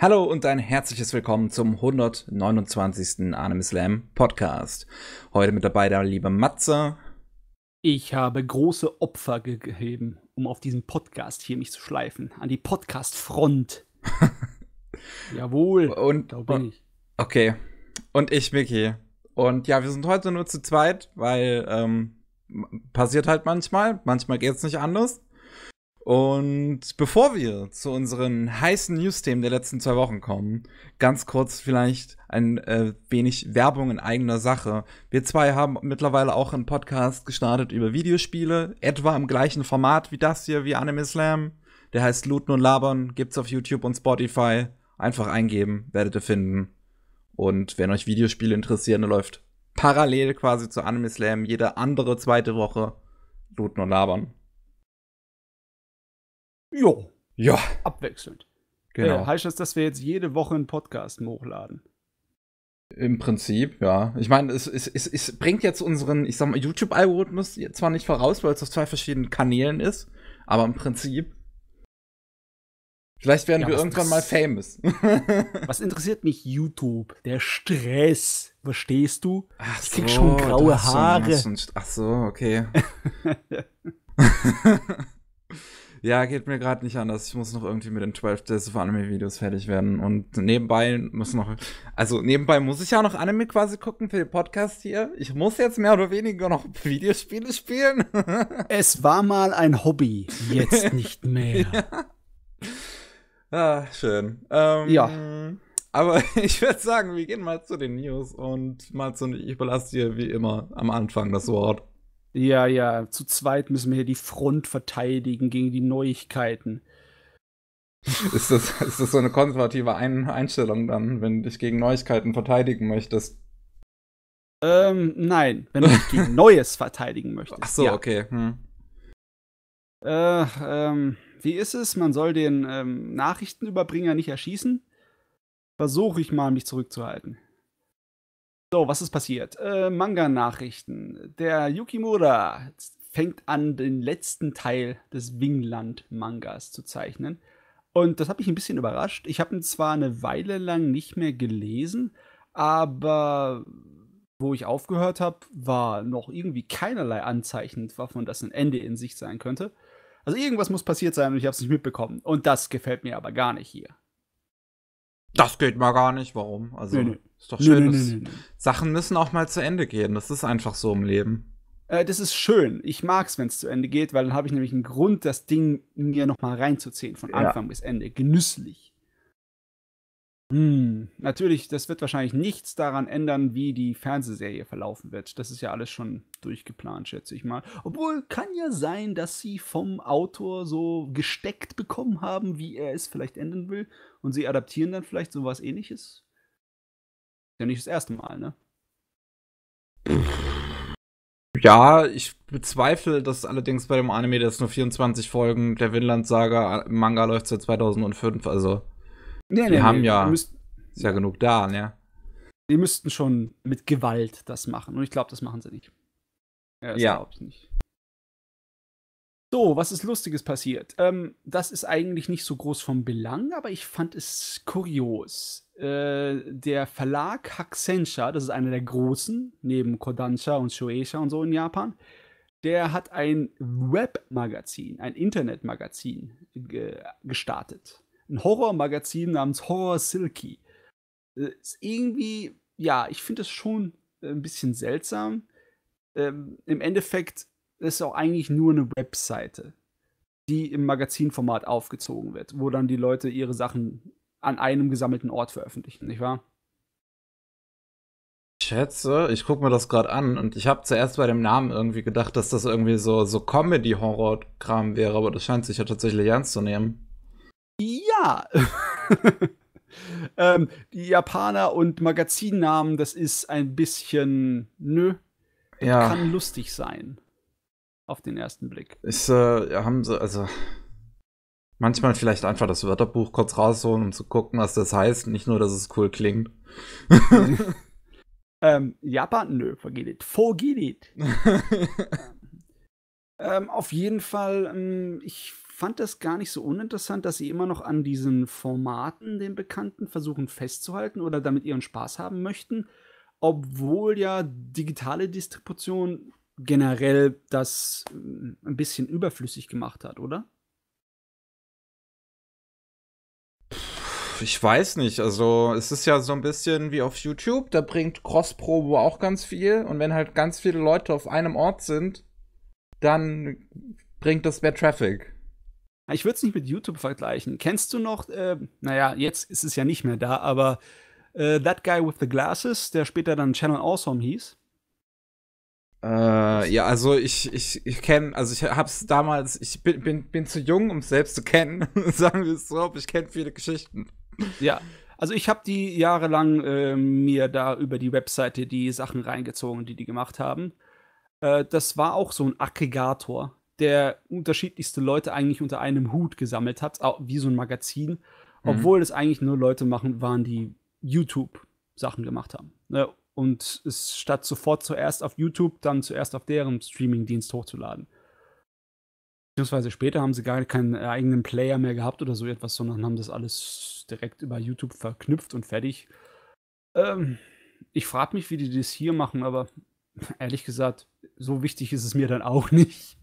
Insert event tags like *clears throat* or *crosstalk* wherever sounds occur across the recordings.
Hallo und ein herzliches Willkommen zum 129. Anime Slam Podcast. Heute mit dabei der liebe Matze. Ich habe große Opfer gegeben, um auf diesen Podcast hier mich zu schleifen. An die Podcast-Front. *laughs* Jawohl. Und, da bin ich. Okay. Und ich, Mickey. Und ja, wir sind heute nur zu zweit, weil ähm, passiert halt manchmal. Manchmal geht es nicht anders. Und bevor wir zu unseren heißen News-Themen der letzten zwei Wochen kommen, ganz kurz vielleicht ein äh, wenig Werbung in eigener Sache. Wir zwei haben mittlerweile auch einen Podcast gestartet über Videospiele, etwa im gleichen Format wie das hier, wie Anime Slam. Der heißt Looten und Labern, gibt's auf YouTube und Spotify. Einfach eingeben, werdet ihr finden. Und wenn euch Videospiele interessieren, läuft parallel quasi zu Anime Slam jede andere zweite Woche Looten und Labern. Jo. Ja. Abwechselnd. Genau. Äh, heißt das, dass wir jetzt jede Woche einen Podcast hochladen? Im Prinzip, ja. Ich meine, es, es, es, es, bringt jetzt unseren, ich sag mal, YouTube-Algorithmus zwar nicht voraus, weil es auf zwei verschiedenen Kanälen ist, aber im Prinzip. Vielleicht werden ja, wir irgendwann mal famous. *laughs* was interessiert mich YouTube? Der Stress. Verstehst du? Ach ich krieg so, schon graue Haare. So, ach so, okay. *laughs* *laughs* Ja, geht mir gerade nicht anders. Ich muss noch irgendwie mit den 12 Days of Anime Videos fertig werden. Und nebenbei muss noch, also nebenbei muss ich ja noch Anime quasi gucken für den Podcast hier. Ich muss jetzt mehr oder weniger noch *laughs* Videospiele spielen. *laughs* es war mal ein Hobby, jetzt *laughs* nicht mehr. ja. Ah, schön. Ähm, ja. Aber ich würde sagen, wir gehen mal zu den News und mal zu, ich überlasse dir wie immer am Anfang das Wort. Ja, ja, zu zweit müssen wir hier die Front verteidigen gegen die Neuigkeiten. *laughs* ist, das, ist das so eine konservative Ein Einstellung dann, wenn du dich gegen Neuigkeiten verteidigen möchtest? Ähm, nein, wenn du dich gegen *laughs* Neues verteidigen möchtest. Ach so, ja. okay. Hm. Äh, ähm, wie ist es? Man soll den ähm, Nachrichtenüberbringer nicht erschießen? Versuche ich mal, mich zurückzuhalten. So, was ist passiert? Äh, Manga-Nachrichten. Der Yukimura fängt an, den letzten Teil des Wingland-Mangas zu zeichnen. Und das hat mich ein bisschen überrascht. Ich habe ihn zwar eine Weile lang nicht mehr gelesen, aber wo ich aufgehört habe, war noch irgendwie keinerlei Anzeichen davon, dass ein Ende in sich sein könnte. Also irgendwas muss passiert sein und ich habe es nicht mitbekommen. Und das gefällt mir aber gar nicht hier. Das geht mal gar nicht. Warum? Also nee, nee. Ist doch schön. Nö, nö, nö, Sachen müssen auch mal zu Ende gehen. Das ist einfach so im Leben. Äh, das ist schön. Ich mag es, wenn es zu Ende geht, weil dann habe ich nämlich einen Grund, das Ding mir nochmal reinzuziehen, von Anfang ja. bis Ende. Genüsslich. Hm, natürlich, das wird wahrscheinlich nichts daran ändern, wie die Fernsehserie verlaufen wird. Das ist ja alles schon durchgeplant, schätze ich mal. Obwohl kann ja sein, dass sie vom Autor so gesteckt bekommen haben, wie er es vielleicht enden will. Und sie adaptieren dann vielleicht sowas ähnliches. Ja, nicht das erste Mal, ne? Ja, ich bezweifle das allerdings bei dem Anime, der ist nur 24 Folgen, der Vinland-Saga, Manga läuft seit 2005, also. Nee, nee, wir nee, haben ja. Müsst, ist ja genug da, ne? Die müssten schon mit Gewalt das machen und ich glaube, das machen sie nicht. Ja, das ja. glaube ich nicht. So, was ist Lustiges passiert? Ähm, das ist eigentlich nicht so groß vom Belang, aber ich fand es kurios. Äh, der Verlag Haksensha, das ist einer der großen, neben Kodansha und Shueisha und so in Japan, der hat ein Webmagazin, ein Internetmagazin ge gestartet. Ein Horrormagazin namens Horror Silky. Äh, ist irgendwie, ja, ich finde es schon ein bisschen seltsam. Ähm, Im Endeffekt ist auch eigentlich nur eine Webseite, die im Magazinformat aufgezogen wird, wo dann die Leute ihre Sachen an einem gesammelten Ort veröffentlichen, nicht wahr? Ich schätze, ich gucke mir das gerade an und ich habe zuerst bei dem Namen irgendwie gedacht, dass das irgendwie so, so Comedy-Horror-Kram wäre, aber das scheint sich ja tatsächlich ernst zu nehmen. Ja! *laughs* ähm, die Japaner und Magazinnamen, das ist ein bisschen. Nö. Ja. Kann lustig sein auf den ersten Blick. Ist, äh, haben sie, also manchmal vielleicht einfach das Wörterbuch kurz rausholen, um zu gucken, was das heißt. Nicht nur, dass es cool klingt. *laughs* ähm, Japan, nö, vergilit. Vergilit. ähm, auf jeden Fall, ähm, ich fand das gar nicht so uninteressant, dass sie immer noch an diesen Formaten, den Bekannten, versuchen festzuhalten oder damit ihren Spaß haben möchten. Obwohl ja digitale Distribution generell das äh, ein bisschen überflüssig gemacht hat, oder? ich weiß nicht. Also, es ist ja so ein bisschen wie auf YouTube. Da bringt cross probe auch ganz viel. Und wenn halt ganz viele Leute auf einem Ort sind, dann bringt das mehr Traffic. Ich würde es nicht mit YouTube vergleichen. Kennst du noch, äh, naja, jetzt ist es ja nicht mehr da, aber äh, That Guy with the Glasses, der später dann Channel Awesome hieß? Äh, ja, also ich, ich, ich kenne, also ich hab's damals, ich bin, bin, bin zu jung, um es selbst zu kennen, *laughs* sagen wir es so, ich kenne viele Geschichten. Ja, also ich habe die jahrelang äh, mir da über die Webseite die Sachen reingezogen, die die gemacht haben. Äh, das war auch so ein Aggregator, der unterschiedlichste Leute eigentlich unter einem Hut gesammelt hat, wie so ein Magazin, mhm. obwohl es eigentlich nur Leute machen waren, die YouTube Sachen gemacht haben. Ne? und es statt sofort zuerst auf YouTube, dann zuerst auf deren Streaming-Dienst hochzuladen. Beziehungsweise später haben sie gar keinen eigenen Player mehr gehabt oder so etwas, sondern haben das alles direkt über YouTube verknüpft und fertig. Ähm, ich frage mich, wie die das hier machen, aber ehrlich gesagt, so wichtig ist es mir dann auch nicht.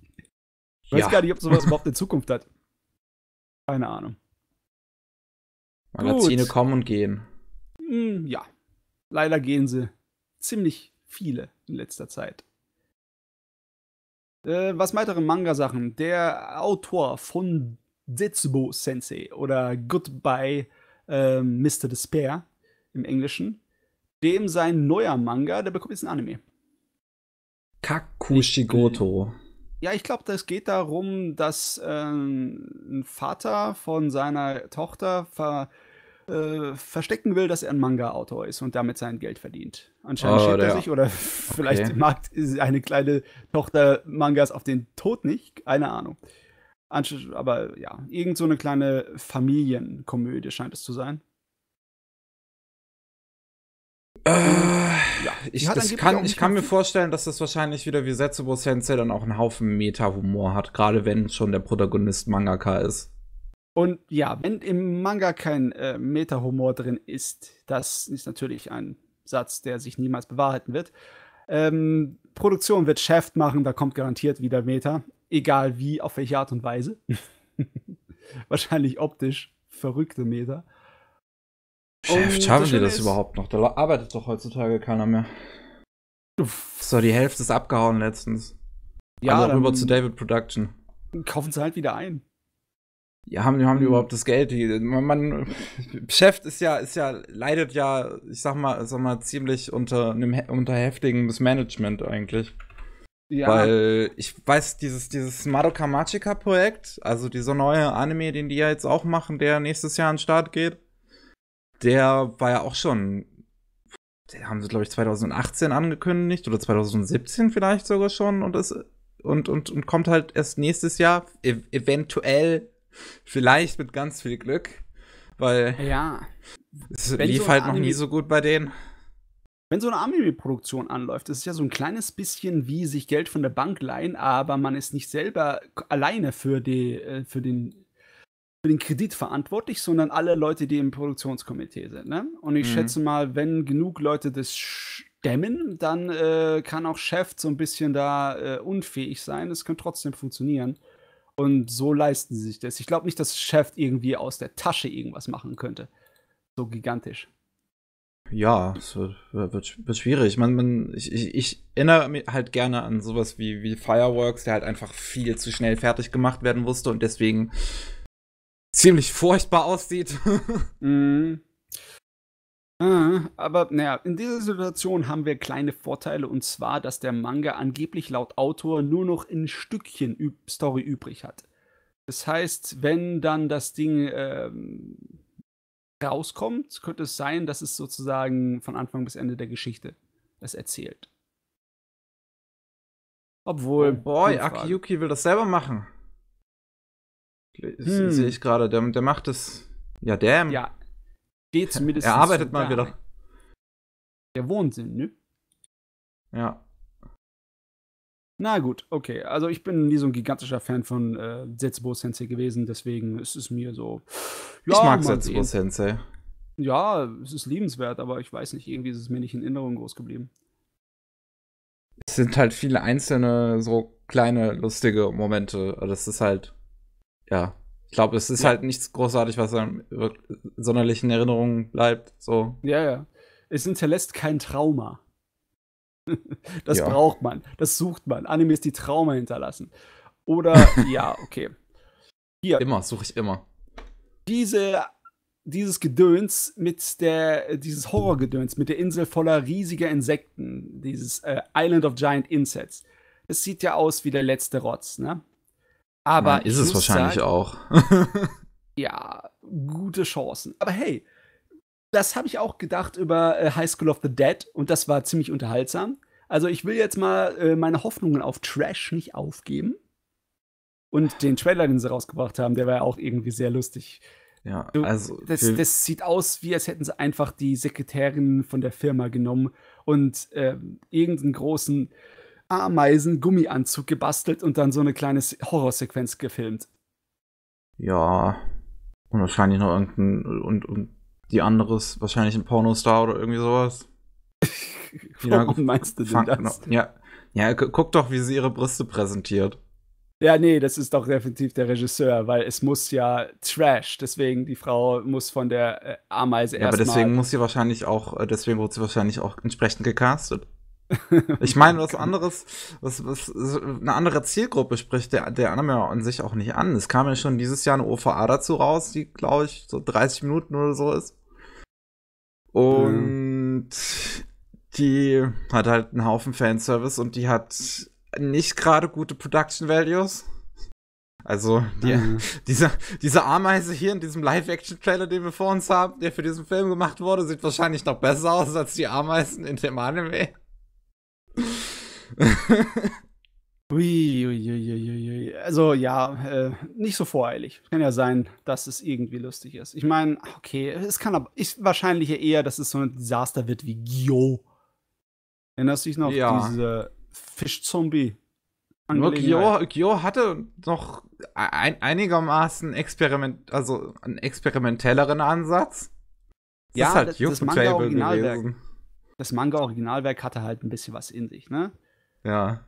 Ich weiß ja. gar nicht, ob sowas *laughs* überhaupt eine Zukunft hat. Keine Ahnung. Magazine Gut. kommen und gehen. Hm, ja, leider gehen sie ziemlich viele in letzter Zeit. Äh, was weitere Manga-Sachen? Der Autor von Detsubo Sensei oder Goodbye äh, Mr. Despair im Englischen, dem sein neuer Manga, der bekommt jetzt ein Anime. Kakushigoto. Ja, ich glaube, das geht darum, dass ähm, ein Vater von seiner Tochter ver äh, verstecken will, dass er ein Manga-Autor ist und damit sein Geld verdient. Anscheinend oh, schämt er sich oder *laughs* vielleicht okay. mag eine kleine Tochter Mangas auf den Tod nicht, keine Ahnung. Ansch aber ja, irgend so eine kleine Familienkomödie scheint es zu sein. Äh, ja, ich, kann, ich kann mir vorstellen, dass das wahrscheinlich wieder wie Setsubo Sensei dann auch einen Haufen Meta-Humor hat, gerade wenn schon der Protagonist Mangaka ist. Und ja, wenn im Manga kein äh, Meta-Humor drin ist, das ist natürlich ein Satz, der sich niemals bewahrheiten wird. Ähm, Produktion wird Chef machen, da kommt garantiert wieder Meta. Egal wie, auf welche Art und Weise. *laughs* Wahrscheinlich optisch verrückte Meta. Chef, schaffen wir das überhaupt noch? Da arbeitet doch heutzutage keiner mehr. Uff. So, die Hälfte ist abgehauen letztens. Ja, also rüber zu David Production. Kaufen sie halt wieder ein. Ja, haben, haben die mhm. überhaupt das Geld? Die, man, man, Geschäft ist ja, ist ja, leidet ja, ich sag mal, sag mal, ziemlich unter einem unter heftigen Missmanagement eigentlich. Ja. Weil ich weiß, dieses, dieses Madoka Magica Projekt, also dieser neue Anime, den die ja jetzt auch machen, der nächstes Jahr an den Start geht, der war ja auch schon, der haben sie, glaube ich, 2018 angekündigt oder 2017 vielleicht sogar schon und ist und, und, und kommt halt erst nächstes Jahr ev eventuell Vielleicht mit ganz viel Glück, weil ja. es wenn lief so halt noch nie so gut bei denen. Wenn so eine Anime-Produktion anläuft, ist es ja so ein kleines bisschen wie sich Geld von der Bank leihen, aber man ist nicht selber alleine für, die, äh, für, den, für den Kredit verantwortlich, sondern alle Leute, die im Produktionskomitee sind. Ne? Und ich mhm. schätze mal, wenn genug Leute das stemmen, dann äh, kann auch Chef so ein bisschen da äh, unfähig sein. Das kann trotzdem funktionieren. Und so leisten sie sich das. Ich glaube nicht, dass das Chef irgendwie aus der Tasche irgendwas machen könnte. So gigantisch. Ja, es wird, wird, wird schwierig. Man, man, ich, ich, ich, erinnere mich halt gerne an sowas wie, wie Fireworks, der halt einfach viel zu schnell fertig gemacht werden musste und deswegen ziemlich furchtbar aussieht. *laughs* mm. Mhm. aber naja, in dieser Situation haben wir kleine Vorteile und zwar, dass der Manga angeblich laut Autor nur noch in Stückchen Ü Story übrig hat. Das heißt, wenn dann das Ding ähm, rauskommt, könnte es sein, dass es sozusagen von Anfang bis Ende der Geschichte das erzählt. Obwohl. Oh boy, Akiyuki will das selber machen. Hm. Sehe ich gerade. Der, der macht es. Ja, damn. Ja, steht zumindest. er arbeitet mal wieder. Der Wohnsinn, ne? Ja. Na gut, okay. Also ich bin nie so ein gigantischer Fan von äh, Setsubo Sensei gewesen, deswegen ist es mir so. Ja, ich mag Setsubo Sensei. Ja, es ist liebenswert, aber ich weiß nicht, irgendwie ist es mir nicht in Erinnerung groß geblieben. Es sind halt viele einzelne so kleine lustige Momente. Also das ist halt ja glaube, es ist ja. halt nichts großartig, was einem sonderlich in Erinnerung bleibt. So. Ja, ja. Es hinterlässt kein Trauma. *laughs* das ja. braucht man. Das sucht man. Animes, die Trauma hinterlassen. Oder, *laughs* ja, okay. Hier. Immer, suche ich immer. Diese dieses Gedöns mit der, dieses Horrorgedöns mit der Insel voller riesiger Insekten, dieses äh, Island of Giant Insects. Es sieht ja aus wie der letzte Rotz, ne? Aber ja, ist es wahrscheinlich sagen, auch. *laughs* ja, gute Chancen. Aber hey, das habe ich auch gedacht über äh, High School of the Dead und das war ziemlich unterhaltsam. Also ich will jetzt mal äh, meine Hoffnungen auf Trash nicht aufgeben. Und den Trailer, den sie rausgebracht haben, der war ja auch irgendwie sehr lustig. Ja, also. Das, das sieht aus, wie als hätten sie einfach die Sekretärin von der Firma genommen und äh, irgendeinen großen Ameisen-Gummianzug gebastelt und dann so eine kleine Horrorsequenz gefilmt. Ja. Und wahrscheinlich noch irgendein. Und, und die anderes, wahrscheinlich ein Pornostar oder irgendwie sowas. *laughs* Warum ja, meinst du denn das? Noch. Ja, ja, guck doch, wie sie ihre Brüste präsentiert. Ja, nee, das ist doch definitiv der Regisseur, weil es muss ja Trash, deswegen die Frau muss von der äh, Ameise erstmal. ja, Aber deswegen muss sie wahrscheinlich auch, äh, deswegen wurde sie wahrscheinlich auch entsprechend gecastet ich *laughs* meine, was anderes, was, was eine andere Zielgruppe spricht der, der Anime an sich auch nicht an. Es kam ja schon dieses Jahr eine OVA dazu raus, die, glaube ich, so 30 Minuten oder so ist. Und ja. die hat halt einen Haufen Fanservice und die hat nicht gerade gute Production Values. Also die, ja. diese, *laughs* diese Ameise hier in diesem Live-Action-Trailer, den wir vor uns haben, der für diesen Film gemacht wurde, sieht wahrscheinlich noch besser aus als die Ameisen in dem Anime. Ui, ui, ui, ui, Also ja, äh, nicht so voreilig. Kann ja sein, dass es irgendwie lustig ist. Ich meine, okay, es kann aber ich wahrscheinlich eher, dass es so ein Desaster wird wie Gio. Erinnerst du dich noch ja. diese Fischzombie? Nur Gyo, Gyo hatte noch e-, ein, einigermaßen Experiment, also einen experimentelleren Ansatz. Das ja, ist halt das, das Manga-Originalwerk das Manga-Originalwerk hatte halt ein bisschen was in sich, ne? Ja.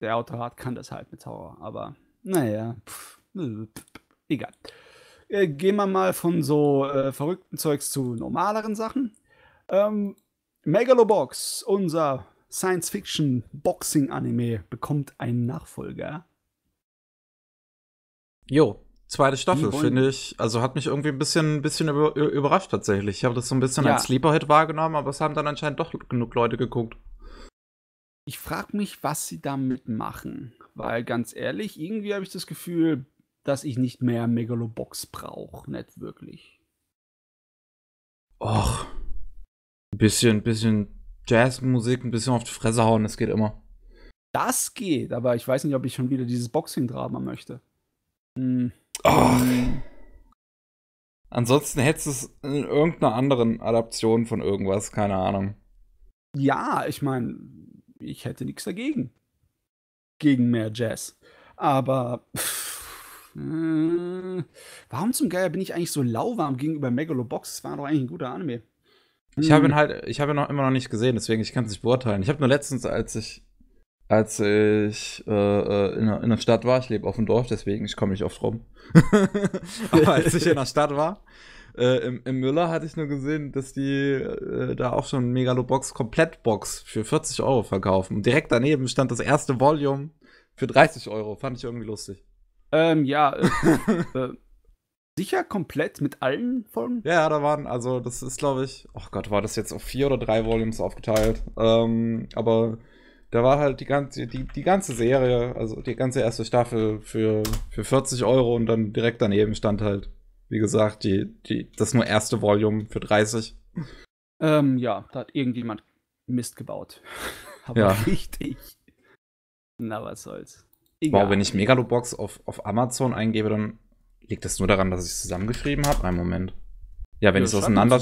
Der Autor hat, kann das halt mit Horror, aber naja, pff, pff, egal. Äh, gehen wir mal von so äh, verrückten Zeugs zu normaleren Sachen. Ähm, Megalobox, unser Science-Fiction-Boxing-Anime, bekommt einen Nachfolger. Jo, zweite Staffel, finde ich. Also hat mich irgendwie ein bisschen, bisschen über, überrascht tatsächlich. Ich habe das so ein bisschen ja. als Sleeper-Hit wahrgenommen, aber es haben dann anscheinend doch genug Leute geguckt. Ich frage mich, was sie damit machen. Weil ganz ehrlich, irgendwie habe ich das Gefühl, dass ich nicht mehr Megalobox brauche. Nicht wirklich. Och. Ein bisschen, bisschen Jazzmusik, ein bisschen auf die Fresse hauen, das geht immer. Das geht, aber ich weiß nicht, ob ich schon wieder dieses Boxing-Drama möchte. Hm. Ach. Ansonsten hättest du es in irgendeiner anderen Adaption von irgendwas, keine Ahnung. Ja, ich meine, ich hätte nichts dagegen. Gegen mehr Jazz. Aber. Pff, äh, warum zum Geier bin ich eigentlich so lauwarm gegenüber Megalobox? Das war doch eigentlich ein guter Anime. Ich habe hm. ihn halt, ich habe ihn noch, immer noch nicht gesehen, deswegen ich kann es nicht beurteilen. Ich habe nur letztens, als ich als ich äh, äh, in, der, in, der, Stadt war. Ich lebe auf dem Dorf, deswegen ich komme nicht oft rum. *laughs* Aber als ich in der Stadt war, äh, im, im, Müller hatte ich nur gesehen, dass die äh, da auch schon Megalobox Komplettbox für 40 Euro verkaufen. Und direkt daneben stand das erste Volume für 30 Euro. Fand ich irgendwie lustig. Ähm, ja. Äh, *laughs* äh, sicher komplett mit allen Folgen? Ja, da waren, also das ist glaube ich, oh Gott, war das jetzt auf vier oder drei Volumes aufgeteilt. Ähm, aber da war halt die ganze, die, die ganze Serie, also die ganze erste Staffel für, für 40 Euro und dann direkt daneben stand halt, wie gesagt, die, die, das nur erste Volume für 30. Ähm, ja, da hat irgendjemand Mist gebaut. *laughs* Aber ja. richtig. Na, was soll's. Egal. Wow, wenn ich Megalobox auf, auf Amazon eingebe, dann liegt das nur daran, dass ich es zusammengeschrieben habe? Einen Moment. Ja, wenn ja, ich es auseinander.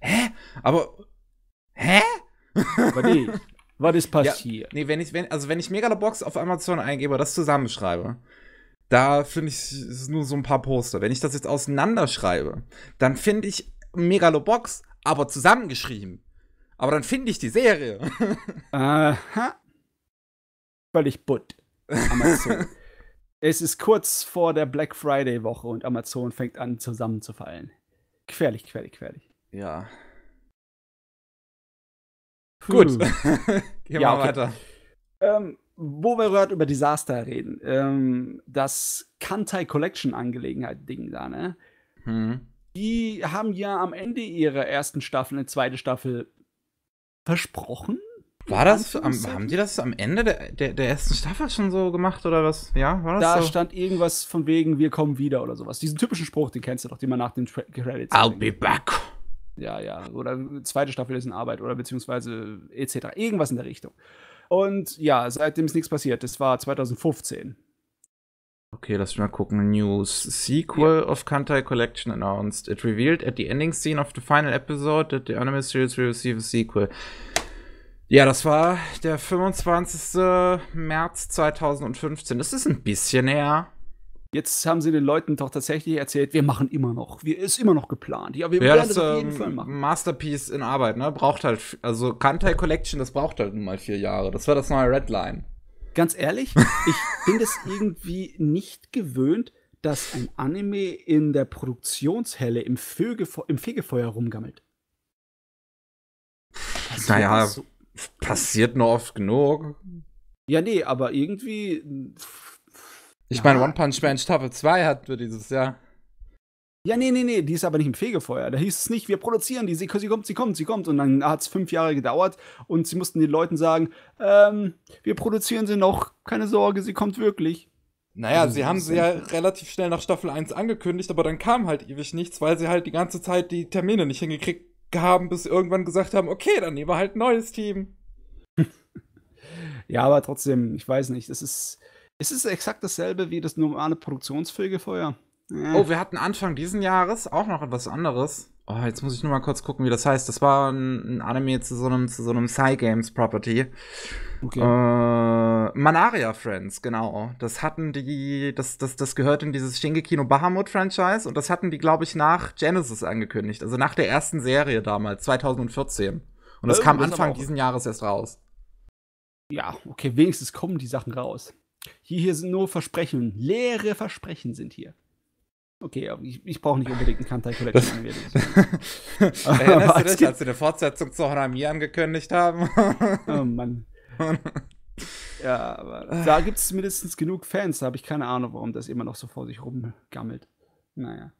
Hä? Aber. Hä? Aber nee, *laughs* Was ist passiert? Ja, nee, wenn ich, wenn, also wenn ich Megalobox auf Amazon eingebe, das zusammenschreibe, da finde ich nur so ein paar Poster. Wenn ich das jetzt auseinanderschreibe, dann finde ich Megalobox, aber zusammengeschrieben. Aber dann finde ich die Serie. *laughs* Aha. Völlig butt. Amazon. *laughs* es ist kurz vor der Black Friday-Woche und Amazon fängt an zusammenzufallen. Gefährlich, gefährlich, gefährlich. Ja, Gut, *laughs* gehen ja, wir okay. weiter. Ähm, wo wir gerade über Desaster reden, ähm, das Kantai Collection Angelegenheit Ding da, ne? Hm. Die haben ja am Ende ihrer ersten Staffel eine zweite Staffel versprochen. War das, am, haben die das am Ende der, der, der, ersten Staffel schon so gemacht oder was? Ja, war das Da so? stand irgendwas von wegen, wir kommen wieder oder sowas. Diesen typischen Spruch, den kennst du doch, den man nach den Tra Credits. I'll be back ja, ja, oder zweite Staffel ist in Arbeit oder beziehungsweise etc. Irgendwas in der Richtung. Und ja, seitdem ist nichts passiert. Das war 2015. Okay, lass mich mal gucken. News. Sequel yeah. of Kantai Collection announced. It revealed at the ending scene of the final episode that the anime series will receive a sequel. Ja, das war der 25. März 2015. Das ist ein bisschen her. Jetzt haben sie den Leuten doch tatsächlich erzählt, wir machen immer noch. Wir, ist immer noch geplant. Ja, wir ja, werden das, das auf ähm, jeden ähm, Fall machen. Masterpiece in Arbeit, ne? Braucht halt, also Kantai Collection, das braucht halt nun mal vier Jahre. Das war das neue Redline. Ganz ehrlich, *laughs* ich bin das irgendwie nicht gewöhnt, dass ein Anime in der Produktionshelle im, Fegefeu im Fegefeuer rumgammelt. Passiert naja, so passiert nur oft genug. Ja, nee, aber irgendwie ich ja. meine, One Punch Man Staffel 2 hat wir dieses Jahr. Ja, nee, nee, nee, die ist aber nicht im Fegefeuer. Da hieß es nicht, wir produzieren die, sie, kommt, sie kommt, sie kommt. Und dann hat es fünf Jahre gedauert und sie mussten den Leuten sagen, ähm, wir produzieren sie noch, keine Sorge, sie kommt wirklich. Naja, also, sie haben sie ja relativ schnell nach Staffel 1 angekündigt, aber dann kam halt ewig nichts, weil sie halt die ganze Zeit die Termine nicht hingekriegt haben, bis sie irgendwann gesagt haben, okay, dann nehmen wir halt ein neues Team. *laughs* ja, aber trotzdem, ich weiß nicht, das ist ist Es exakt dasselbe wie das normale Produktionsfegefeuer. Äh. Oh, wir hatten Anfang diesen Jahres auch noch etwas anderes. Oh, jetzt muss ich nur mal kurz gucken, wie das heißt. Das war ein, ein Anime zu so einem, zu so einem Cygames Property. Okay. Äh, Manaria Friends, genau. Das hatten die, das, das, das gehört in dieses Shingeki no Bahamut Franchise und das hatten die, glaube ich, nach Genesis angekündigt. Also nach der ersten Serie damals, 2014. Und das ja, äh, kam Anfang diesen Jahres erst raus. Ja, okay, wenigstens kommen die Sachen raus. Hier, hier sind nur Versprechen. Leere Versprechen sind hier. Okay, ich, ich brauche nicht unbedingt einen Kantai Collection. *laughs* Erinnerst du dich, als sie eine Fortsetzung zu Honami angekündigt haben? oh Mann. *laughs* ja, aber da gibt es mindestens genug Fans. Da habe ich keine Ahnung, warum das immer noch so vor sich rumgammelt. Naja.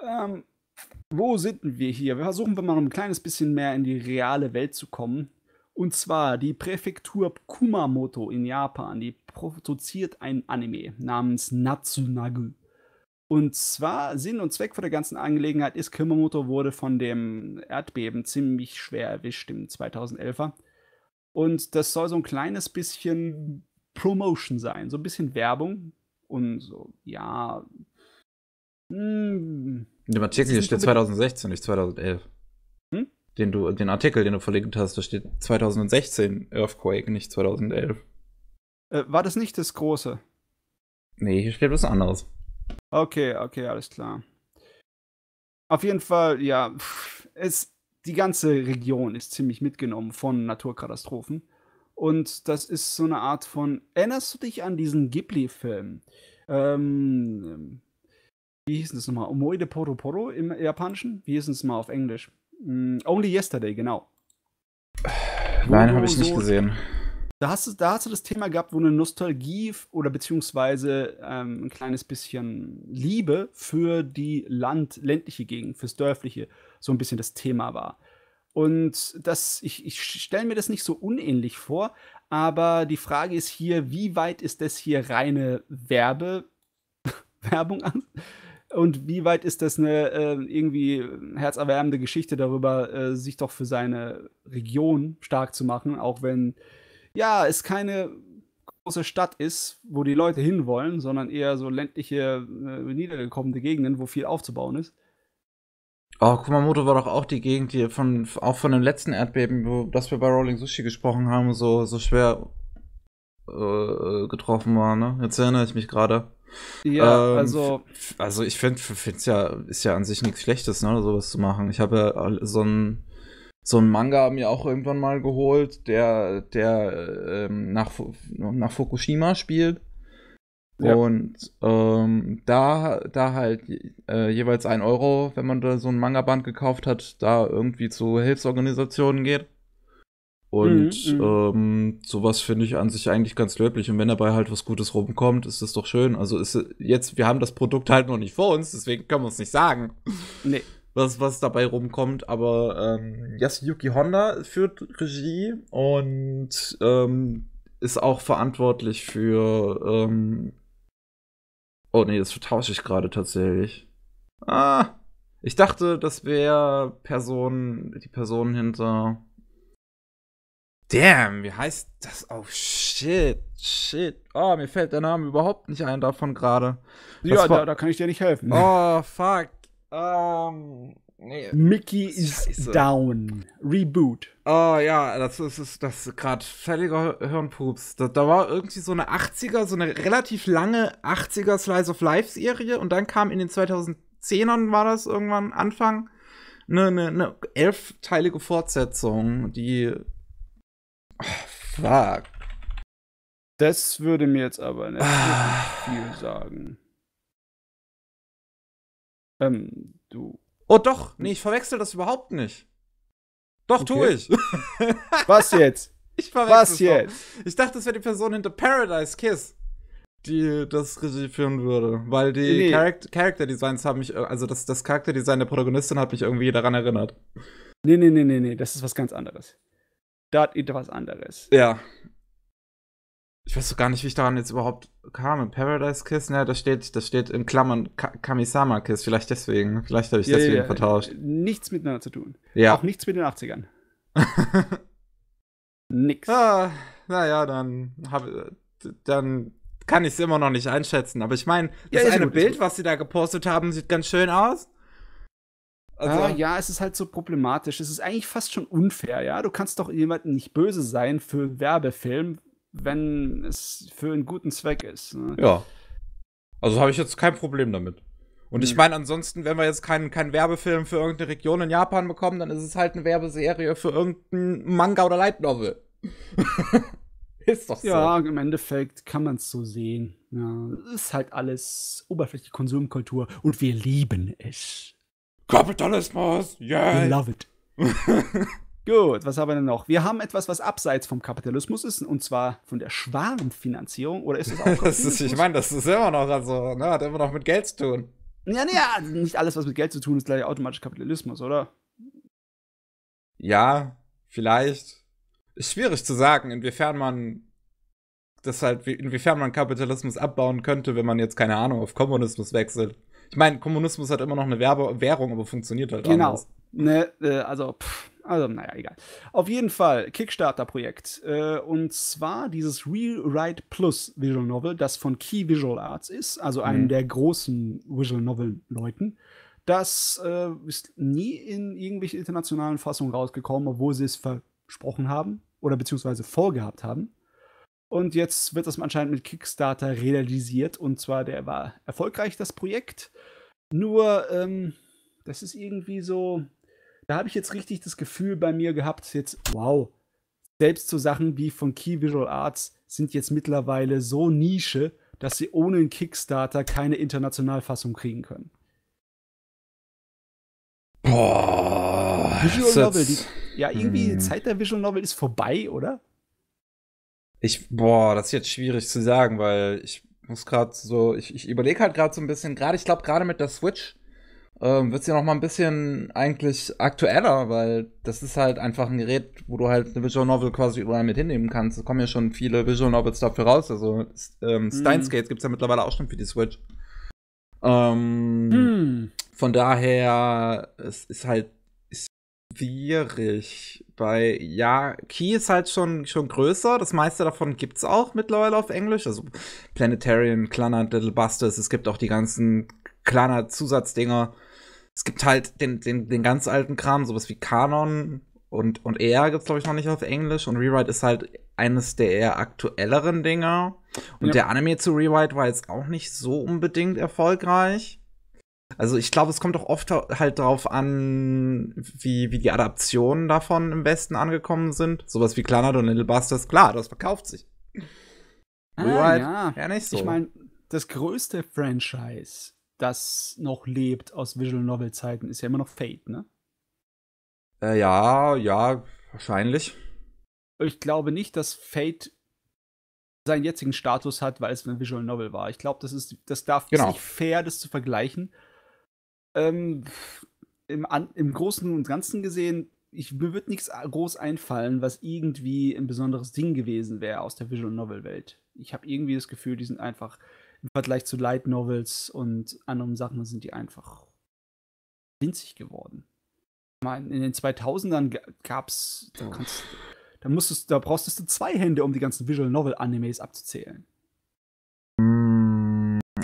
Ähm, wo sind wir hier? Wir versuchen wir mal ein kleines bisschen mehr in die reale Welt zu kommen. Und zwar die Präfektur Kumamoto in Japan, die produziert ein Anime namens Natsunagu. Und zwar Sinn und Zweck von der ganzen Angelegenheit ist, Kumamoto wurde von dem Erdbeben ziemlich schwer erwischt im 2011er. Und das soll so ein kleines bisschen Promotion sein, so ein bisschen Werbung und so, ja. Mh, hm. der man hier steht 2016, nicht 2011 den du, den Artikel, den du verlinkt hast, da steht 2016 Earthquake, nicht 2011. Äh, war das nicht das große? Nee, hier steht was anderes. Okay, okay, alles klar. Auf jeden Fall, ja, es, die ganze Region ist ziemlich mitgenommen von Naturkatastrophen. Und das ist so eine Art von. Erinnerst du dich an diesen Ghibli-Film? Ähm, wie hieß das nochmal? Omoide Poro Poro im Japanischen? Wie hieß es mal auf Englisch? Mm, Only Yesterday, genau. *sighs* Nein, habe ich so, nicht gesehen. Da hast, du, da hast du das Thema gehabt, wo eine Nostalgie oder beziehungsweise ähm, ein kleines bisschen Liebe für die Land, ländliche Gegend, fürs Dörfliche so ein bisschen das Thema war. Und das, ich, ich stelle mir das nicht so unähnlich vor, aber die Frage ist hier, wie weit ist das hier reine Werbe, *laughs* Werbung an? Und wie weit ist das eine äh, irgendwie äh, herzerwärmende Geschichte darüber, äh, sich doch für seine Region stark zu machen, auch wenn ja, es keine große Stadt ist, wo die Leute hinwollen, sondern eher so ländliche, äh, niedergekommene Gegenden, wo viel aufzubauen ist. Oh, Kumamoto war doch auch die Gegend, die von, auch von dem letzten Erdbeben, wo, das wir bei Rolling Sushi gesprochen haben, so, so schwer äh, getroffen war, ne? Jetzt erinnere ich mich gerade. Ja, ähm, also. Also ich finde es ja, ist ja an sich nichts Schlechtes, ne, sowas zu machen. Ich habe ja so ein so einen Manga mir auch irgendwann mal geholt, der, der ähm, nach, nach Fukushima spielt. Ja. Und ähm, da, da halt äh, jeweils ein Euro, wenn man da so ein Manga-Band gekauft hat, da irgendwie zu Hilfsorganisationen geht. Mhm, und mhm, ähm, sowas finde ich an sich eigentlich ganz löblich. Und wenn dabei halt was Gutes rumkommt, ist das doch schön. Also ist äh, jetzt, wir haben das Produkt halt noch nicht vor uns, deswegen können wir es nicht sagen. Nee. Was, was dabei rumkommt, aber ähm, Yasuyuki Honda führt Regie und ähm, ist auch verantwortlich für. Ähm oh nee, das vertausche ich gerade tatsächlich. Ah, ich dachte, das wäre Person, die Person hinter Damn, wie heißt das? Oh, shit, shit. Oh, mir fällt der Name überhaupt nicht ein davon gerade. Ja, da, da, kann ich dir nicht helfen. Oh, fuck. Ähm, nee. Mickey is down. Reboot. Oh, ja, das ist, ist das ist gerade völliger Hirnpups. Da, da, war irgendwie so eine 80er, so eine relativ lange 80er Slice of Life-Serie und dann kam in den 2010ern war das irgendwann Anfang eine, eine, eine elfteilige Fortsetzung, die Oh, fuck. Das würde mir jetzt aber ah. nicht ah. viel sagen. Ähm, du. Oh doch, nee, hm. ich verwechsel das überhaupt nicht. Doch, okay. tue ich. *laughs* Was jetzt? Ich verwechsel Was jetzt? Doch. Ich dachte, das wäre die Person hinter Paradise Kiss, die das Regie führen würde. Weil die nee. Charakter, Charakter Designs haben mich, also das, das Charakterdesign der Protagonistin hat mich irgendwie daran erinnert. Nee, nee, nee, nee, nee, das ist was ganz anderes das etwas anderes. Ja. Ich weiß so gar nicht, wie ich daran jetzt überhaupt kam. Paradise Kiss, ne, das steht, das steht in Klammern Ka Kamisama Kiss, vielleicht deswegen. Vielleicht habe ich ja, deswegen ja, ja. vertauscht. Nichts miteinander zu tun. Ja. Auch nichts mit den 80ern. *laughs* Nix. Ah, naja, dann habe dann kann ich es immer noch nicht einschätzen. Aber ich meine, das ja, eine gut, Bild, was sie da gepostet haben, sieht ganz schön aus. Also, ah, ja, es ist halt so problematisch. Es ist eigentlich fast schon unfair, ja. Du kannst doch jemanden nicht böse sein für einen Werbefilm, wenn es für einen guten Zweck ist. Ne? Ja. Also habe ich jetzt kein Problem damit. Und ich hm. meine, ansonsten, wenn wir jetzt keinen kein Werbefilm für irgendeine Region in Japan bekommen, dann ist es halt eine Werbeserie für irgendeinen Manga oder Light Novel. *laughs* ist doch so. Ja, im Endeffekt kann man es so sehen. Ja, ist halt alles oberflächliche Konsumkultur und wir lieben es. Kapitalismus! Yeah! We love it. *laughs* Gut, was haben wir denn noch? Wir haben etwas, was abseits vom Kapitalismus ist, und zwar von der Schwarmfinanzierung. Oder ist das auch *laughs* das ist, Ich meine, das ist immer noch, also, ne, hat immer noch mit Geld zu tun. Ja, naja, ne, nicht alles, was mit Geld zu tun ist, gleich automatisch Kapitalismus, oder? Ja, vielleicht. Ist schwierig zu sagen, inwiefern man das halt, inwiefern man Kapitalismus abbauen könnte, wenn man jetzt, keine Ahnung, auf Kommunismus wechselt. Ich meine, Kommunismus hat immer noch eine Werbe Währung, aber funktioniert halt genau. anders. Ne, äh, also, pff, also, naja, egal. Auf jeden Fall, Kickstarter-Projekt. Äh, und zwar dieses Rewrite Plus Visual Novel, das von Key Visual Arts ist, also mhm. einem der großen Visual Novel-Leuten. Das äh, ist nie in irgendwelche internationalen Fassungen rausgekommen, obwohl sie es versprochen haben oder beziehungsweise vorgehabt haben. Und jetzt wird das anscheinend mit Kickstarter realisiert. Und zwar, der war erfolgreich, das Projekt. Nur, ähm, das ist irgendwie so. Da habe ich jetzt richtig das Gefühl bei mir gehabt, jetzt, wow, selbst so Sachen wie von Key Visual Arts sind jetzt mittlerweile so Nische, dass sie ohne einen Kickstarter keine Internationalfassung kriegen können. Boah, Visual Novel, die, ja, irgendwie die mhm. Zeit der Visual Novel ist vorbei, oder? Ich, boah, das ist jetzt schwierig zu sagen, weil ich muss gerade so, ich, ich überlege halt gerade so ein bisschen, gerade, ich glaube, gerade mit der Switch ähm, wird es ja noch mal ein bisschen eigentlich aktueller, weil das ist halt einfach ein Gerät, wo du halt eine Visual Novel quasi überall mit hinnehmen kannst. Es kommen ja schon viele Visual Novels dafür raus. Also ähm, mhm. Steins Gates mm. gibt es ja mittlerweile auch schon für die Switch. Ähm, mm. Von daher, es ist halt schwierig. Bei, ja, Key ist halt schon, schon größer. Das meiste davon gibt es auch mittlerweile auf Englisch. Also Planetarian, Clannad, Little Busters. Es gibt auch die ganzen Clannad Zusatzdinger. Es gibt halt den, den, den ganz alten Kram, sowas wie Kanon und, und gibt es, glaube ich noch nicht auf Englisch. Und Rewrite ist halt eines der eher aktuelleren Dinger. Und ja. der Anime zu Rewrite war jetzt auch nicht so unbedingt erfolgreich. Also ich glaube, es kommt auch oft halt darauf an, wie, wie die Adaptionen davon im Westen angekommen sind. Sowas wie Clannad und Little Busters, klar, das verkauft sich. Ah, Worldwide, ja. ja, nicht so. Ich meine, das größte Franchise, das noch lebt aus Visual Novel Zeiten, ist ja immer noch Fate, ne? Äh, ja, ja, wahrscheinlich. Ich glaube nicht, dass Fate seinen jetzigen Status hat, weil es ein Visual Novel war. Ich glaube, das ist, das darf genau. ist nicht fair, das zu vergleichen, ähm, im, an, Im Großen und Ganzen gesehen, ich, mir wird nichts groß einfallen, was irgendwie ein besonderes Ding gewesen wäre aus der Visual Novel Welt. Ich habe irgendwie das Gefühl, die sind einfach im Vergleich zu Light Novels und anderen Sachen sind die einfach winzig geworden. in den 2000ern gab's, da, oh. kannst, da musstest, da brauchst du zwei Hände, um die ganzen Visual Novel Animes abzuzählen.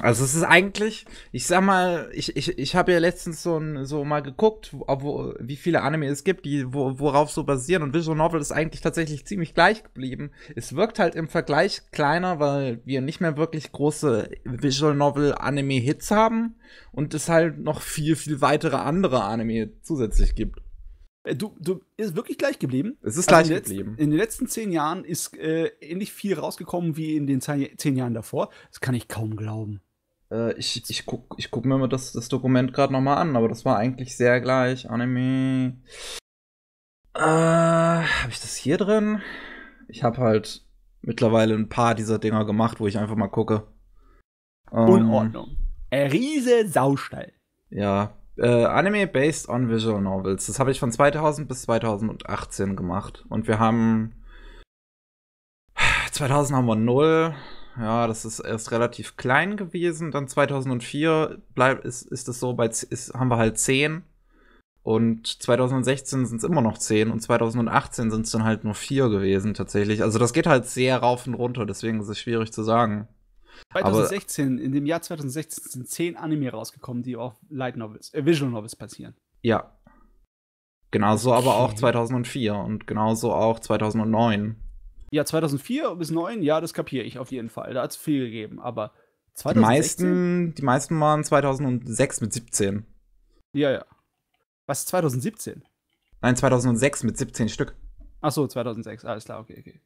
Also es ist eigentlich, ich sag mal, ich, ich, ich habe ja letztens so, so mal geguckt, wo, wo, wie viele Anime es gibt, die wo, worauf so basieren und Visual Novel ist eigentlich tatsächlich ziemlich gleich geblieben. Es wirkt halt im Vergleich kleiner, weil wir nicht mehr wirklich große Visual Novel Anime Hits haben und es halt noch viel viel weitere andere Anime zusätzlich gibt. Äh, du, du ist wirklich gleich geblieben. Es ist gleich also in geblieben. Letzten, in den letzten zehn Jahren ist äh, ähnlich viel rausgekommen wie in den zehn Jahren davor. Das kann ich kaum glauben. Äh, ich ich gucke ich guck mir das, das Dokument gerade nochmal an, aber das war eigentlich sehr gleich. Anime. Äh, habe ich das hier drin? Ich habe halt mittlerweile ein paar dieser Dinger gemacht, wo ich einfach mal gucke. Ähm, Unordnung. Äh, riese Saustall. Ja. Äh, Anime based on Visual Novels. Das habe ich von 2000 bis 2018 gemacht. Und wir haben 2000 haben wir 0, ja, das ist erst relativ klein gewesen. Dann 2004 bleib, ist, ist das so, bei, ist, haben wir halt 10. Und 2016 sind es immer noch 10 und 2018 sind es dann halt nur 4 gewesen tatsächlich. Also das geht halt sehr rauf und runter, deswegen ist es schwierig zu sagen. 2016, Aber, in dem Jahr 2016 sind 10 Anime rausgekommen, die auf Light Novels, äh, Visual Novels passieren. Ja, Genauso aber auch 2004 und genauso auch 2009. Ja, 2004 bis 2009, ja, das kapiere ich auf jeden Fall. Da hat es viel gegeben, aber 2016? Die meisten, die meisten waren 2006 mit 17. Ja, ja. Was, 2017? Nein, 2006 mit 17 Stück. Ach so, 2006, alles klar, okay, okay.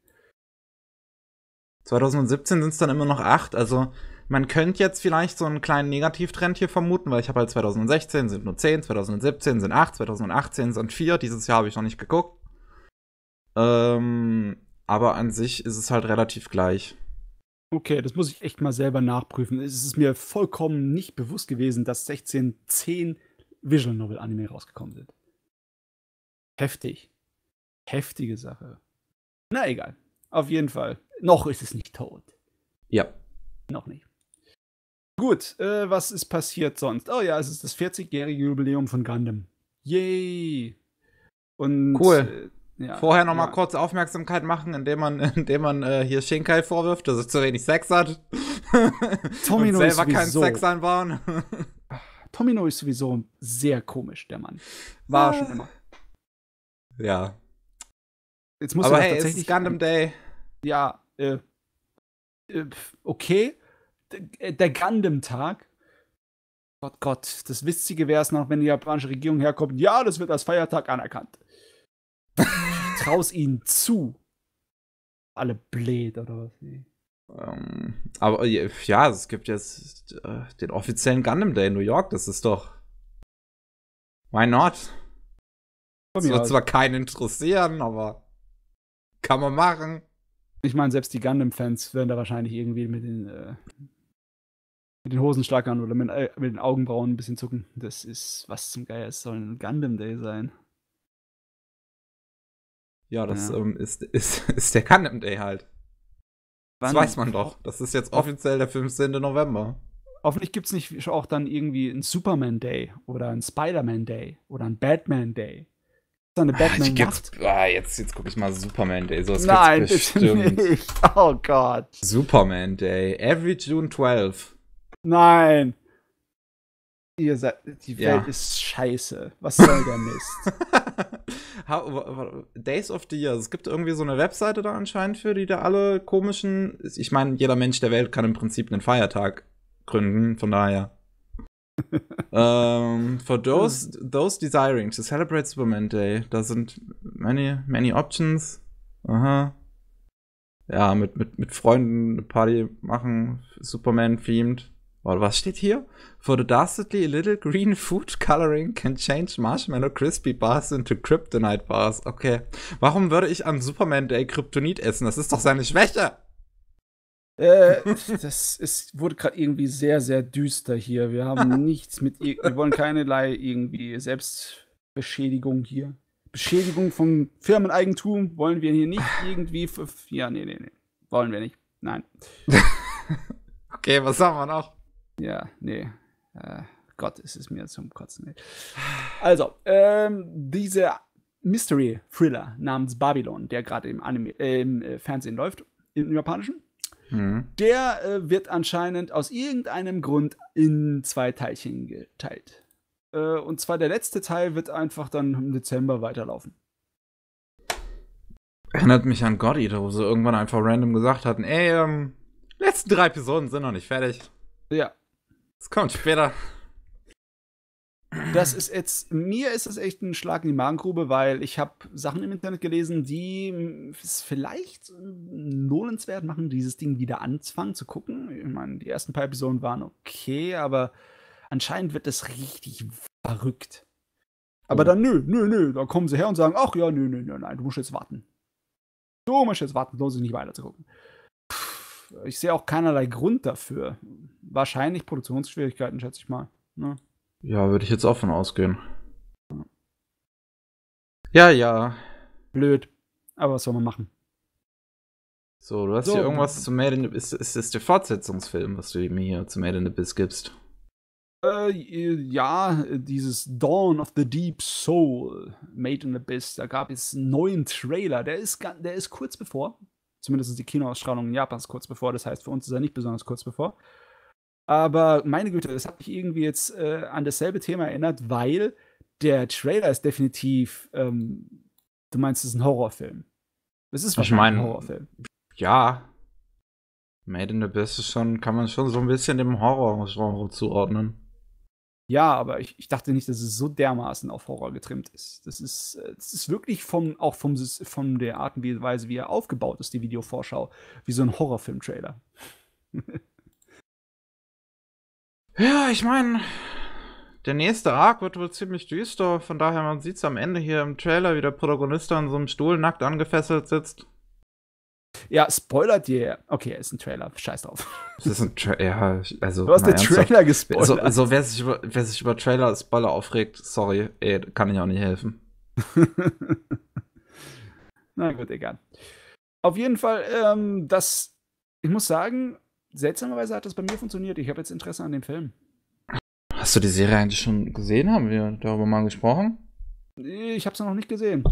2017 sind es dann immer noch 8, Also man könnte jetzt vielleicht so einen kleinen Negativtrend hier vermuten, weil ich habe halt 2016 sind nur 10, 2017 sind 8, 2018 sind 4. Dieses Jahr habe ich noch nicht geguckt. Ähm, aber an sich ist es halt relativ gleich. Okay, das muss ich echt mal selber nachprüfen. Es ist mir vollkommen nicht bewusst gewesen, dass 16 10 Visual Novel Anime rausgekommen sind. Heftig. Heftige Sache. Na egal. Auf jeden Fall. Noch ist es nicht tot. Ja. Noch nicht. Gut, äh, was ist passiert sonst? Oh ja, es ist das 40-jährige Jubiläum von Gundam. Yay! Und cool. Äh, ja, Vorher nochmal ja. kurz Aufmerksamkeit machen, indem man, *laughs* indem man äh, hier Shinkai vorwirft, dass er zu wenig Sex hat. *laughs* Tomino selber ist keinen Sex anbauen. Ah, Tomino ist sowieso sehr komisch, der Mann. War ja. Ah. schon immer. Ja. Jetzt muss Aber hey, tatsächlich ist Gundam Day. Ja, äh, äh okay. D äh, der Gundam-Tag. Gott, Gott, das Witzige wäre es noch, wenn die japanische Regierung herkommt. Ja, das wird als Feiertag anerkannt. *laughs* traust ihnen zu. Alle blöd oder was? Nee. Um, ähm, aber äh, ja, es gibt jetzt äh, den offiziellen Gundam Day in New York, das ist doch. Why not? Das wird zwar keinen interessieren, aber kann man machen. Ich meine, selbst die Gundam-Fans werden da wahrscheinlich irgendwie mit den, äh, mit den Hosen schlackern oder mit, äh, mit, den Augenbrauen ein bisschen zucken. Das ist was zum Geier, es soll ein Gundam Day sein. Ja, das ja. Ähm, ist, *laughs* ist, ist der Gundam Day halt. Wann? Das weiß man doch. Das ist jetzt offiziell der 15. November. Hoffentlich gibt es nicht auch dann irgendwie einen Superman Day oder einen Spider-Man Day oder einen Batman Day. Ist eine ah, Batman Nacht? Ah, jetzt jetzt gucke ich mal Superman Day. So, Nein, bestimmt. nicht. Oh Gott. Superman Day. Every June 12. Nein. Ihr seid, die Welt ja. ist scheiße. Was soll der Mist? *laughs* Days of the Year. Es gibt irgendwie so eine Webseite da anscheinend für, die da alle komischen. Ich meine, jeder Mensch der Welt kann im Prinzip einen Feiertag gründen, von daher. um, *laughs* ähm, for those, those desiring to celebrate Superman Day, da sind many, many options. Aha. Ja, mit, mit, mit Freunden eine Party machen, Superman-themed. Oder was steht hier? For the dastardly little green food coloring can change marshmallow crispy bars into kryptonite bars. Okay. Warum würde ich an Superman Day Kryptonit essen? Das ist doch seine Schwäche! Äh, *laughs* das ist, wurde gerade irgendwie sehr, sehr düster hier. Wir haben *laughs* nichts mit. Wir wollen keinerlei irgendwie Selbstbeschädigung hier. Beschädigung von Firmeneigentum wollen wir hier nicht irgendwie. Ja, nee, nee, nee. Wollen wir nicht. Nein. *laughs* okay, was haben wir noch? Ja, nee. Äh, Gott, ist es mir zum Kotzen. Nee. *sighs* Also, ähm, dieser Mystery-Thriller namens Babylon, der gerade im, äh, im äh, Fernsehen läuft, im japanischen, mhm. der äh, wird anscheinend aus irgendeinem Grund in zwei Teilchen geteilt. Äh, und zwar der letzte Teil wird einfach dann im Dezember weiterlaufen. Erinnert mich an Godito, wo sie irgendwann einfach random gesagt hatten, ey, ähm, letzten drei Episoden sind noch nicht fertig. Ja, es kommt später. Das ist jetzt, mir ist das echt ein Schlag in die Magengrube, weil ich habe Sachen im Internet gelesen, die es vielleicht lohnenswert machen, dieses Ding wieder anzufangen, zu gucken. Ich meine, die ersten paar Episoden waren okay, aber anscheinend wird das richtig verrückt. Aber oh. dann, nö, nö, nö, dann kommen sie her und sagen, ach ja, nö, nö, nö, nein, du musst jetzt warten. Du musst jetzt warten, lohnt sich nicht weiter zu gucken ich sehe auch keinerlei Grund dafür. Wahrscheinlich Produktionsschwierigkeiten, schätze ich mal. Ne? Ja, würde ich jetzt auch von ausgehen. Ja, ja. Blöd. Aber was soll man machen? So, du hast so, hier irgendwas zu Made in the Ist, ist das der Fortsetzungsfilm, was du mir hier zu Made in the Abyss gibst? Äh, äh ja, dieses Dawn of the Deep Soul, Made in the Abyss, da gab es einen neuen Trailer. Der ist, der ist kurz bevor Zumindest die Kinoausstrahlung in Japans kurz bevor. Das heißt, für uns ist er nicht besonders kurz bevor. Aber meine Güte, das hat mich irgendwie jetzt äh, an dasselbe Thema erinnert, weil der Trailer ist definitiv, ähm, du meinst, es ist ein Horrorfilm. Es ist ich mein, ein Horrorfilm. Ja. Made in the Best ist schon, kann man schon so ein bisschen dem Horror zuordnen. Ja, aber ich, ich dachte nicht, dass es so dermaßen auf Horror getrimmt ist. Das ist, äh, das ist wirklich vom, auch vom, von der Art und Weise, wie er aufgebaut ist, die Videovorschau, wie so ein Horrorfilm-Trailer. *laughs* ja, ich meine, der nächste Arc wird wohl ziemlich düster. Von daher, man sieht es am Ende hier im Trailer, wie der Protagonist an so einem Stuhl nackt angefesselt sitzt. Ja, spoilert dir. Okay, ist ein Trailer. Scheiß drauf. Das ist ein Trailer. Ja, also. Du hast den Trailer gespoilert. Also, so wer, sich über, wer sich über Trailer Spoiler aufregt, sorry, ey, kann ich auch nicht helfen. *laughs* Na gut, egal. Auf jeden Fall, ähm, das, ich muss sagen, seltsamerweise hat das bei mir funktioniert. Ich habe jetzt Interesse an dem Film. Hast du die Serie eigentlich schon gesehen? Haben wir darüber mal gesprochen? Ich habe sie noch nicht gesehen.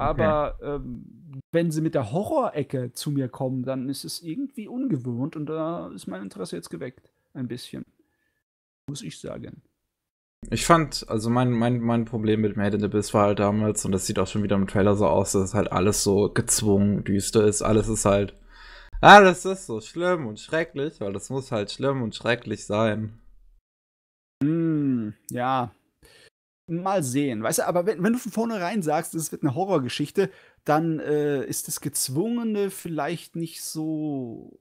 Aber okay. ähm, wenn sie mit der Horrorecke zu mir kommen, dann ist es irgendwie ungewohnt und da ist mein Interesse jetzt geweckt. Ein bisschen. Muss ich sagen. Ich fand, also mein, mein, mein Problem mit Made in the Abyss war halt damals, und das sieht auch schon wieder im Trailer so aus, dass es halt alles so gezwungen düster ist. Alles ist halt, Alles ist so schlimm und schrecklich, weil das muss halt schlimm und schrecklich sein. Mm, ja, mal sehen, weißt du, aber wenn, wenn du von vornherein sagst, es wird eine Horrorgeschichte, dann äh, ist das Gezwungene vielleicht nicht so.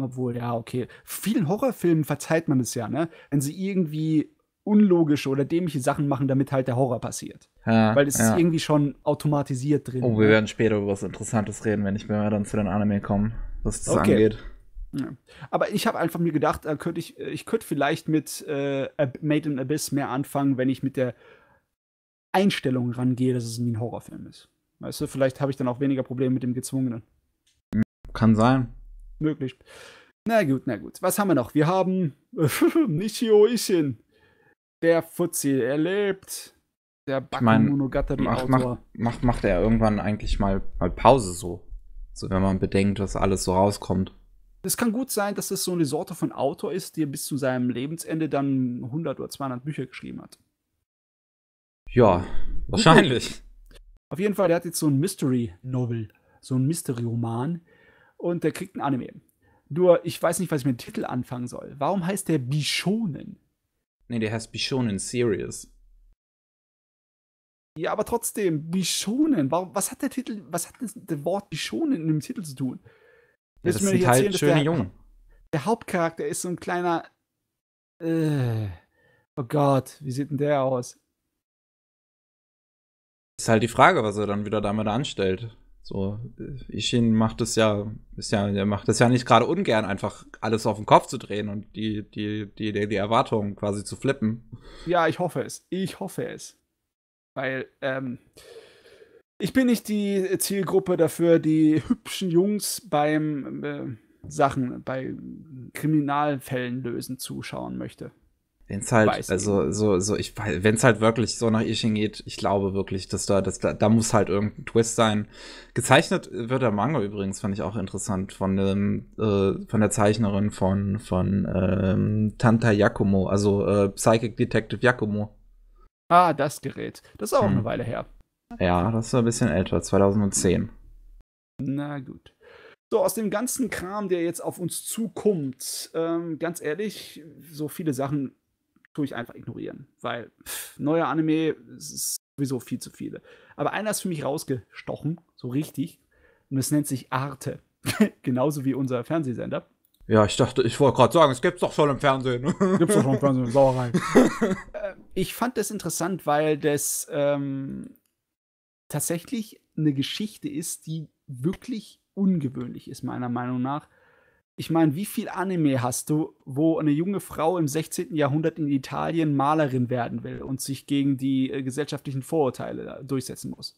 Obwohl, ja, okay. Vielen Horrorfilmen verzeiht man es ja, ne? Wenn sie irgendwie unlogische oder dämliche Sachen machen, damit halt der Horror passiert. Ja, Weil es ja. ist irgendwie schon automatisiert drin. Oh, wir ne? werden später über was Interessantes reden, wenn ich mir dann zu den Anime komme, was das okay. angeht. Ja. Aber ich habe einfach mir gedacht, äh, könnte ich, äh, ich könnte vielleicht mit äh, Made in Abyss mehr anfangen, wenn ich mit der Einstellung rangehe, dass es ein Horrorfilm ist. Weißt du, vielleicht habe ich dann auch weniger Probleme mit dem Gezwungenen. Kann sein. Möglich. Na gut, na gut. Was haben wir noch? Wir haben Nishio *laughs* Ishin. Der Fuzzi, er lebt. Der Bakemonogatari ich mein, macht, macht, macht, macht er irgendwann eigentlich mal, mal Pause so. So, wenn man bedenkt, was alles so rauskommt. Es kann gut sein, dass das so eine Sorte von Autor ist, der bis zu seinem Lebensende dann 100 oder 200 Bücher geschrieben hat. Ja, wahrscheinlich. Auf jeden Fall, der hat jetzt so ein Mystery-Novel, so ein Mystery-Roman und der kriegt ein Anime. Nur, ich weiß nicht, was ich mit dem Titel anfangen soll. Warum heißt der Bishonen? Nee, der heißt Bishonen Series. Ja, aber trotzdem, Bishonen. Warum, was hat der Titel, was hat das, das Wort Bishonen in dem Titel zu tun? Ja, das sind halt schöne der, Jungen. Der Hauptcharakter ist so ein kleiner. Äh, oh Gott, wie sieht denn der aus? Ist halt die Frage, was er dann wieder damit anstellt. So, Ishin macht es ja, ist ja, er macht das ja nicht gerade ungern, einfach alles auf den Kopf zu drehen und die, die, die, die, die Erwartungen quasi zu flippen. Ja, ich hoffe es. Ich hoffe es. Weil, ähm, ich bin nicht die Zielgruppe dafür, die hübschen Jungs beim äh, Sachen, bei Kriminalfällen lösen zuschauen möchte. Wenn's halt, weiß also so, so, ich wenn's halt wirklich so nach Ishin geht, ich glaube wirklich, dass da, dass da, da muss halt irgendein Twist sein. Gezeichnet wird der Manga übrigens, fand ich auch interessant, von dem, äh, von der Zeichnerin von, von ähm, Tanta Yakumo, also äh, Psychic Detective Yakumo. Ah, das Gerät. Das ist auch hm. eine Weile her. Ja, das ist ein bisschen älter, 2010. Na gut. So, aus dem ganzen Kram, der jetzt auf uns zukommt, ähm, ganz ehrlich, so viele Sachen tue ich einfach ignorieren, weil pff, neuer Anime ist sowieso viel zu viele. Aber einer ist für mich rausgestochen, so richtig, und es nennt sich Arte. *laughs* Genauso wie unser Fernsehsender. Ja, ich dachte, ich wollte gerade sagen, es gibt's doch schon im Fernsehen. gibt's doch schon im Fernsehen, *laughs* Sauerei. Äh, ich fand das interessant, weil das ähm, tatsächlich eine Geschichte ist, die wirklich ungewöhnlich ist, meiner Meinung nach. Ich meine, wie viel Anime hast du, wo eine junge Frau im 16. Jahrhundert in Italien Malerin werden will und sich gegen die äh, gesellschaftlichen Vorurteile durchsetzen muss?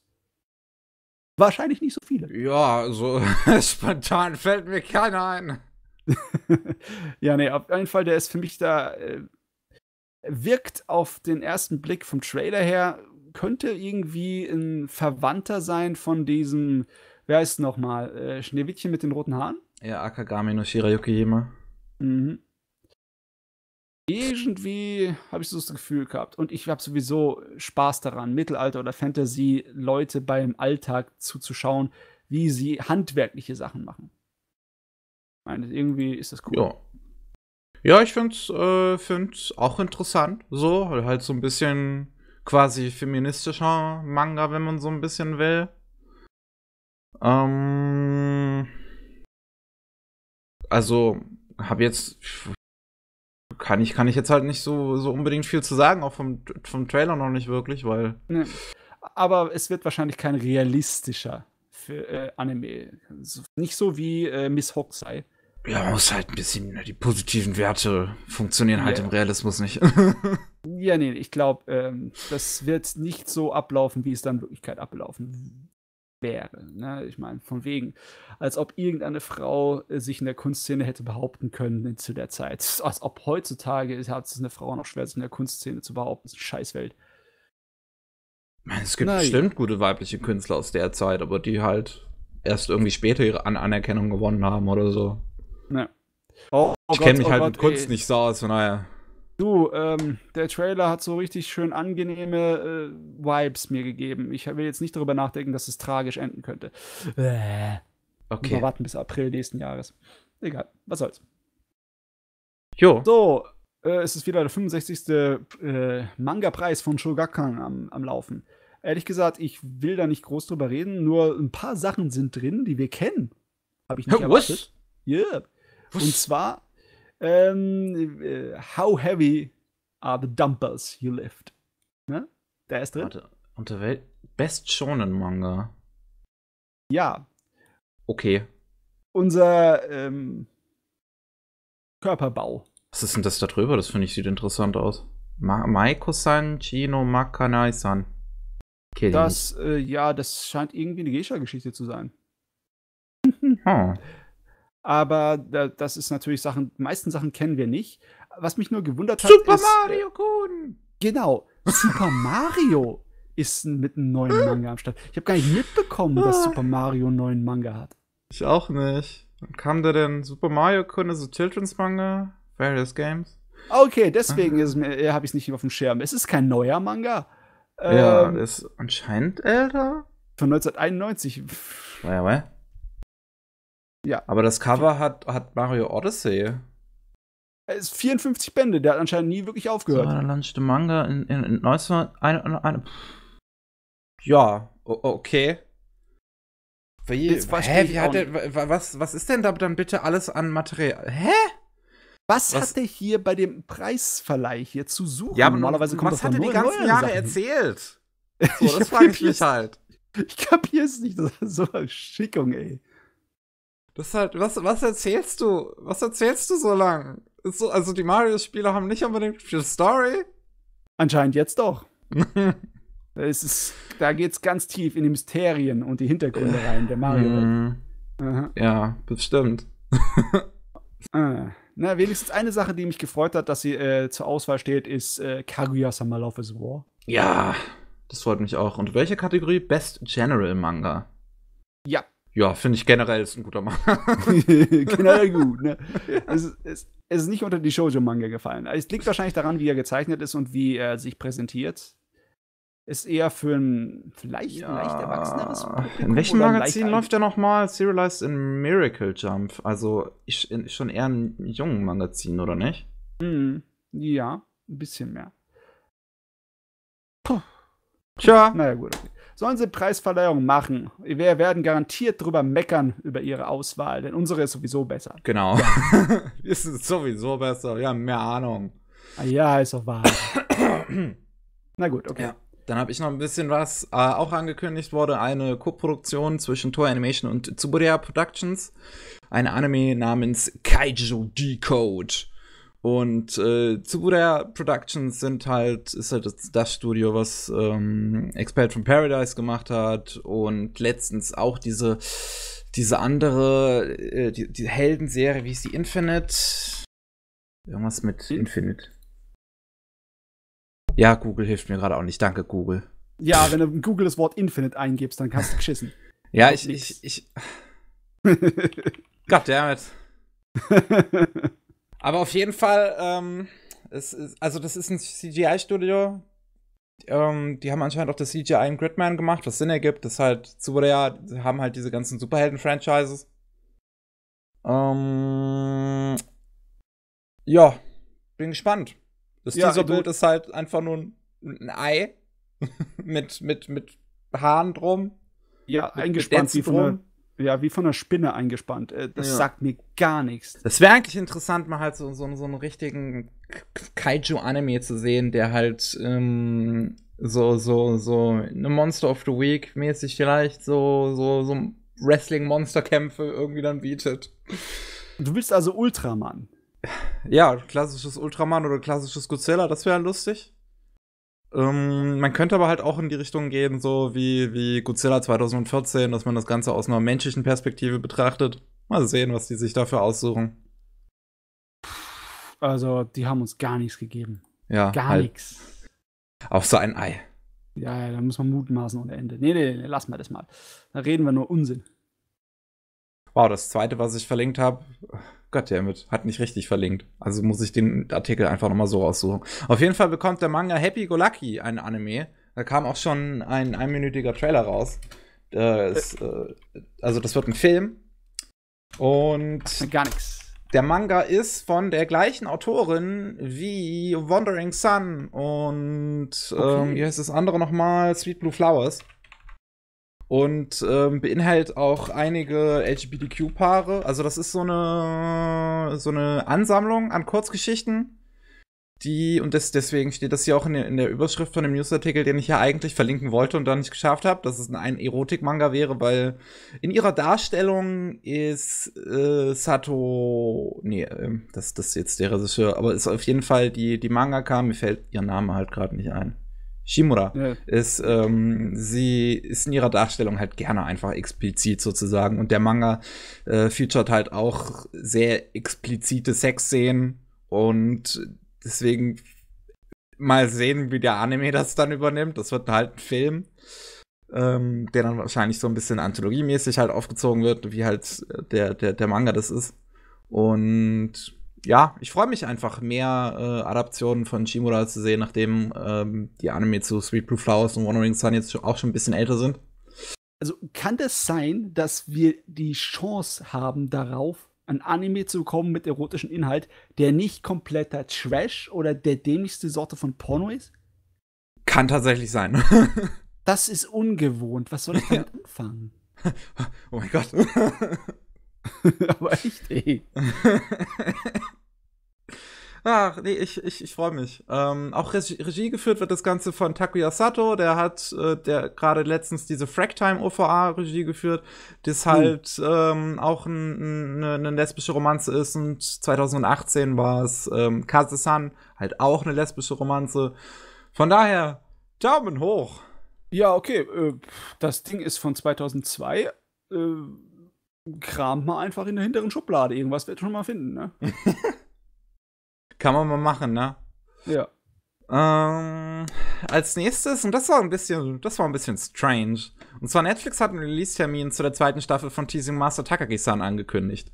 Wahrscheinlich nicht so viele. Ja, so also, *laughs* spontan fällt mir keiner ein. *laughs* ja, nee, auf jeden Fall, der ist für mich da. Äh, wirkt auf den ersten Blick vom Trailer her könnte irgendwie ein Verwandter sein von diesem, wer ist nochmal, äh, Schneewittchen mit den roten Haaren? Ja, Akagami no Shirayukiyama. Mhm. Irgendwie habe ich so das Gefühl gehabt. Und ich habe sowieso Spaß daran, Mittelalter oder Fantasy Leute beim Alltag zuzuschauen, wie sie handwerkliche Sachen machen. Ich meine, irgendwie ist das cool. Ja. Ja, ich finde es äh, find's auch interessant. So, halt so ein bisschen quasi feministischer Manga, wenn man so ein bisschen will. Ähm, also habe jetzt kann ich kann ich jetzt halt nicht so so unbedingt viel zu sagen, auch vom vom Trailer noch nicht wirklich, weil. Nee. Aber es wird wahrscheinlich kein realistischer für, äh, Anime, nicht so wie äh, Miss Hokusai. Ja, man muss halt ein bisschen ne, die positiven Werte funktionieren halt ja. im Realismus nicht. *laughs* Ja, nee, ich glaube, ähm, das wird nicht so ablaufen, wie es dann in Wirklichkeit ablaufen wäre. Ne? Ich meine, von wegen, als ob irgendeine Frau äh, sich in der Kunstszene hätte behaupten können zu der Zeit. Als ob heutzutage ist, hat es eine Frau noch schwer, sich in der Kunstszene zu behaupten. Das ist eine Scheißwelt. Es gibt Nein. bestimmt gute weibliche Künstler aus der Zeit, aber die halt erst irgendwie später ihre An Anerkennung gewonnen haben oder so. Ja. Oh, oh ich kenne mich oh halt Gott, mit Kunst ey. nicht so aus, von daher. Du, ähm, der Trailer hat so richtig schön angenehme äh, Vibes mir gegeben. Ich will jetzt nicht darüber nachdenken, dass es tragisch enden könnte. Äh, okay. Wir warten bis April nächsten Jahres. Egal, was soll's. Jo. So, äh, es ist wieder der 65. Äh, Manga-Preis von Shogakan am, am Laufen. Ehrlich gesagt, ich will da nicht groß drüber reden, nur ein paar Sachen sind drin, die wir kennen. Habe ich nicht *laughs* erwartet. Was? Yeah. Und zwar ähm, äh, how heavy are the dumpers you lift? Ne? Der ist drin. Warte, unter Welt Best Shonen Manga. Ja. Okay. Unser ähm, Körperbau. Was ist denn das da drüber? Das finde ich sieht interessant aus. Ma Maiko-san, Chino Makanai-san. Okay, das, äh, ja, das scheint irgendwie eine Geisha-Geschichte zu sein. oh aber das ist natürlich Sachen, meisten Sachen kennen wir nicht. Was mich nur gewundert hat, Super ist, äh, Mario Kun! Genau, Super Mario ist mit einem neuen Manga am Start. Ich habe gar nicht mitbekommen, dass ah. Super Mario einen neuen Manga hat. Ich auch nicht. Und kam da denn Super Mario Kun, also Children's Manga, Various Games? Okay, deswegen habe ah. ich es äh, nicht auf dem Schirm. Es ist kein neuer Manga. Ja, ähm, ist anscheinend älter. Von 1991. Ja, Wait, wait. Ja. Aber das Cover hat, hat Mario Odyssey. Es ist 54 Bände, der hat anscheinend nie wirklich aufgehört. Ja, lanschte Manga in, in, in 1901. Ja, okay. Wie, Jetzt hä, wie hat der, was, was ist denn da dann bitte alles an Material? Hä? Was, was hat der hier bei dem Preisverleih hier zu suchen? Ja, aber normalerweise kommt was das hat er die ganzen Jahre Sachen. erzählt? *laughs* So, das frage ich mich halt. Ich kapier's nicht, das ist so eine Schickung, ey. Das ist halt, was, was erzählst du? Was erzählst du so lang? Ist so, also die mario spieler haben nicht unbedingt viel Story. Anscheinend jetzt doch. *laughs* es ist, da geht's ganz tief in die Mysterien und die Hintergründe rein, der Mario. Mhm. Ja, bestimmt. *laughs* ah. Na, wenigstens eine Sache, die mich gefreut hat, dass sie äh, zur Auswahl steht, ist äh, Kaguya Sama Love is War. Ja, das freut mich auch. Und welche Kategorie? Best General Manga. Ja, ja, finde ich generell ist ein guter Manga. *laughs* *laughs* generell gut, ne? Es, es, es, ist nicht unter die Shoujo-Manga gefallen. Es liegt wahrscheinlich daran, wie er gezeichnet ist und wie er sich präsentiert. Ist eher für ein vielleicht ja. ein leicht erwachseneres Publikum In welchem Magazin läuft der nochmal? Serialized in Miracle Jump. Also ich, in, schon eher ein jungen Magazin, oder nicht? Mhm. Ja, ein bisschen mehr. Puh. Tja. Naja, gut. Okay. Sollen sie Preisverleihung machen? Wir werden garantiert drüber meckern über ihre Auswahl, denn unsere ist sowieso besser. Genau. *laughs* ist sowieso besser. Ja, mehr Ahnung. Ah, ja, ist doch wahr. *clears throat* Na gut, okay. Ja. Dann habe ich noch ein bisschen was äh, auch angekündigt wurde, eine Co-Produktion zwischen Toei Animation und Tsuburaya Productions, ein Anime namens Kaiju Decode. Und äh, Tsubuya Productions sind halt, ist halt das, das Studio, was ähm, Expert from Paradise gemacht hat und letztens auch diese, diese andere, äh, die, die Heldenserie, wie ist die Infinite? Irgendwas mit hm? Infinite. Ja, Google hilft mir gerade auch nicht. Danke, Google. Ja, wenn du in Google das Wort Infinite eingibst, dann kannst du geschissen. *laughs* ja, ich, ich, ich, ich. *laughs* Goddammit. *laughs* Aber auf jeden Fall, ähm, es ist, also das ist ein CGI-Studio. Ähm, die haben anscheinend auch das CGI in Gridman gemacht, was Sinn ergibt. Das halt, Zuberia haben halt diese ganzen Superhelden-Franchises. Ähm, ja, bin gespannt. Das ja, Teaser-Bild ist halt einfach nur ein, ein Ei *laughs* mit, mit, mit Haaren drum. Ja, eingespannt wie von, ja, wie von einer Spinne eingespannt. Äh, das ja. sagt mir gar nichts. Das wäre eigentlich interessant, mal halt so, so, so einen richtigen Kaiju-Anime zu sehen, der halt ähm, so, so, so eine Monster of the Week mäßig vielleicht so, so, so Wrestling-Monsterkämpfe irgendwie dann bietet. Du willst also Ultraman? Ja, klassisches Ultraman oder klassisches Godzilla, das wäre lustig. Ähm, man könnte aber halt auch in die Richtung gehen, so wie, wie Godzilla 2014, dass man das Ganze aus einer menschlichen Perspektive betrachtet. Mal sehen, was die sich dafür aussuchen. Also, die haben uns gar nichts gegeben. Ja. Gar halt. nichts. Auf so ein Ei. Ja, ja, da muss man mutmaßen ohne Ende. Nee, nee, nee, lassen wir das mal. Da reden wir nur Unsinn. Wow, das zweite, was ich verlinkt habe, Goddammit, hat nicht richtig verlinkt. Also muss ich den Artikel einfach nochmal so raussuchen. Auf jeden Fall bekommt der Manga Happy Go Lucky ein Anime. Da kam auch schon ein einminütiger Trailer raus. Äh, äh, also das wird ein Film. Und gar nichts. Der Manga ist von der gleichen Autorin wie Wandering Sun und ähm, okay. ähm, wie heißt das andere nochmal? Sweet Blue Flowers und ähm, beinhaltet auch einige LGBTQ-Paare. Also das ist so eine so eine Ansammlung an Kurzgeschichten, die und das, deswegen steht das hier auch in der, in der Überschrift von dem Newsartikel, den ich ja eigentlich verlinken wollte und dann nicht geschafft habe, dass es ein, ein Erotik-Manga wäre, weil in ihrer Darstellung ist äh, Sato, nee, ähm, das das ist jetzt der Regisseur, aber ist auf jeden Fall die die Manga kam, mir fällt ihr Name halt gerade nicht ein. Shimura ja. ist, ähm, sie ist in ihrer Darstellung halt gerne einfach explizit sozusagen. Und der Manga äh, featured halt auch sehr explizite Sexszenen und deswegen mal sehen, wie der Anime das dann übernimmt. Das wird halt ein Film, ähm, der dann wahrscheinlich so ein bisschen anthologiemäßig halt aufgezogen wird, wie halt äh, der, der, der Manga das ist. Und ja, ich freue mich einfach, mehr äh, Adaptionen von Shimura zu sehen, nachdem ähm, die Anime zu Sweet Blue Flowers und Wandering Sun jetzt auch schon ein bisschen älter sind. Also kann das sein, dass wir die Chance haben darauf, ein Anime zu bekommen mit erotischem Inhalt, der nicht kompletter Trash oder der dämlichste Sorte von Porno ist? Kann tatsächlich sein. *laughs* das ist ungewohnt. Was soll ich damit anfangen? *laughs* Oh mein Gott. *laughs* *laughs* Aber echt, ey. *laughs* Ach, nee, ich, ich, ich freue mich. Ähm, auch Regie, Regie, geführt wird das Ganze von Takuya Sato, der hat äh, der gerade letztens diese Fractime OVA Regie geführt, das halt ähm, auch ein, eine, eine lesbische Romanze ist und 2018 war es ähm, Kaze-san, halt auch eine lesbische Romanze. Von daher, Daumen hoch. Ja, okay, äh, das Ding ist von 2002. Äh kramt mal einfach in der hinteren Schublade. Irgendwas wird schon mal finden, ne? *laughs* Kann man mal machen, ne? Ja. Ähm, als nächstes, und das war ein bisschen, das war ein bisschen strange. Und zwar Netflix hat einen Release-Termin zu der zweiten Staffel von Teasing Master Takagi-san angekündigt.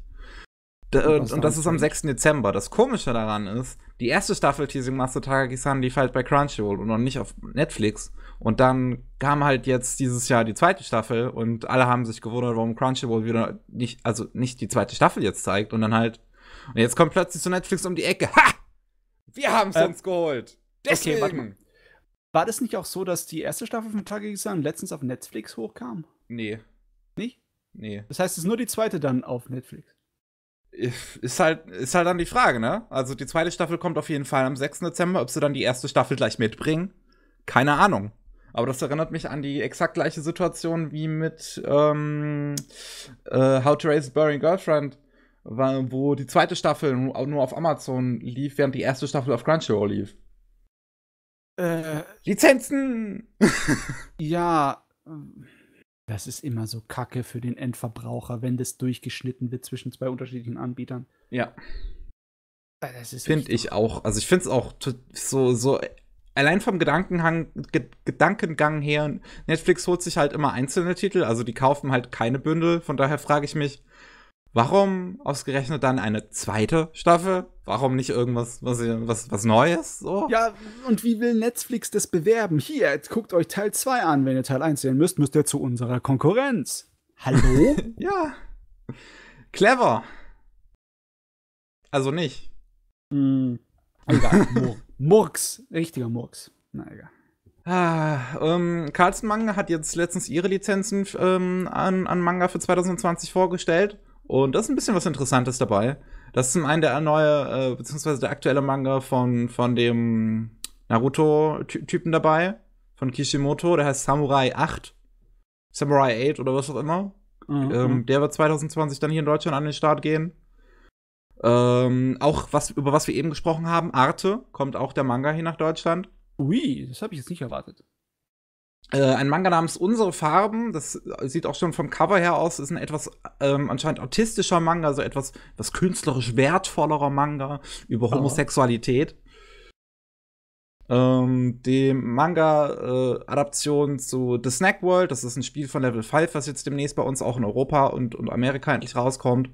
D und, und das ist am 6. Dezember. Das Komische daran ist, die erste Staffel Teasing Master Takagi-san lief halt bei Crunchyroll und noch nicht auf Netflix. Und dann kam halt jetzt dieses Jahr die zweite Staffel und alle haben sich gewundert, warum Crunchyroll wieder nicht, also nicht die zweite Staffel jetzt zeigt und dann halt. Und jetzt kommt plötzlich so Netflix um die Ecke. Ha! Wir haben es äh, uns geholt. Deswegen. Okay, warte mal. War das nicht auch so, dass die erste Staffel von takagi letztens auf Netflix hochkam? Nee. Nicht? Nee. Das heißt, es ist nur die zweite dann auf Netflix. Ist halt, ist halt dann die Frage, ne? Also die zweite Staffel kommt auf jeden Fall am 6. Dezember. Ob sie dann die erste Staffel gleich mitbringen? Keine Ahnung. Aber das erinnert mich an die exakt gleiche Situation wie mit ähm, äh, How to Raise a Burning Girlfriend, wo die zweite Staffel nur auf Amazon lief, während die erste Staffel auf Crunchyroll lief. Äh, Lizenzen! *laughs* *laughs* ja, das ist immer so kacke für den Endverbraucher, wenn das durchgeschnitten wird zwischen zwei unterschiedlichen Anbietern. Ja. Äh, finde ich auch. Also ich finde es auch so, so allein vom Gedankengang her, Netflix holt sich halt immer einzelne Titel, also die kaufen halt keine Bündel. Von daher frage ich mich, warum ausgerechnet dann eine zweite Staffel? Warum nicht irgendwas, was, was, was Neues? So? Ja, und wie will Netflix das bewerben? Hier, jetzt guckt euch Teil 2 an. Wenn ihr Teil 1 sehen müsst, müsst ihr zu unserer Konkurrenz. Hallo? *laughs* ja. Clever. Also nicht. Mm. Egal. *laughs* Murks. Richtiger Murks. Na egal. Ah, ähm, Carlsen Manga hat jetzt letztens ihre Lizenzen ähm, an, an Manga für 2020 vorgestellt. Und das ist ein bisschen was Interessantes dabei. Das ist zum einen der neue, äh, beziehungsweise der aktuelle Manga von, von dem Naruto-Typen dabei, von Kishimoto, der heißt Samurai 8. Samurai 8 oder was auch immer. Mhm. Ähm, der wird 2020 dann hier in Deutschland an den Start gehen. Ähm, auch was, über was wir eben gesprochen haben, Arte, kommt auch der Manga hier nach Deutschland. Ui, das habe ich jetzt nicht erwartet. Äh, ein Manga namens Unsere Farben, das sieht auch schon vom Cover her aus, ist ein etwas ähm, anscheinend autistischer Manga, so also etwas, was künstlerisch wertvollerer Manga über oh. Homosexualität. Ähm, die Manga-Adaption äh, zu The Snack World, das ist ein Spiel von Level 5, was jetzt demnächst bei uns auch in Europa und, und Amerika endlich rauskommt.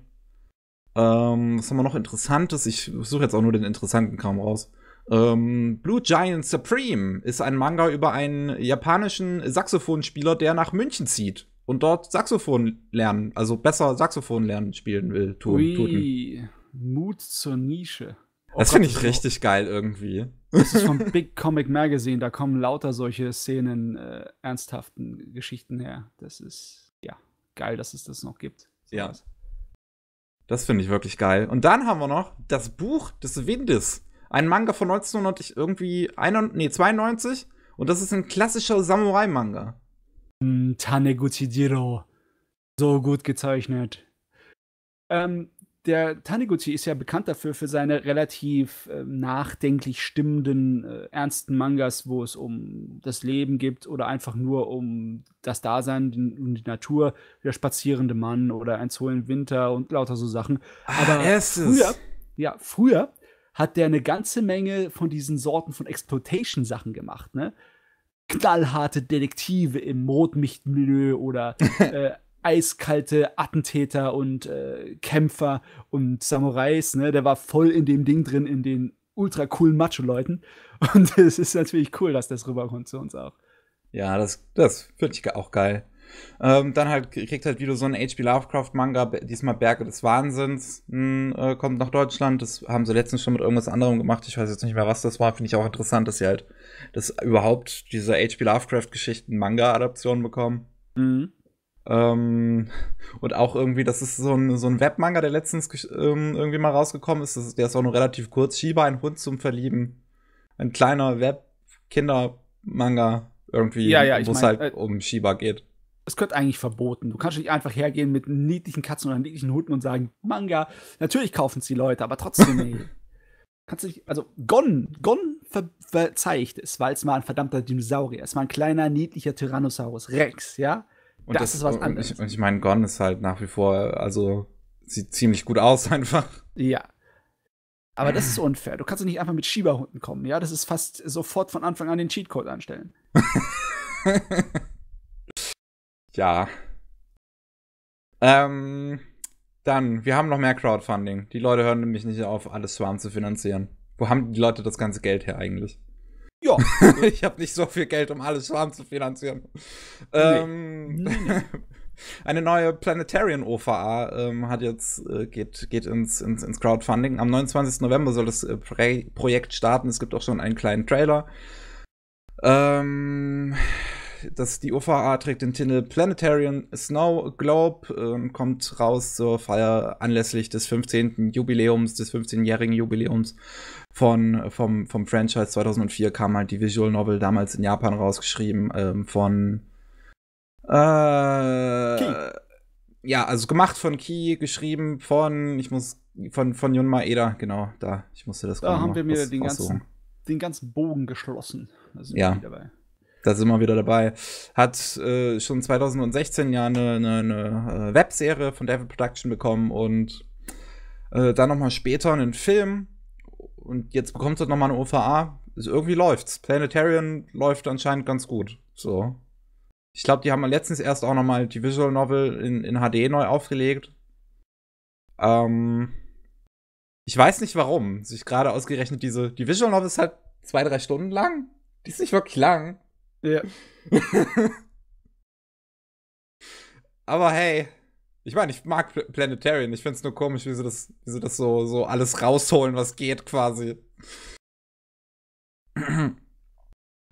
Ähm, was haben wir noch Interessantes? Ich suche jetzt auch nur den interessanten Kram raus. Ähm, Blue Giant Supreme ist ein Manga über einen japanischen Saxophonspieler, der nach München zieht und dort Saxophon lernen, also besser Saxophon lernen spielen will. Tun, Ui, Mut zur Nische. Oh das finde ich richtig geil irgendwie. Das ist vom *laughs* Big Comic Magazine, da kommen lauter solche Szenen, äh, ernsthaften Geschichten her. Das ist ja geil, dass es das noch gibt. So ja. Was. Das finde ich wirklich geil. Und dann haben wir noch das Buch des Windes. Ein Manga von 1900 irgendwie 91, nee, 92. Und das ist ein klassischer Samurai-Manga. Hm, Taneguchi Jiro. So gut gezeichnet. Ähm, der Taniguchi ist ja bekannt dafür für seine relativ äh, nachdenklich stimmenden, äh, ernsten Mangas, wo es um das Leben geht oder einfach nur um das Dasein und um die Natur, der spazierende Mann oder ein Zoo im Winter und lauter so Sachen. Ah, Aber ah, früher, ja, früher hat der eine ganze Menge von diesen Sorten von Exploitation-Sachen gemacht, ne? Knallharte Detektive im motmicht oder *laughs* äh, eiskalte Attentäter und äh, Kämpfer und Samurais, ne? Der war voll in dem Ding drin, in den ultra coolen Macho-Leuten. *laughs* Und es ist natürlich cool, dass das rüberkommt zu uns auch. Ja, das, das finde ich auch geil. Ähm, dann halt kriegt halt wieder so ein H.P. Lovecraft-Manga, diesmal Berge des Wahnsinns, mh, hm, äh, kommt nach Deutschland. Das haben sie letztens schon mit irgendwas anderem gemacht. Ich weiß jetzt nicht mehr, was das war. Finde ich auch interessant, dass sie halt dass überhaupt diese H.P. Lovecraft-Geschichten manga adaptionen bekommen. Mhm. Ähm, und auch irgendwie, das ist so ein, so ein Webmanga, der letztens ähm, irgendwie mal rausgekommen ist. ist. Der ist auch nur relativ kurz. Shiba, ein Hund zum Verlieben. Ein kleiner web kindermanga irgendwie, ja, ja, wo es halt äh, um Shiba geht. Es könnte eigentlich verboten. Du kannst nicht einfach hergehen mit niedlichen Katzen oder niedlichen Hunden und sagen, Manga, natürlich kaufen es die Leute, aber trotzdem, ey. *laughs* kannst du nicht, also Gon, Gon ver verzeiht es, weil es mal ein verdammter Dinosaurier, es war ein kleiner, niedlicher Tyrannosaurus Rex, ja? Und das, das ist was anderes. Und ich, und ich meine, Gon ist halt nach wie vor, also sieht ziemlich gut aus *laughs* einfach. Ja. Aber das ist unfair. Du kannst nicht einfach mit Schieberhunden kommen, ja? Das ist fast sofort von Anfang an den Cheatcode anstellen. *laughs* ja. Ähm, dann, wir haben noch mehr Crowdfunding. Die Leute hören nämlich nicht auf, alles Swarm zu finanzieren. Wo haben die Leute das ganze Geld her eigentlich? Ja, *laughs* ich habe nicht so viel Geld, um alles warm zu finanzieren. Nee. Ähm, nee, *laughs* Eine neue Planetarian OVA ähm, hat jetzt, äh, geht, geht ins, ins, ins, Crowdfunding. Am 29. November soll das äh, Projekt starten. Es gibt auch schon einen kleinen Trailer. Ähm, das, die UVA trägt den Titel Planetarian Snow Globe und ähm, kommt raus zur Feier anlässlich des 15. Jubiläums, des 15-jährigen Jubiläums von, vom, vom Franchise 2004 kam halt die Visual Novel damals in Japan rausgeschrieben ähm, von äh, Ja, also gemacht von Key, geschrieben von, ich muss, von, von Jun Maeda, genau, da, ich musste das Da haben wir mir den ganzen, den ganzen Bogen geschlossen. ja. dabei da sind wir wieder dabei, hat äh, schon 2016 ja eine, eine, eine äh, Webserie von David Production bekommen und äh, dann nochmal später einen Film und jetzt bekommt er nochmal eine OVA. Also irgendwie läuft's. Planetarian läuft anscheinend ganz gut. So. Ich glaube, die haben letztens erst auch nochmal die Visual Novel in, in HD neu aufgelegt. Ähm, ich weiß nicht warum. Sich gerade ausgerechnet diese. Die Visual Novel ist halt zwei, drei Stunden lang. Die ist nicht wirklich lang. Ja. *laughs* Aber hey, ich meine, ich mag Planetarian. Ich finde es nur komisch, wie sie das, wie sie das so, so alles rausholen, was geht quasi. *clears throat* ähm,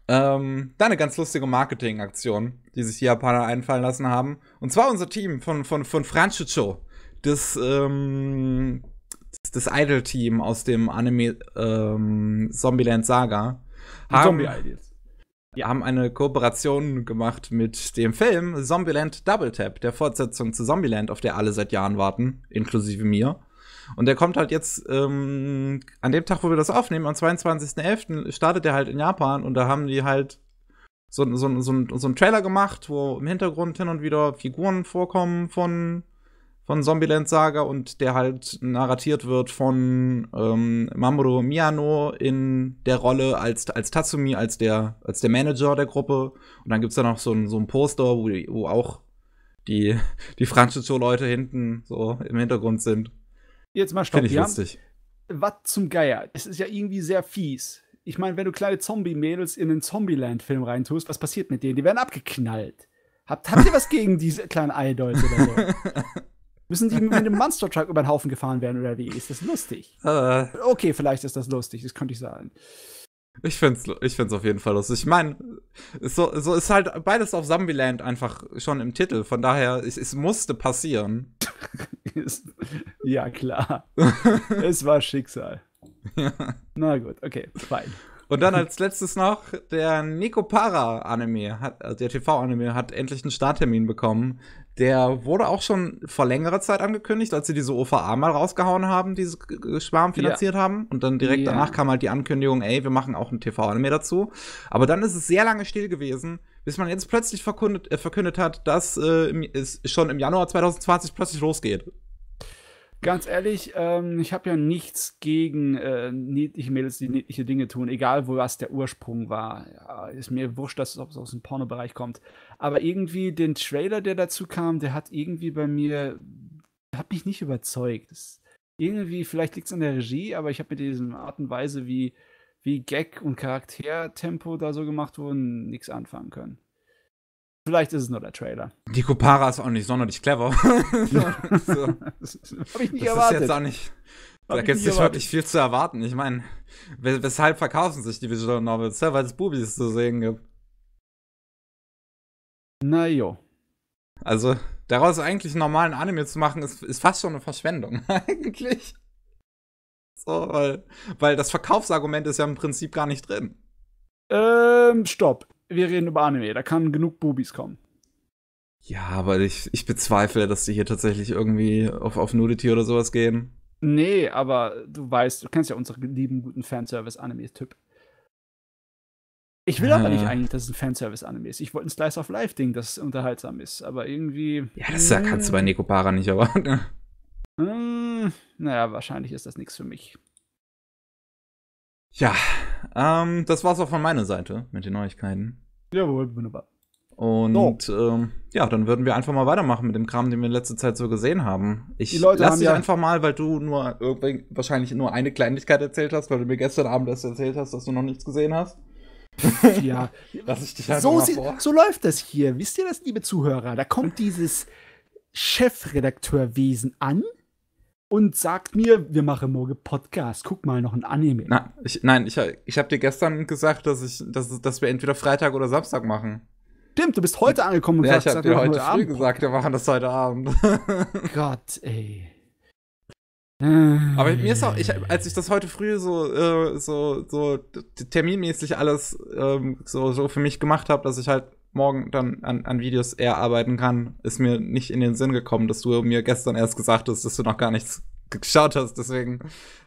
dann eine ganz lustige Marketingaktion, die sich die Japaner einfallen lassen haben. Und zwar unser Team von, von, von Franchicho, das, ähm, das, Idol-Team aus dem Anime ähm, Zombieland Saga. Haben, Zombie Ideals. Die haben eine Kooperation gemacht mit dem Film Zombieland Double Tap, der Fortsetzung zu Zombieland, auf der alle seit Jahren warten, inklusive mir. Und der kommt halt jetzt ähm, an dem Tag, wo wir das aufnehmen, am 22.11. startet er halt in Japan und da haben die halt so, so, so, so, so einen Trailer gemacht, wo im Hintergrund hin und wieder Figuren vorkommen von von Zombieland Saga und der halt narratiert wird von ähm, Mamoru Miyano in der Rolle als, als Tatsumi, als der, als der Manager der Gruppe. Und dann gibt es da noch so ein, so ein Poster, wo, wo auch die, *laughs* die Franchiso-Leute hinten so im Hintergrund sind. Jetzt mal stopp. ich lustig. Was zum Geier. Es ist ja irgendwie sehr fies. Ich meine, wenn du kleine Zombie-Mädels in einen Zombieland-Film reintust, was passiert mit denen? Die werden abgeknallt. Habt, habt ihr was gegen diese kleinen Eideute oder so? *laughs* Müssen die *laughs* mit einem Monster Truck über den Haufen gefahren werden oder wie? Ist das lustig? Äh. Okay, vielleicht ist das lustig, das könnte ich sagen. Ich find's, ich find's auf jeden Fall lustig. Ich meine, so, so ist halt beides auf Zombieland einfach schon im Titel. Von daher, es, es musste passieren. *laughs* ja, klar. *laughs* es war Schicksal. Ja. Na gut, okay, fein. Und dann *laughs* als letztes noch, der Nico Para Anime, hat, also der TV-Anime, hat endlich einen Starttermin bekommen. Der wurde auch schon vor längerer Zeit angekündigt, als sie diese OVA mal rausgehauen haben, diese Schwarm finanziert ja. haben. Und dann direkt ja. danach kam halt die Ankündigung, ey, wir machen auch einen TV-Anime dazu. Aber dann ist es sehr lange still gewesen, bis man jetzt plötzlich verkündet, äh, verkündet hat, dass äh, es schon im Januar 2020 plötzlich losgeht. Ganz ehrlich, ähm, ich habe ja nichts gegen äh, niedliche Mädels, die niedliche Dinge tun, egal wo was der Ursprung war. Ja, ist mir wurscht, dass es aus dem Pornobereich kommt. Aber irgendwie den Trailer, der dazu kam, der hat irgendwie bei mir, hat mich nicht überzeugt. Das, irgendwie, vielleicht liegt es an der Regie, aber ich habe mit dieser Art und Weise, wie, wie Gag und Charaktertempo da so gemacht wurden, nichts anfangen können. Vielleicht ist es nur der Trailer. Die Kupara ist auch nicht sonderlich clever. *laughs* so. Das ich nicht das erwartet. Ist jetzt auch nicht, da gibt es nicht wirklich viel zu erwarten. Ich meine, weshalb verkaufen sich die Visual Novels? Ja, weil es Bubis zu sehen gibt. Na jo. Also, daraus eigentlich einen normalen Anime zu machen, ist, ist fast schon eine Verschwendung, *laughs* eigentlich. So, weil, weil das Verkaufsargument ist ja im Prinzip gar nicht drin. Ähm, stopp wir reden über Anime, da kann genug Bubis kommen. Ja, aber ich, ich bezweifle, dass die hier tatsächlich irgendwie auf, auf Nudity oder sowas gehen. Nee, aber du weißt, du kennst ja unsere lieben guten Fanservice-Anime-Typ. Ich will ja. aber nicht äh. eigentlich, dass es ein Fanservice-Anime ist. Ich wollte ein Slice of Life-Ding, das unterhaltsam ist, aber irgendwie. Ja, das äh, kannst du bei Nekopara nicht erwarten. Hm, naja, wahrscheinlich ist das nichts für mich. Ja, ähm, das war's auch von meiner Seite mit den Neuigkeiten. Jawohl, wunderbar. Und oh. ähm, ja, dann würden wir einfach mal weitermachen mit dem Kram, den wir in letzter Zeit so gesehen haben. Ich lass dich ja einfach mal, weil du nur wahrscheinlich nur eine Kleinigkeit erzählt hast, weil du mir gestern Abend erst erzählt hast, dass du noch nichts gesehen hast. ja, *laughs* lass ich dich halt mal sie, so läuft das hier. Wisst ihr das, liebe Zuhörer? Da kommt dieses Chefredakteurwesen an und sagt mir, wir machen morgen Podcast. Guck mal, noch ein Anime. Na, ich, nein, ich, ich habe dir gestern gesagt, dass, ich, dass, dass wir entweder Freitag oder Samstag machen. Stimmt, du bist heute angekommen und ja, sagst, ich habe dir heute, heute früh Abend. gesagt, wir machen das heute Abend. *laughs* Gott, ey. Aber mir ist auch, ich, als ich das heute früh so, äh, so, so terminmäßig alles ähm, so, so für mich gemacht habe, dass ich halt morgen dann an, an Videos eher arbeiten kann, ist mir nicht in den Sinn gekommen, dass du mir gestern erst gesagt hast, dass du noch gar nichts geschaut hast. Deswegen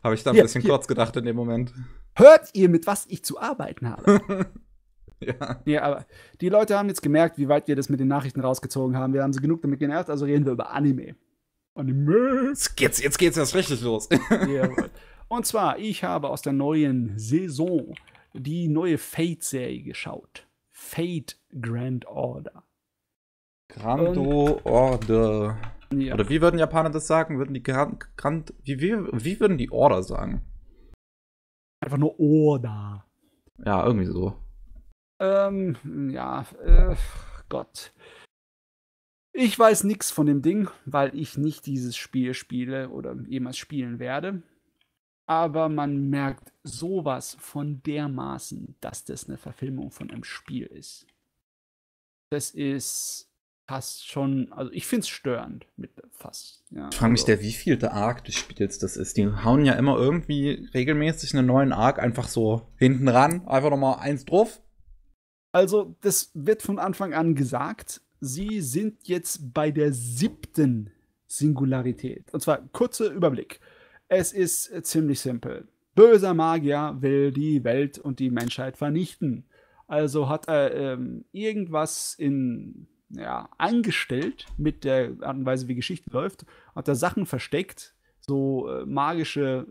habe ich da ein hier, bisschen hier. kurz gedacht in dem Moment. Hört ihr, mit was ich zu arbeiten habe? *laughs* ja. Ja, aber die Leute haben jetzt gemerkt, wie weit wir das mit den Nachrichten rausgezogen haben. Wir haben sie genug damit genervt, also reden wir über Anime. Anime. Jetzt geht's, jetzt geht's erst richtig los. *laughs* Jawohl. Und zwar, ich habe aus der neuen Saison die neue Fate-Serie geschaut. Fate Grand Order. Grand Order. Ja. Oder wie würden Japaner das sagen? Würden die Grand, Grand wie, wie, wie würden die Order sagen? Einfach nur Order. Ja, irgendwie so. Ähm, ja, äh, Gott. Ich weiß nichts von dem Ding, weil ich nicht dieses Spiel spiele oder jemals spielen werde aber man merkt sowas von dermaßen, dass das eine Verfilmung von einem Spiel ist. Das ist fast schon, also ich finde es störend mit fast. Ja, ich frage mich, also. der wievielte Arc des Spiels das ist. Die hauen ja immer irgendwie regelmäßig einen neuen Arc einfach so hinten ran, einfach nochmal eins drauf. Also, das wird von Anfang an gesagt. Sie sind jetzt bei der siebten Singularität. Und zwar kurzer Überblick. Es ist äh, ziemlich simpel. Böser Magier will die Welt und die Menschheit vernichten. Also hat er ähm, irgendwas in, ja, angestellt mit der Art und Weise, wie Geschichte läuft, hat er Sachen versteckt, so äh, magische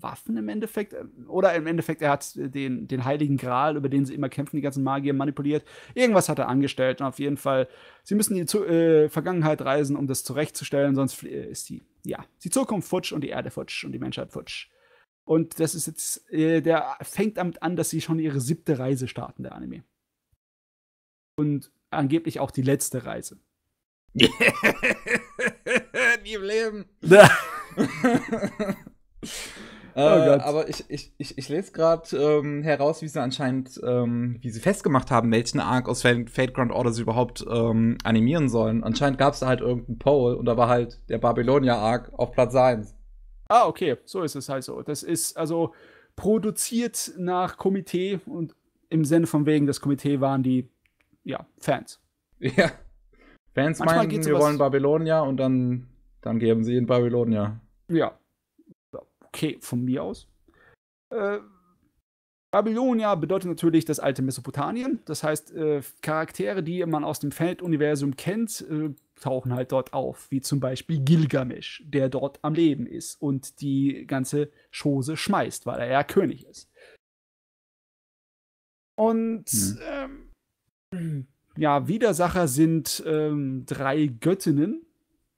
Waffen im Endeffekt. Äh, oder im Endeffekt, er hat den, den heiligen Gral, über den sie immer kämpfen, die ganzen Magier manipuliert. Irgendwas hat er angestellt und auf jeden Fall, sie müssen in die zu, äh, Vergangenheit reisen, um das zurechtzustellen, sonst äh, ist die ja, die Zukunft futsch und die Erde futsch und die Menschheit futsch. Und das ist jetzt, äh, der fängt damit an, dass sie schon ihre siebte Reise starten, der Anime. Und angeblich auch die letzte Reise. Nie *laughs* im Leben. *laughs* *laughs* Oh äh, aber ich, ich, ich, ich lese gerade ähm, heraus, wie sie anscheinend, ähm, wie sie festgemacht haben, welchen Arc aus Fate, Fate Grand Order sie überhaupt ähm, animieren sollen. Anscheinend gab es da halt irgendeinen Poll und da war halt der Babylonia Arc auf Platz 1. Ah, okay, so ist es halt so. Das ist also produziert nach Komitee und im Sinne von wegen, das Komitee waren die, ja, Fans. *laughs* Ja. Fans Manchmal meinen, wir wollen Babylonia und dann, dann geben sie in Babylonia. Ja, okay, von mir aus. Äh, Babylonia bedeutet natürlich das alte Mesopotamien. Das heißt, äh, Charaktere, die man aus dem Feld-Universum kennt, äh, tauchen halt dort auf. Wie zum Beispiel Gilgamesh, der dort am Leben ist und die ganze Chose schmeißt, weil er ja König ist. Und hm. ähm, *clears throat* ja, Widersacher sind ähm, drei Göttinnen,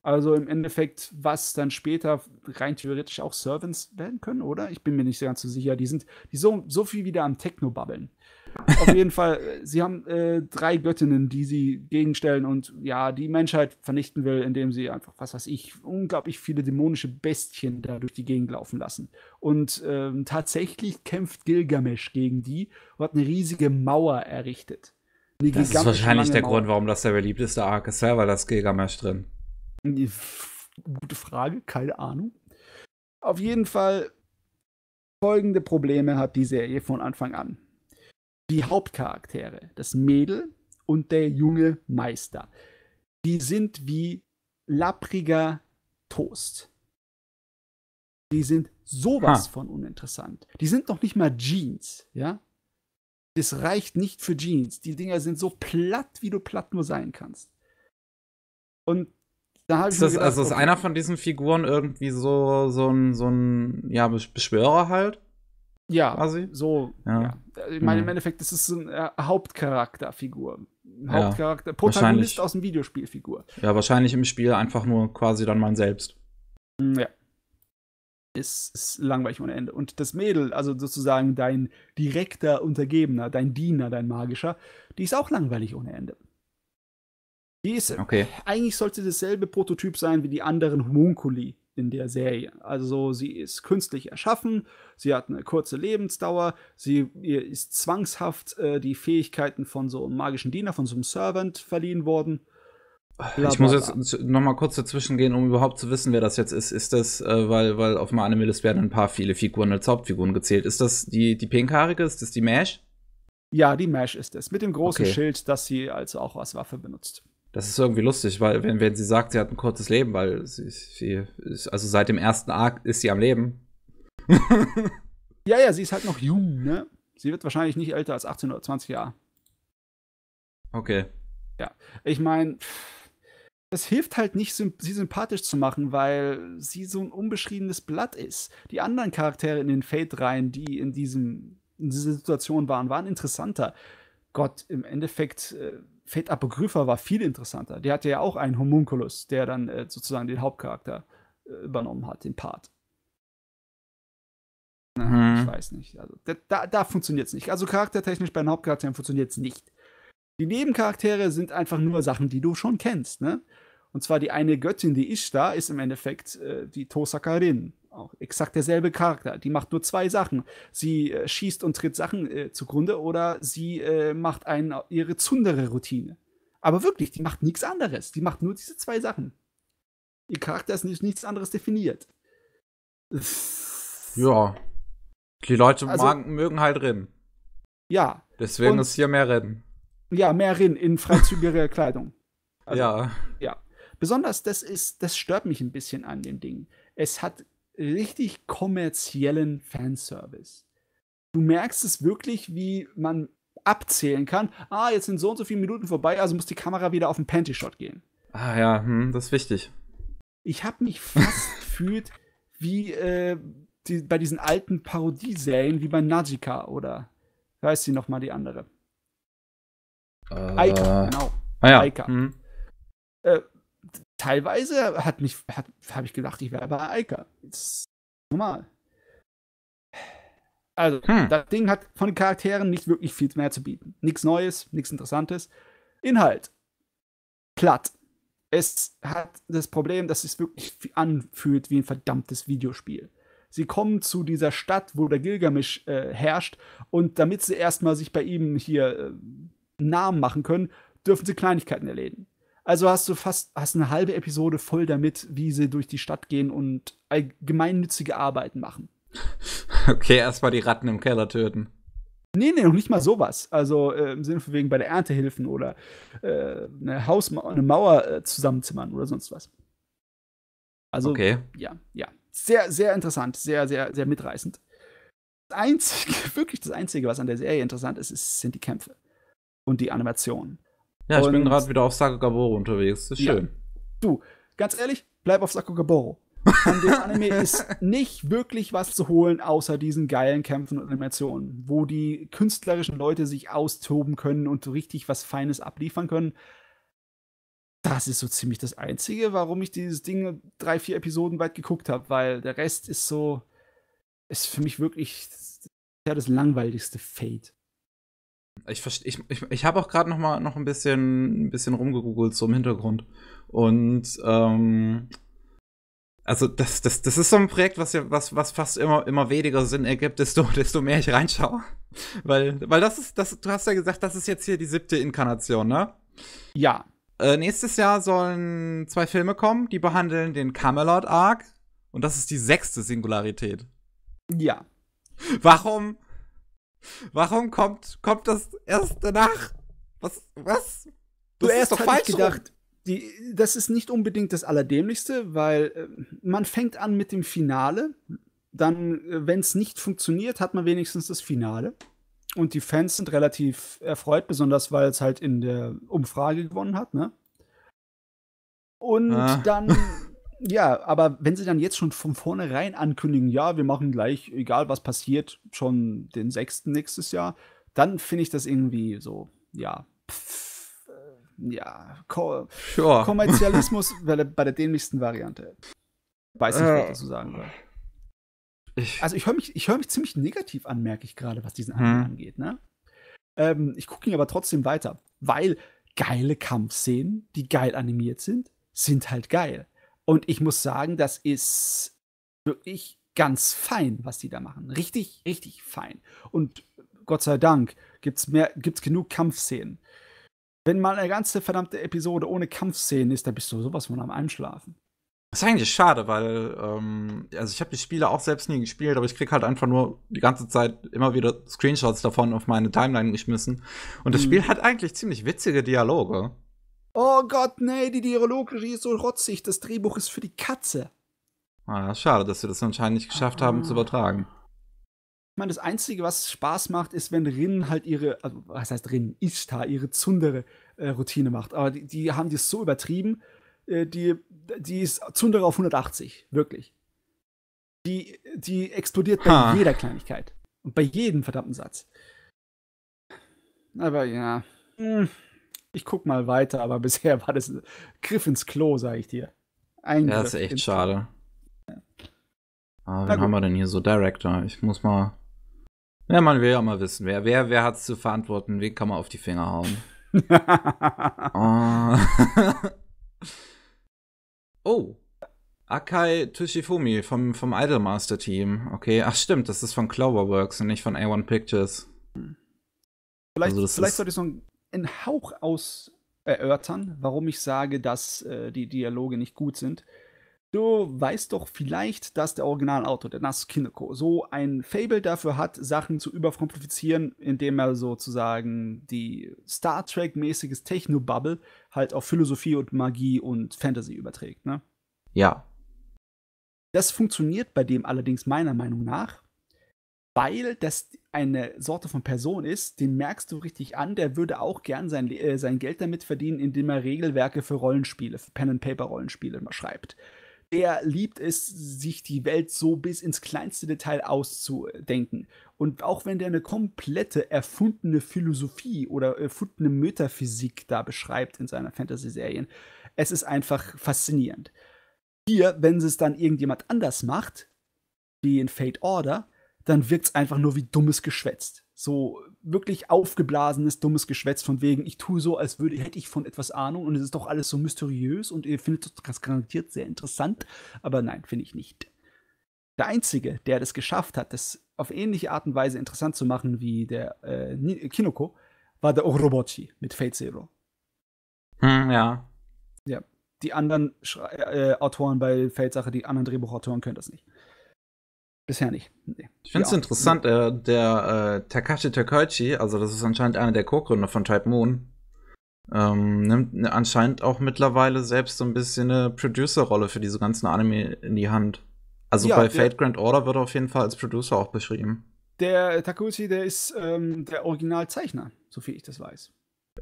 also im Endeffekt, was dann später rein theoretisch auch Servants werden können, oder? Ich bin mir nicht so ganz so sicher. Die sind die so, so viel wieder am Techno babbeln. *laughs* Auf jeden Fall, äh, sie haben äh, drei Göttinnen, die sie gegenstellen und ja, die Menschheit vernichten will, indem sie einfach, was weiß ich, unglaublich viele dämonische Bestien da durch die Gegend laufen lassen. Und ähm, tatsächlich kämpft Gilgamesh gegen die und hat eine riesige Mauer errichtet. Eine das ist wahrscheinlich der Mauer. Grund, warum das der beliebteste Arc ist, weil das Gilgamesh drin. Gute Frage, keine Ahnung. Auf jeden Fall folgende Probleme hat die Serie von Anfang an. Die Hauptcharaktere, das Mädel und der junge Meister, die sind wie lappriger Toast. Die sind sowas ha. von uninteressant. Die sind noch nicht mal Jeans, ja? Das reicht nicht für Jeans. Die Dinger sind so platt, wie du platt nur sein kannst. Und da ist das, gedacht, also ist okay. einer von diesen Figuren irgendwie so, so ein, so ein ja, Beschwörer halt? Ja, quasi? so. Ja. ja. Ich meine, mhm. im Endeffekt ist es eine äh, Hauptcharakterfigur. Ein Hauptcharakter, ja, Protagonist aus dem Videospielfigur. Ja, wahrscheinlich im Spiel einfach nur quasi dann man selbst. Mm, ja. Ist, ist langweilig ohne Ende. Und das Mädel, also sozusagen dein direkter Untergebener, dein Diener, dein magischer, die ist auch langweilig ohne Ende. Die ist okay. eigentlich sollte dasselbe Prototyp sein wie die anderen Homunculi in der Serie. Also sie ist künstlich erschaffen, sie hat eine kurze Lebensdauer, sie ihr ist zwangshaft äh, die Fähigkeiten von so einem magischen Diener, von so einem Servant verliehen worden. Blablabla. Ich muss jetzt noch mal kurz dazwischen gehen, um überhaupt zu wissen, wer das jetzt ist. Ist das, äh, weil, weil auf meiner anime werden ein paar viele Figuren als Hauptfiguren gezählt. Ist das die, die pinkhaarige? Ist das die Mash? Ja, die Mash ist es. Mit dem großen okay. Schild, das sie also auch als Waffe benutzt. Das ist irgendwie lustig, weil wenn, wenn sie sagt, sie hat ein kurzes Leben, weil sie, sie ist, also seit dem ersten Arc ist sie am Leben. ja, ja, sie ist halt noch jung, ne? Sie wird wahrscheinlich nicht älter als 18 oder 20 Jahre. Okay. Ja, ich meine, es hilft halt nicht, sie sympathisch zu machen, weil sie so ein unbeschriebenes Blatt ist. Die anderen Charaktere in den Fate-Reihen, die in, diesem, in dieser Situation waren, waren interessanter. Gott, im Endeffekt, äh, Fate Apocrypha war viel interessanter. Der hatte ja auch einen Homunculus, der dann äh, sozusagen den Hauptcharakter äh, übernommen hat, den Part. Na, hm. Ich weiß nicht. Also, da, da funktioniert es nicht. Also charaktertechnisch bei den Hauptcharakteren funktioniert es nicht. Die Nebencharaktere sind einfach nur Sachen, die du schon kennst, ne? Und zwar die eine Göttin, die da, ist im Endeffekt äh, die Tosakarin auch exakt derselbe Charakter. Die macht nur zwei Sachen. Sie äh, schießt und tritt Sachen äh, zugrunde oder sie äh, macht einen, ihre Zundere-Routine. Aber wirklich, die macht nichts anderes. Die macht nur diese zwei Sachen. Ihr Charakter ist nicht, nichts anderes definiert. Ja. Die Leute also, magen, mögen halt Rennen. Ja. Deswegen und, ist hier mehr Rennen. Ja, mehr Rennen in freizügiger *laughs* Kleidung. Also, ja. Ja. Besonders das ist, das stört mich ein bisschen an dem Ding. Es hat richtig kommerziellen Fanservice. Du merkst es wirklich, wie man abzählen kann. Ah, jetzt sind so und so viele Minuten vorbei, also muss die Kamera wieder auf den Panty-Shot gehen. Ah ja, hm, das ist wichtig. Ich habe mich fast *laughs* gefühlt wie äh, die, bei diesen alten Parodieserien, wie bei Najika oder weiß heißt sie nochmal die andere? Äh, Aika, genau. Ah ja. Aika. Mhm. Äh, teilweise hat mich, habe ich gedacht, ich wäre bei Eika. Ist normal. Also, hm. das Ding hat von den Charakteren nicht wirklich viel mehr zu bieten. Nichts Neues, nichts Interessantes. Inhalt. Platt. Es hat das Problem, dass es wirklich anfühlt wie ein verdammtes Videospiel. Sie kommen zu dieser Stadt, wo der Gilgamesh äh, herrscht, und damit sie erstmal sich bei ihm hier äh, Namen machen können, dürfen sie Kleinigkeiten erledigen. Also hast du fast hast eine halbe Episode voll damit, wie sie durch die Stadt gehen und gemeinnützige Arbeiten machen. Okay, erstmal die Ratten im Keller töten. Nee, nee, noch nicht mal sowas. Also äh, im Sinne von wegen bei der Erntehilfen oder äh, eine, Hausma eine Mauer äh, zusammenzimmern oder sonst was. Also, okay. ja, ja. Sehr, sehr interessant, sehr, sehr, sehr mitreißend. Das Einzige, *laughs* wirklich das Einzige, was an der Serie interessant ist, ist sind die Kämpfe und die Animationen. Ja, ich und bin gerade wieder auf Sakagaboro unterwegs. Das ist schön. Ja. Du, ganz ehrlich, bleib auf Sakagaboro. An dem Anime *laughs* ist nicht wirklich was zu holen, außer diesen geilen Kämpfen und Animationen, wo die künstlerischen Leute sich austoben können und richtig was Feines abliefern können. Das ist so ziemlich das Einzige, warum ich dieses Ding drei, vier Episoden weit geguckt habe, weil der Rest ist so, ist für mich wirklich ja das langweiligste Fate. Ich, ich, ich, ich habe auch gerade noch mal noch ein bisschen, ein bisschen rumgegoogelt, so im Hintergrund. Und ähm, also das, das, das ist so ein Projekt, was ja, was, was fast immer, immer weniger Sinn ergibt, desto, *laughs* desto mehr ich reinschaue. Weil, weil das ist, das, du hast ja gesagt, das ist jetzt hier die siebte Inkarnation, ne? Ja. Äh, nächstes Jahr sollen zwei Filme kommen, die behandeln den Camelot Arc und das ist die sechste Singularität. Ja. Warum Warum kommt, kommt das erst danach? Was? Was? Das du erst ist doch falsch gedacht. Rum. Die, das ist nicht unbedingt das Allerdämlichste, weil äh, man fängt an mit dem Finale. Dann, äh, wenn es nicht funktioniert, hat man wenigstens das Finale. Und die Fans sind relativ erfreut, besonders weil es halt in der Umfrage gewonnen hat, ne? Und ah. dann *laughs* Ja, aber wenn sie dann jetzt schon von vornherein ankündigen, ja, wir machen gleich, egal was passiert, schon den sechsten nächstes Jahr, dann finde ich das irgendwie so, ja, pff, äh, ja, Ko sure. Kommerzialismus bei *laughs* der, bei der dämlichsten Variante. Weiß nicht, was ich dazu sagen soll. Ich also ich höre mich, hör mich ziemlich negativ an, merke ich gerade, was diesen Anime hm. angeht. Ne? Ähm, ich gucke ihn aber trotzdem weiter, weil geile Kampfszenen, die geil animiert sind, sind halt geil. Und ich muss sagen, das ist wirklich ganz fein, was die da machen. Richtig, richtig fein. Und Gott sei Dank gibt's mehr, gibt's genug Kampfszenen. Wenn mal eine ganze verdammte Episode ohne Kampfszenen ist, dann bist du sowas von am Einschlafen. Das ist eigentlich schade, weil ähm, also ich habe die Spiele auch selbst nie gespielt, aber ich krieg halt einfach nur die ganze Zeit immer wieder Screenshots davon auf meine Timeline geschmissen. Und das mhm. Spiel hat eigentlich ziemlich witzige Dialoge. Oh Gott, nee, die Dialogregie ist so rotzig. Das Drehbuch ist für die Katze. Ah, schade, dass wir das anscheinend nicht geschafft ah. haben zu ah. übertragen. Ich meine, das Einzige, was Spaß macht, ist, wenn Rin halt ihre, also, was heißt Rin, Ishtar, ihre Zundere-Routine äh, macht. Aber die, die, haben das so übertrieben, äh, die, die ist Zundere auf 180, wirklich. Die, die explodiert bei ha. jeder Kleinigkeit. Und bei jedem verdammten Satz. Aber ja. Mh. Hm ich guck mal weiter, aber *laughs* bisher war das ein Griff ins Klo, sag ich dir. Ein ja, ist echt schade. Ja. Aber ah, wen haben wir denn hier so Director? Ich muss mal. Ja, man will ja mal wissen, wer, wer, wer hat's zu verantworten, wen kann man auf die Finger hauen? oh. *laughs* *laughs* oh. Akai Tushifumi vom, vom Idolmaster Team. Okay, ach stimmt, das ist von Cloverworks und nicht von A1 Pictures. Vielleicht, also vielleicht sollte ich so ein einen Hauch aus erörtern, warum ich sage, dass äh, die Dialoge nicht gut sind. Du weißt doch vielleicht, dass der Originalautor, der Nas Kineko, so ein Fable dafür hat, Sachen zu überkomplizieren, indem er sozusagen die Star Trek-mäßiges Techno-Bubble halt auf Philosophie und Magie und Fantasy überträgt, ne? Ja. Das funktioniert bei dem allerdings meiner Meinung nach, weil das eine Sorte von Person ist, den merkst du richtig an, der würde auch gern sein, äh, sein Geld damit verdienen, indem er Regelwerke für Rollenspiele, für Pen-and-Paper-Rollenspiele schreibt. Der liebt es, sich die Welt so bis ins kleinste Detail auszudenken. Und auch wenn der eine komplette erfundene Philosophie oder erfundene Metaphysik da beschreibt in seiner Fantasy-Serien, es ist einfach faszinierend. Hier, wenn es dann irgendjemand anders macht, wie in Fate Order, dann wirkt es einfach nur wie dummes Geschwätz. So wirklich aufgeblasenes, dummes Geschwätz von wegen, ich tue so, als würde, hätte ich von etwas Ahnung und es ist doch alles so mysteriös und ihr findet das garantiert sehr interessant, aber nein, finde ich nicht. Der Einzige, der das geschafft hat, das auf ähnliche Art und Weise interessant zu machen wie der äh, Kinoko, war der Orobochi mit Fate Zero. Hm, ja. Ja. Die anderen Schrei äh, Autoren bei Fate die anderen Drehbuchautoren können das nicht. Bisher nicht. Nee. Ich finde es interessant, äh, der äh, Takashi Takeuchi, also das ist anscheinend einer der Co-Gründer von Type Moon, ähm, nimmt anscheinend auch mittlerweile selbst so ein bisschen eine Producer-Rolle für diese ganzen Anime in die Hand. Also ja, bei Fate Grand Order wird er auf jeden Fall als Producer auch beschrieben. Der Takeuchi, der ist ähm, der Originalzeichner, soviel ich das weiß.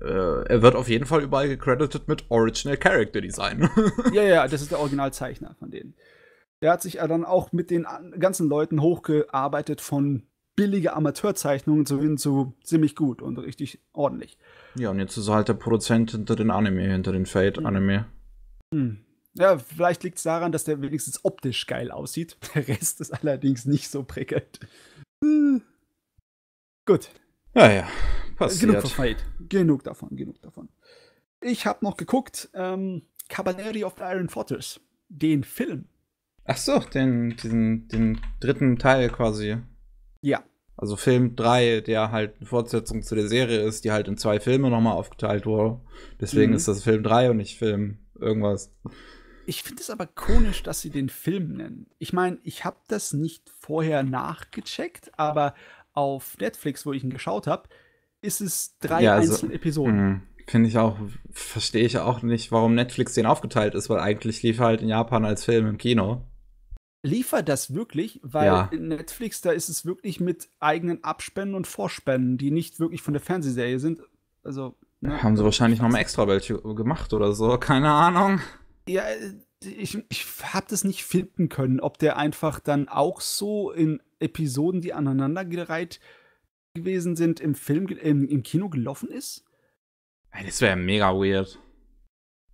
Äh, er wird auf jeden Fall überall gecredited mit Original Character Design. ja, ja, *laughs* das ist der Originalzeichner von denen. Der hat sich ja dann auch mit den ganzen Leuten hochgearbeitet von billige Amateurzeichnungen zu hin zu ziemlich gut und richtig ordentlich. Ja, und jetzt ist er halt der Produzent hinter den Anime, hinter den fade mhm. anime Hm. Ja, vielleicht liegt es daran, dass der wenigstens optisch geil aussieht. *laughs* Der Rest ist allerdings nicht so prickelnd. Hm. Gut. Ja, ja. Passiert. Genug von Genug davon, genug davon. Ich habe noch geguckt, ähm, Cabaneri of the Iron Fortress, den Film. Ach so, den, diesen, den dritten Teil quasi. Ja. Also Film 3, der halt eine Fortsetzung zu der Serie ist, die halt in zwei Filme nochmal aufgeteilt wurde. Deswegen mhm. ist das Film 3 und nicht Film irgendwas. Ich finde es aber komisch, dass sie den Film nennen. Ich meine, ich habe das nicht vorher nachgecheckt, aber auf Netflix, wo ich ihn geschaut habe, ist es drei ja, also, einzelne Episoden. Mhm. Finde ich auch, verstehe ich auch nicht, warum Netflix den aufgeteilt ist, weil eigentlich lief er halt in Japan als Film im Kino liefert das wirklich, weil ja. in Netflix, da ist es wirklich mit eigenen Abspenden und Vorspenden, die nicht wirklich von der Fernsehserie sind. Also. Ne? Haben sie wahrscheinlich nochmal also extra welche gemacht oder so, keine Ahnung. Ja, äh, ich, ich habe das nicht finden können, ob der einfach dann auch so in Episoden, die aneinandergereiht gewesen sind, im Film, im, im Kino gelaufen ist. Das wäre mega weird.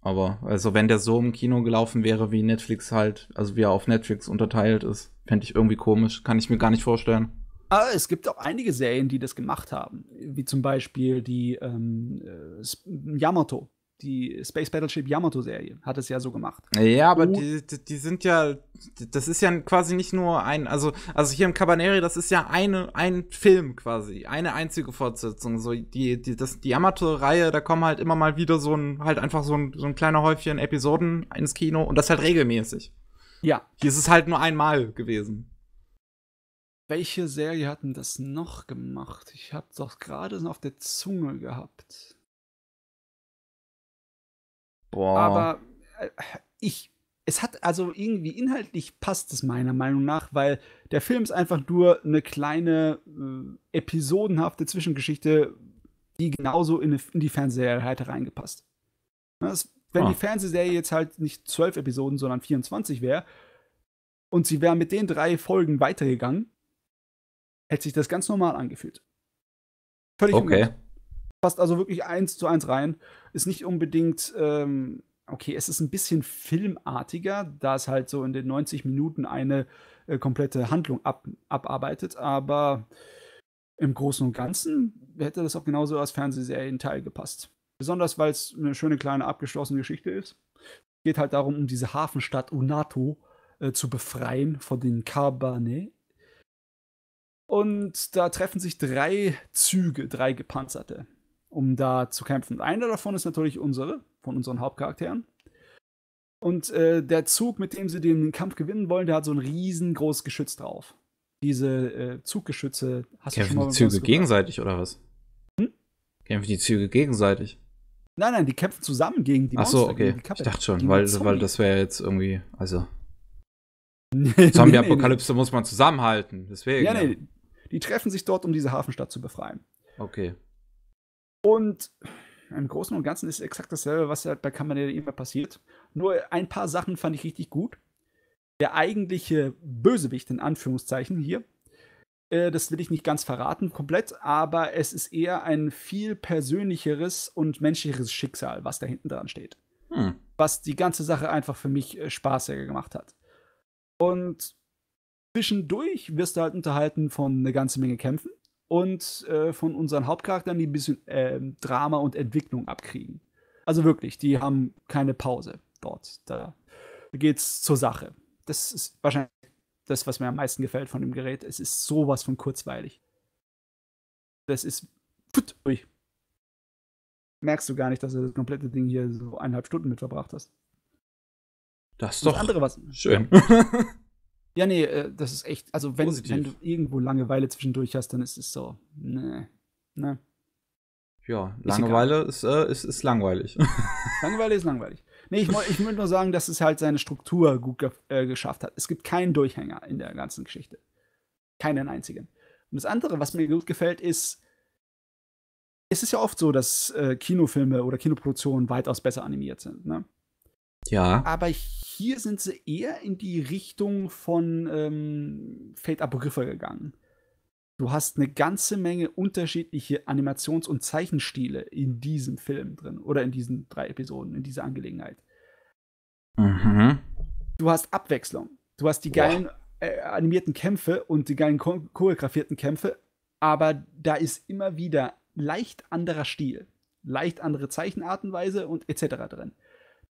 Aber also wenn der so im Kino gelaufen wäre, wie Netflix halt, also wie er auf Netflix unterteilt ist, fände ich irgendwie komisch. Kann ich mir gar nicht vorstellen. Aber es gibt auch einige Serien, die das gemacht haben, wie zum Beispiel die ähm, äh, Yamato die Space Battleship Yamato-Serie hat es ja so gemacht. Ja, aber die, die, die, sind ja, das ist ja quasi nicht nur ein, also, also hier im Cabaneri, das ist ja eine, ein Film quasi, eine einzige Fortsetzung. So, die, die, das, die Yamato-Reihe, da kommen halt immer mal wieder so ein, halt einfach so ein, so ein kleiner Häufchen Episoden ins Kino und das halt regelmäßig. Ja. Hier ist es halt nur einmal gewesen. Welche Serie hatten das noch gemacht? Ich hab's doch gerade auf der Zunge gehabt. Boah. Aber äh, ich, es hat also irgendwie inhaltlich passt es meiner Meinung nach, weil der Film ist einfach nur eine kleine äh, episodenhafte Zwischengeschichte, die genauso in, in die Fernsehserie hätte halt reingepasst. Das, ne, wenn oh. die Fernsehserie jetzt halt nicht zwölf Episoden, sondern 24 wäre und sie wäre mit den drei Folgen weitergegangen, hätte sich das ganz normal angefühlt. Völlig okay. Ungut passt also wirklich eins zu eins rein. Ist nicht unbedingt, ähm, okay, es ist ein bisschen filmartiger, da es halt so in den 90 Minuten eine äh, komplette Handlung ab, abarbeitet, aber im Großen und Ganzen hätte das auch genauso als Fernsehserienteil gepasst. Besonders, weil es eine schöne kleine abgeschlossene Geschichte ist. Es geht halt darum, um diese Hafenstadt Unato äh, zu befreien von den Kabane. Und da treffen sich drei Züge, drei gepanzerte um da zu kämpfen. Einer davon ist natürlich unsere, von unseren Hauptcharakteren. Und äh, der Zug, mit dem sie den Kampf gewinnen wollen, der hat so ein riesengroßes Geschütz drauf. Diese äh, Zuggeschütze hast Kämpfen du schon mal die Züge gegenseitig oder was? Hm? Kämpfen die Züge gegenseitig? Nein, nein, die kämpfen zusammen gegen die Ach so, Monster, okay. ich dachte schon, weil, weil das wäre jetzt irgendwie, also. Zombie-Apokalypse nee, nee. muss man zusammenhalten, deswegen. Ja, nee, die treffen sich dort, um diese Hafenstadt zu befreien. Okay. Und im Großen und Ganzen ist es exakt dasselbe, was halt bei Kammernähe immer passiert. Nur ein paar Sachen fand ich richtig gut. Der eigentliche Bösewicht, in Anführungszeichen, hier, äh, das will ich nicht ganz verraten komplett, aber es ist eher ein viel persönlicheres und menschlicheres Schicksal, was da hinten dran steht. Hm. Was die ganze Sache einfach für mich äh, spaßiger gemacht hat. Und zwischendurch wirst du halt unterhalten von eine ganze Menge Kämpfen und äh, von unseren Hauptcharakteren, die ein bisschen äh, Drama und Entwicklung abkriegen. Also wirklich, die haben keine Pause dort. Da geht's zur Sache. Das ist wahrscheinlich das, was mir am meisten gefällt von dem Gerät. Es ist sowas von kurzweilig. Das ist put, durch. Merkst du gar nicht, dass du das komplette Ding hier so eineinhalb Stunden mit verbracht hast. Das ist doch. das andere was. Schön. *laughs* Ja, nee, äh, das ist echt, also wenn, wenn, du irgendwo Langeweile zwischendurch hast, dann ist es so, ne, ne. Ja, Langeweile ist, äh, ist, ist, langweilig. *laughs* Langeweile ist langweilig. Nee, ich, ich will nur sagen, dass es halt seine Struktur gut ge äh, geschafft hat. Es gibt keinen Durchhänger in der ganzen Geschichte. Keinen einzigen. Und das andere, was mir gut gefällt, ist, es ist ja oft so, dass äh, Kinofilme oder Kinoproduktionen weitaus besser animiert sind, ne? Ja. Aber ich hier sind sie eher in die Richtung von ähm, Fate Apocrypha gegangen. Du hast eine ganze Menge unterschiedliche Animations- und Zeichenstile in diesem Film drin oder in diesen drei Episoden, in dieser Angelegenheit. Mhm. Du hast Abwechslung. Du hast die geilen äh, animierten Kämpfe und die geilen choreografierten Kämpfe, aber da ist immer wieder leicht anderer Stil, leicht andere Zeichenartenweise und etc. drin.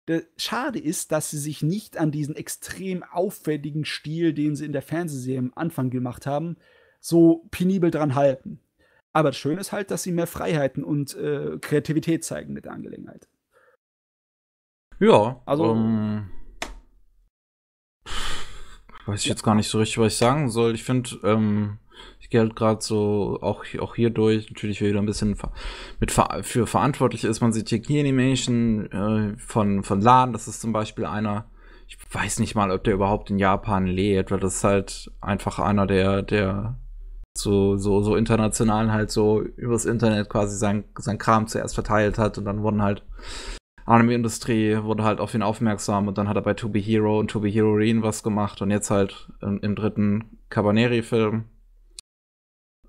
Äh, schade ist, dass sie sich nicht an diesen extrem auffälligen Stil, den sie in der Fernsehserie am Anfang gemacht haben, so penibel dran halten. Aber das Schöne ist halt, dass sie mehr Freiheiten und äh, Kreativität zeigen mit der Angelegenheit. Ja, also. Ähm, weiß ich jetzt gar nicht so richtig, was ich sagen soll. Ich finde, ähm, ich gehe halt gerade so auch, auch hier durch, natürlich wieder ein bisschen mit ver für verantwortlich ist. Man sieht hier Key Animation äh, von, von Lan, das ist zum Beispiel einer, ich weiß nicht mal, ob der überhaupt in Japan lädt, weil das ist halt einfach einer, der, der so, so, so international halt so übers Internet quasi sein, sein Kram zuerst verteilt hat und dann wurden halt Anime-Industrie wurde halt auf ihn aufmerksam und dann hat er bei To Be Hero und To Be Hero was gemacht und jetzt halt im, im dritten Cabaneri-Film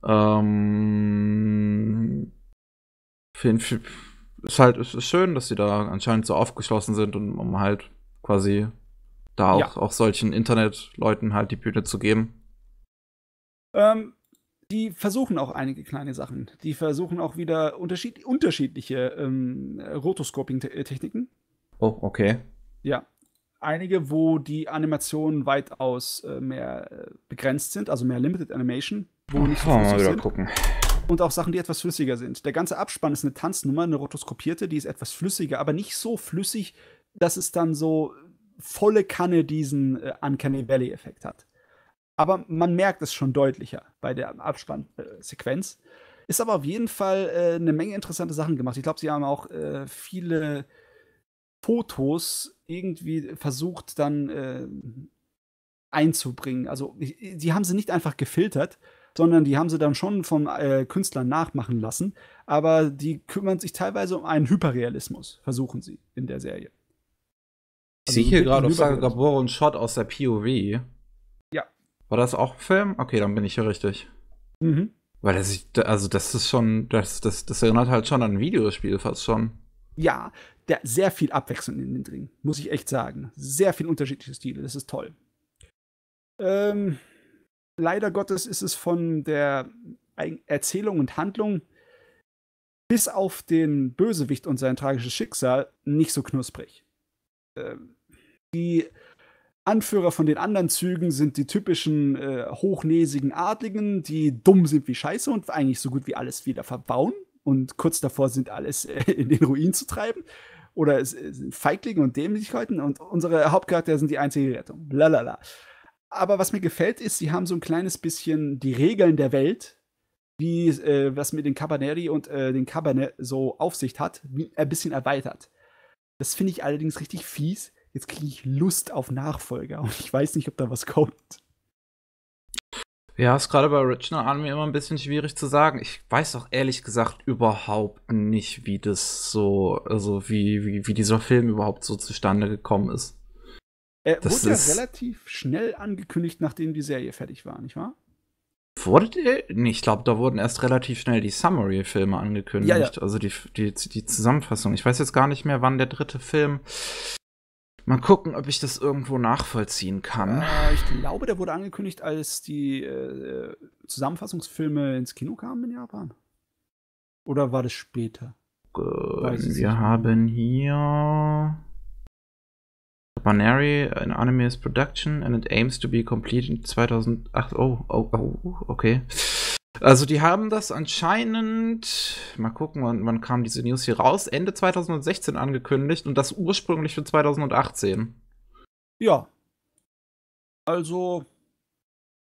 ähm, für, für, ist halt ist, ist schön, dass sie da anscheinend so aufgeschlossen sind und um halt quasi da auch, ja. auch solchen Internetleuten halt die Bühne zu geben. Ähm, die versuchen auch einige kleine Sachen. Die versuchen auch wieder unterschied unterschiedliche ähm, Rotoscoping-Techniken. Äh, oh, okay. Ja. Einige, wo die Animationen weitaus äh, mehr äh, begrenzt sind, also mehr Limited Animation, wo nicht so flüssig sind. gucken. Und auch Sachen, die etwas flüssiger sind. Der ganze Abspann ist eine Tanznummer, eine rotoskopierte, die ist etwas flüssiger, aber nicht so flüssig, dass es dann so volle Kanne diesen äh, Uncanny Valley-Effekt hat. Aber man merkt es schon deutlicher bei der Abspannsequenz. Äh, ist aber auf jeden Fall äh, eine Menge interessante Sachen gemacht. Ich glaube, sie haben auch äh, viele Fotos irgendwie versucht dann äh, einzubringen. Also sie haben sie nicht einfach gefiltert, sondern die haben sie dann schon von äh, Künstlern nachmachen lassen. Aber die kümmern sich teilweise um einen Hyperrealismus, versuchen sie in der Serie. Also ich sehe hier gerade auf Gabor einen Shot aus der POW. Ja. War das auch ein Film? Okay, dann bin ich hier richtig. Mhm. Weil das, ich, also das ist schon, das, das, das erinnert halt schon an ein Videospiel fast schon. Ja, der, sehr viel Abwechslung in den Dingen, muss ich echt sagen. Sehr viel unterschiedliche Stile, das ist toll. Ähm, leider Gottes ist es von der Erzählung und Handlung bis auf den Bösewicht und sein tragisches Schicksal nicht so knusprig. Ähm, die Anführer von den anderen Zügen sind die typischen äh, hochnäsigen Adligen, die dumm sind wie Scheiße und eigentlich so gut wie alles wieder verbauen und kurz davor sind, alles äh, in den Ruin zu treiben. Oder äh, Feiglinge und Dämlichkeiten und unsere Hauptcharaktere sind die einzige Rettung. Lalala. Aber was mir gefällt, ist, sie haben so ein kleines bisschen die Regeln der Welt, wie äh, was mit den Cabaneri und äh, den Cabernet so Aufsicht hat, wie, ein äh, bisschen erweitert. Das finde ich allerdings richtig fies. Jetzt kriege ich Lust auf Nachfolger und ich weiß nicht, ob da was kommt. Ja, ist gerade bei Original Army immer ein bisschen schwierig zu sagen. Ich weiß auch ehrlich gesagt überhaupt nicht, wie das so, also wie, wie, wie dieser Film überhaupt so zustande gekommen ist. Er äh, das wurde ja relativ schnell angekündigt, nachdem die Serie fertig war, nicht wahr? Wurde der? Nee, ich glaube, da wurden erst relativ schnell die Summary-Filme angekündigt. Ja, ja. Also die, die, die Zusammenfassung. Ich weiß jetzt gar nicht mehr, wann der dritte Film. Mal gucken, ob ich das irgendwo nachvollziehen kann. Äh, ich glaube, der wurde angekündigt, als die äh, Zusammenfassungsfilme ins Kino kamen in Japan. Oder war das später? Äh, wir haben hier. Banary, an anime production and it aims to be complete in 2008. Oh, oh, oh, okay. Also die haben das anscheinend, mal gucken, wann, wann kam diese News hier raus, Ende 2016 angekündigt und das ursprünglich für 2018. Ja. Also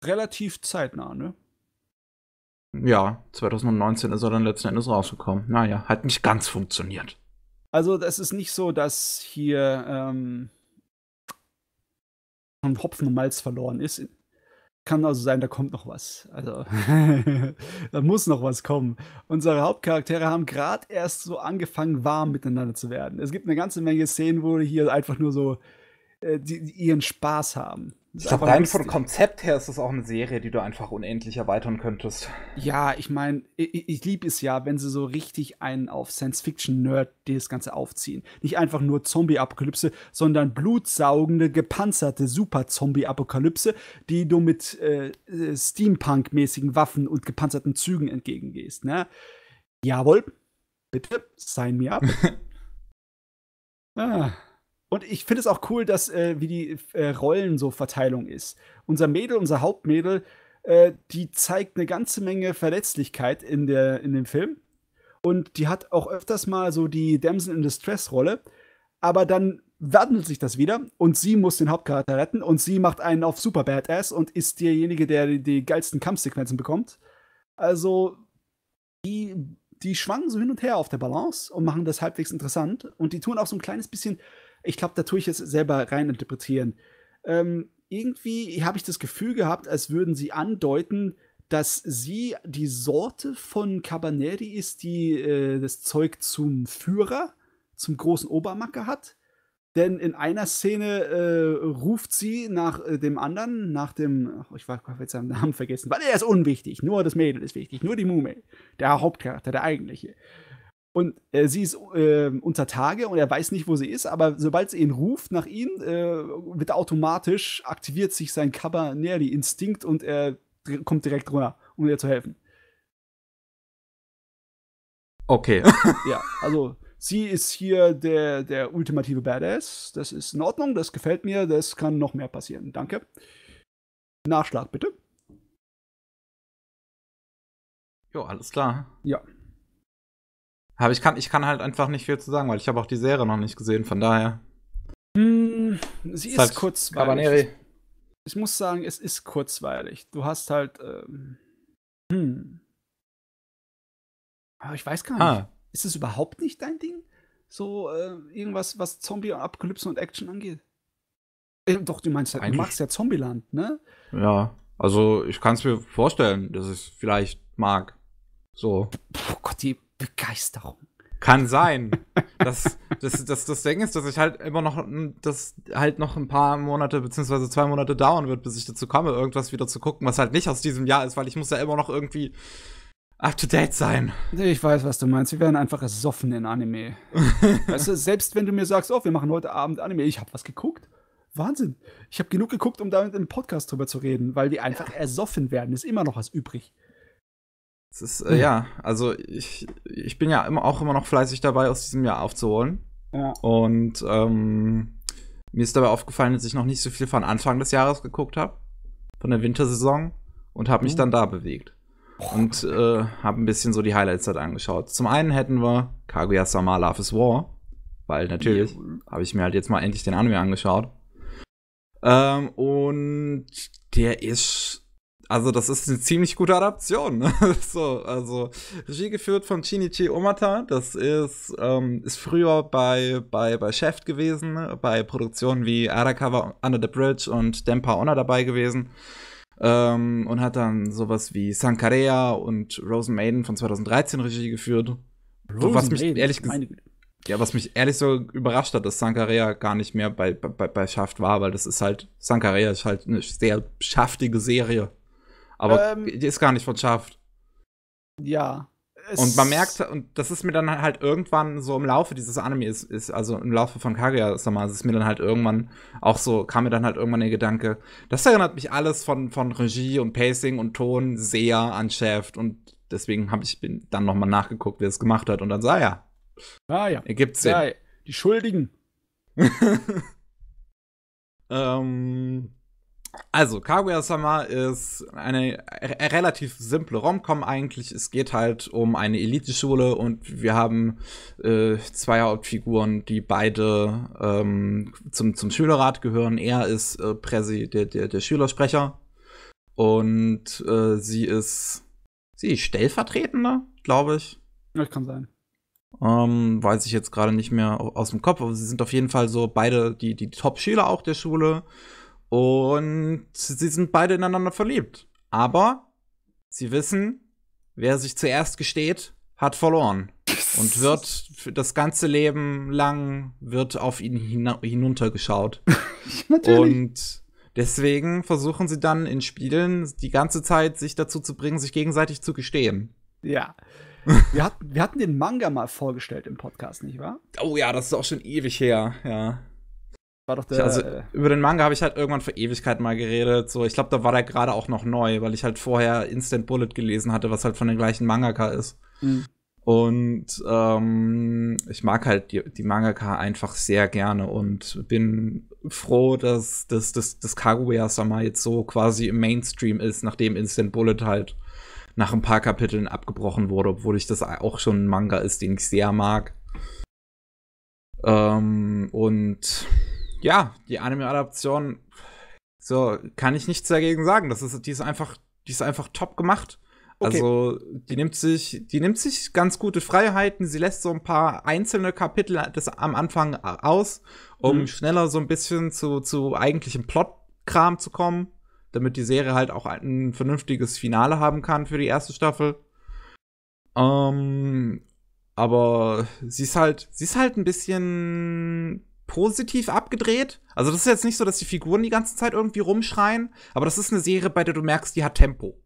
relativ zeitnah, ne? Ja, 2019 ist er dann letzten Endes rausgekommen. Naja, hat nicht ganz funktioniert. Also das ist nicht so, dass hier ähm, an Hopfen und Malz verloren ist. Kann also sein, da kommt noch was. Also, *laughs* da muss noch was kommen. Unsere Hauptcharaktere haben gerade erst so angefangen, warm miteinander zu werden. Es gibt eine ganze Menge Szenen, wo die hier einfach nur so äh, die, die ihren Spaß haben. Ich glaube, rein vom Konzept her ist es auch eine Serie, die du einfach unendlich erweitern könntest. Ja, ich meine, ich, ich liebe es ja, wenn sie so richtig einen auf Science-Fiction-Nerd das Ganze aufziehen. Nicht einfach nur Zombie-Apokalypse, sondern blutsaugende, gepanzerte Super-Zombie-Apokalypse, die du mit äh, äh Steampunk-mäßigen Waffen und gepanzerten Zügen entgegengehst. Ne? Jawohl, bitte, sign me up. *laughs* ah. Und ich finde es auch cool, dass äh, wie die äh, Rollen so Verteilung ist. Unser Mädel, unser Hauptmädel, äh, die zeigt eine ganze Menge Verletzlichkeit in, der, in dem Film. Und die hat auch öfters mal so die Damsel in Distress-Rolle. Aber dann wandelt sich das wieder und sie muss den Hauptcharakter retten und sie macht einen auf Super Badass und ist derjenige, der die, die geilsten Kampfsequenzen bekommt. Also, die, die schwanken so hin und her auf der Balance und machen das halbwegs interessant. Und die tun auch so ein kleines bisschen ich glaube, da tue ich es selber rein interpretieren. Ähm, irgendwie habe ich das Gefühl gehabt, als würden sie andeuten, dass sie die Sorte von Cabaneri ist, die äh, das Zeug zum Führer, zum großen Obermacker hat. Denn in einer Szene äh, ruft sie nach äh, dem anderen, nach dem, ach, ich habe jetzt seinen Namen vergessen, weil er ist unwichtig, nur das Mädel ist wichtig, nur die Mumie, der Hauptcharakter, der eigentliche. Und äh, sie ist äh, unter Tage und er weiß nicht, wo sie ist, aber sobald sie ihn ruft nach ihm, äh, wird automatisch aktiviert sich sein cabernet instinkt und er kommt direkt runter, um ihr zu helfen. Okay. *laughs* ja, also sie ist hier der, der ultimative Badass. Das ist in Ordnung, das gefällt mir, das kann noch mehr passieren. Danke. Nachschlag bitte. Jo, alles klar. Ja. Aber ich kann, ich kann halt einfach nicht viel zu sagen, weil ich habe auch die Serie noch nicht gesehen, von daher. Mm, sie ist, ist halt kurzweilig. Ich, ich muss sagen, es ist kurzweilig. Du hast halt. Ähm, hm. Aber ich weiß gar nicht. Ah. Ist es überhaupt nicht dein Ding? So äh, irgendwas, was Zombie, Apokalypse und Action angeht? Äh, doch, du meinst halt, du magst ja Zombieland, ne? Ja, also ich kann es mir vorstellen, dass ich es vielleicht mag. So. Oh Gott, die Begeisterung. Kann sein. das, das, das, das Ding ist, dass ich halt immer noch, dass halt noch ein paar Monate bzw. zwei Monate dauern wird, bis ich dazu komme, irgendwas wieder zu gucken, was halt nicht aus diesem Jahr ist, weil ich muss ja immer noch irgendwie up to date sein. Ich weiß, was du meinst. Wir werden einfach ersoffen in Anime. *laughs* weißt du, selbst wenn du mir sagst, oh, wir machen heute Abend Anime, ich habe was geguckt. Wahnsinn. Ich habe genug geguckt, um damit im Podcast drüber zu reden, weil wir einfach ersoffen werden. Ist immer noch was übrig. Es ist, äh, mhm. ja, also ich, ich bin ja immer, auch immer noch fleißig dabei, aus diesem Jahr aufzuholen. Ja. Und ähm, mir ist dabei aufgefallen, dass ich noch nicht so viel von Anfang des Jahres geguckt habe, von der Wintersaison, und habe mich mhm. dann da bewegt. Oh. Und äh, habe ein bisschen so die Highlights halt angeschaut. Zum einen hätten wir Kaguya Sama Love is War, weil natürlich mhm. habe ich mir halt jetzt mal endlich den Anime angeschaut. Ähm, und der ist also, das ist eine ziemlich gute Adaption. Ne? *laughs* so, also, Regie geführt von Shinichi Omata. Das ist, ähm, ist früher bei, bei, bei Chef gewesen, ne? bei Produktionen wie Arakawa Under the Bridge und Dempa Honor dabei gewesen. Ähm, und hat dann sowas wie Sankarea und Rosen Maiden von 2013 Regie geführt. Rosen was mich Maiden, ehrlich Ja, was mich ehrlich so überrascht hat, dass Sankarea gar nicht mehr bei, bei, bei Schaft war, weil das ist halt, Sankarea ist halt eine sehr schaftige Serie. Aber ähm, die ist gar nicht verschafft. Ja. Und man merkt, und das ist mir dann halt irgendwann so im Laufe dieses Anime, ist, ist also im Laufe von Kaguya sag mal, ist mir dann halt irgendwann auch so, kam mir dann halt irgendwann der Gedanke, das erinnert mich alles von, von Regie und Pacing und Ton sehr an Chef und deswegen habe ich dann nochmal nachgeguckt, wer es gemacht hat und dann sah ja. Ah ja. Er gibt's Ja, die Schuldigen. *laughs* ähm, also, Kaguya-sama ist eine äh, relativ simple rom eigentlich. Es geht halt um eine Eliteschule und wir haben äh, zwei Hauptfiguren, die beide ähm, zum, zum Schülerrat gehören. Er ist äh, Präsi, der, der, der Schülersprecher und äh, sie ist, sie ist Stellvertretende, glaube ich. Das kann sein. Ähm, weiß ich jetzt gerade nicht mehr aus dem Kopf, aber sie sind auf jeden Fall so beide die, die Top-Schüler auch der Schule und sie sind beide ineinander verliebt. Aber sie wissen, wer sich zuerst gesteht, hat verloren. *laughs* Und wird für das ganze Leben lang wird auf ihn hin hinuntergeschaut. *laughs* und deswegen versuchen sie dann in Spielen die ganze Zeit sich dazu zu bringen, sich gegenseitig zu gestehen. Ja. *laughs* Wir, hat, wir hatten den Manga mal vorgestellt im Podcast, nicht wahr? Oh ja, das ist auch schon ewig her, ja. War doch der. also, äh, über den Manga habe ich halt irgendwann vor Ewigkeit mal geredet. So, ich glaube, da war der gerade auch noch neu, weil ich halt vorher Instant Bullet gelesen hatte, was halt von den gleichen Mangaka ist. Mhm. Und ähm, ich mag halt die, die Mangaka einfach sehr gerne und bin froh, dass das, das, das Kaguya-sama jetzt so quasi im Mainstream ist, nachdem Instant Bullet halt nach ein paar Kapiteln abgebrochen wurde, obwohl ich das auch schon ein Manga ist, den ich sehr mag. Ähm, und ja, die Anime-Adaption, so kann ich nichts dagegen sagen. Das ist, die ist einfach, die ist einfach top gemacht. Okay. Also, die nimmt sich, die nimmt sich ganz gute Freiheiten. Sie lässt so ein paar einzelne Kapitel des, am Anfang aus, um mhm. schneller so ein bisschen zu, zu eigentlichem Plot-Kram zu kommen, damit die Serie halt auch ein vernünftiges Finale haben kann für die erste Staffel. Ähm, aber sie ist halt, sie ist halt ein bisschen positiv abgedreht. Also das ist jetzt nicht so, dass die Figuren die ganze Zeit irgendwie rumschreien, aber das ist eine Serie, bei der du merkst, die hat Tempo.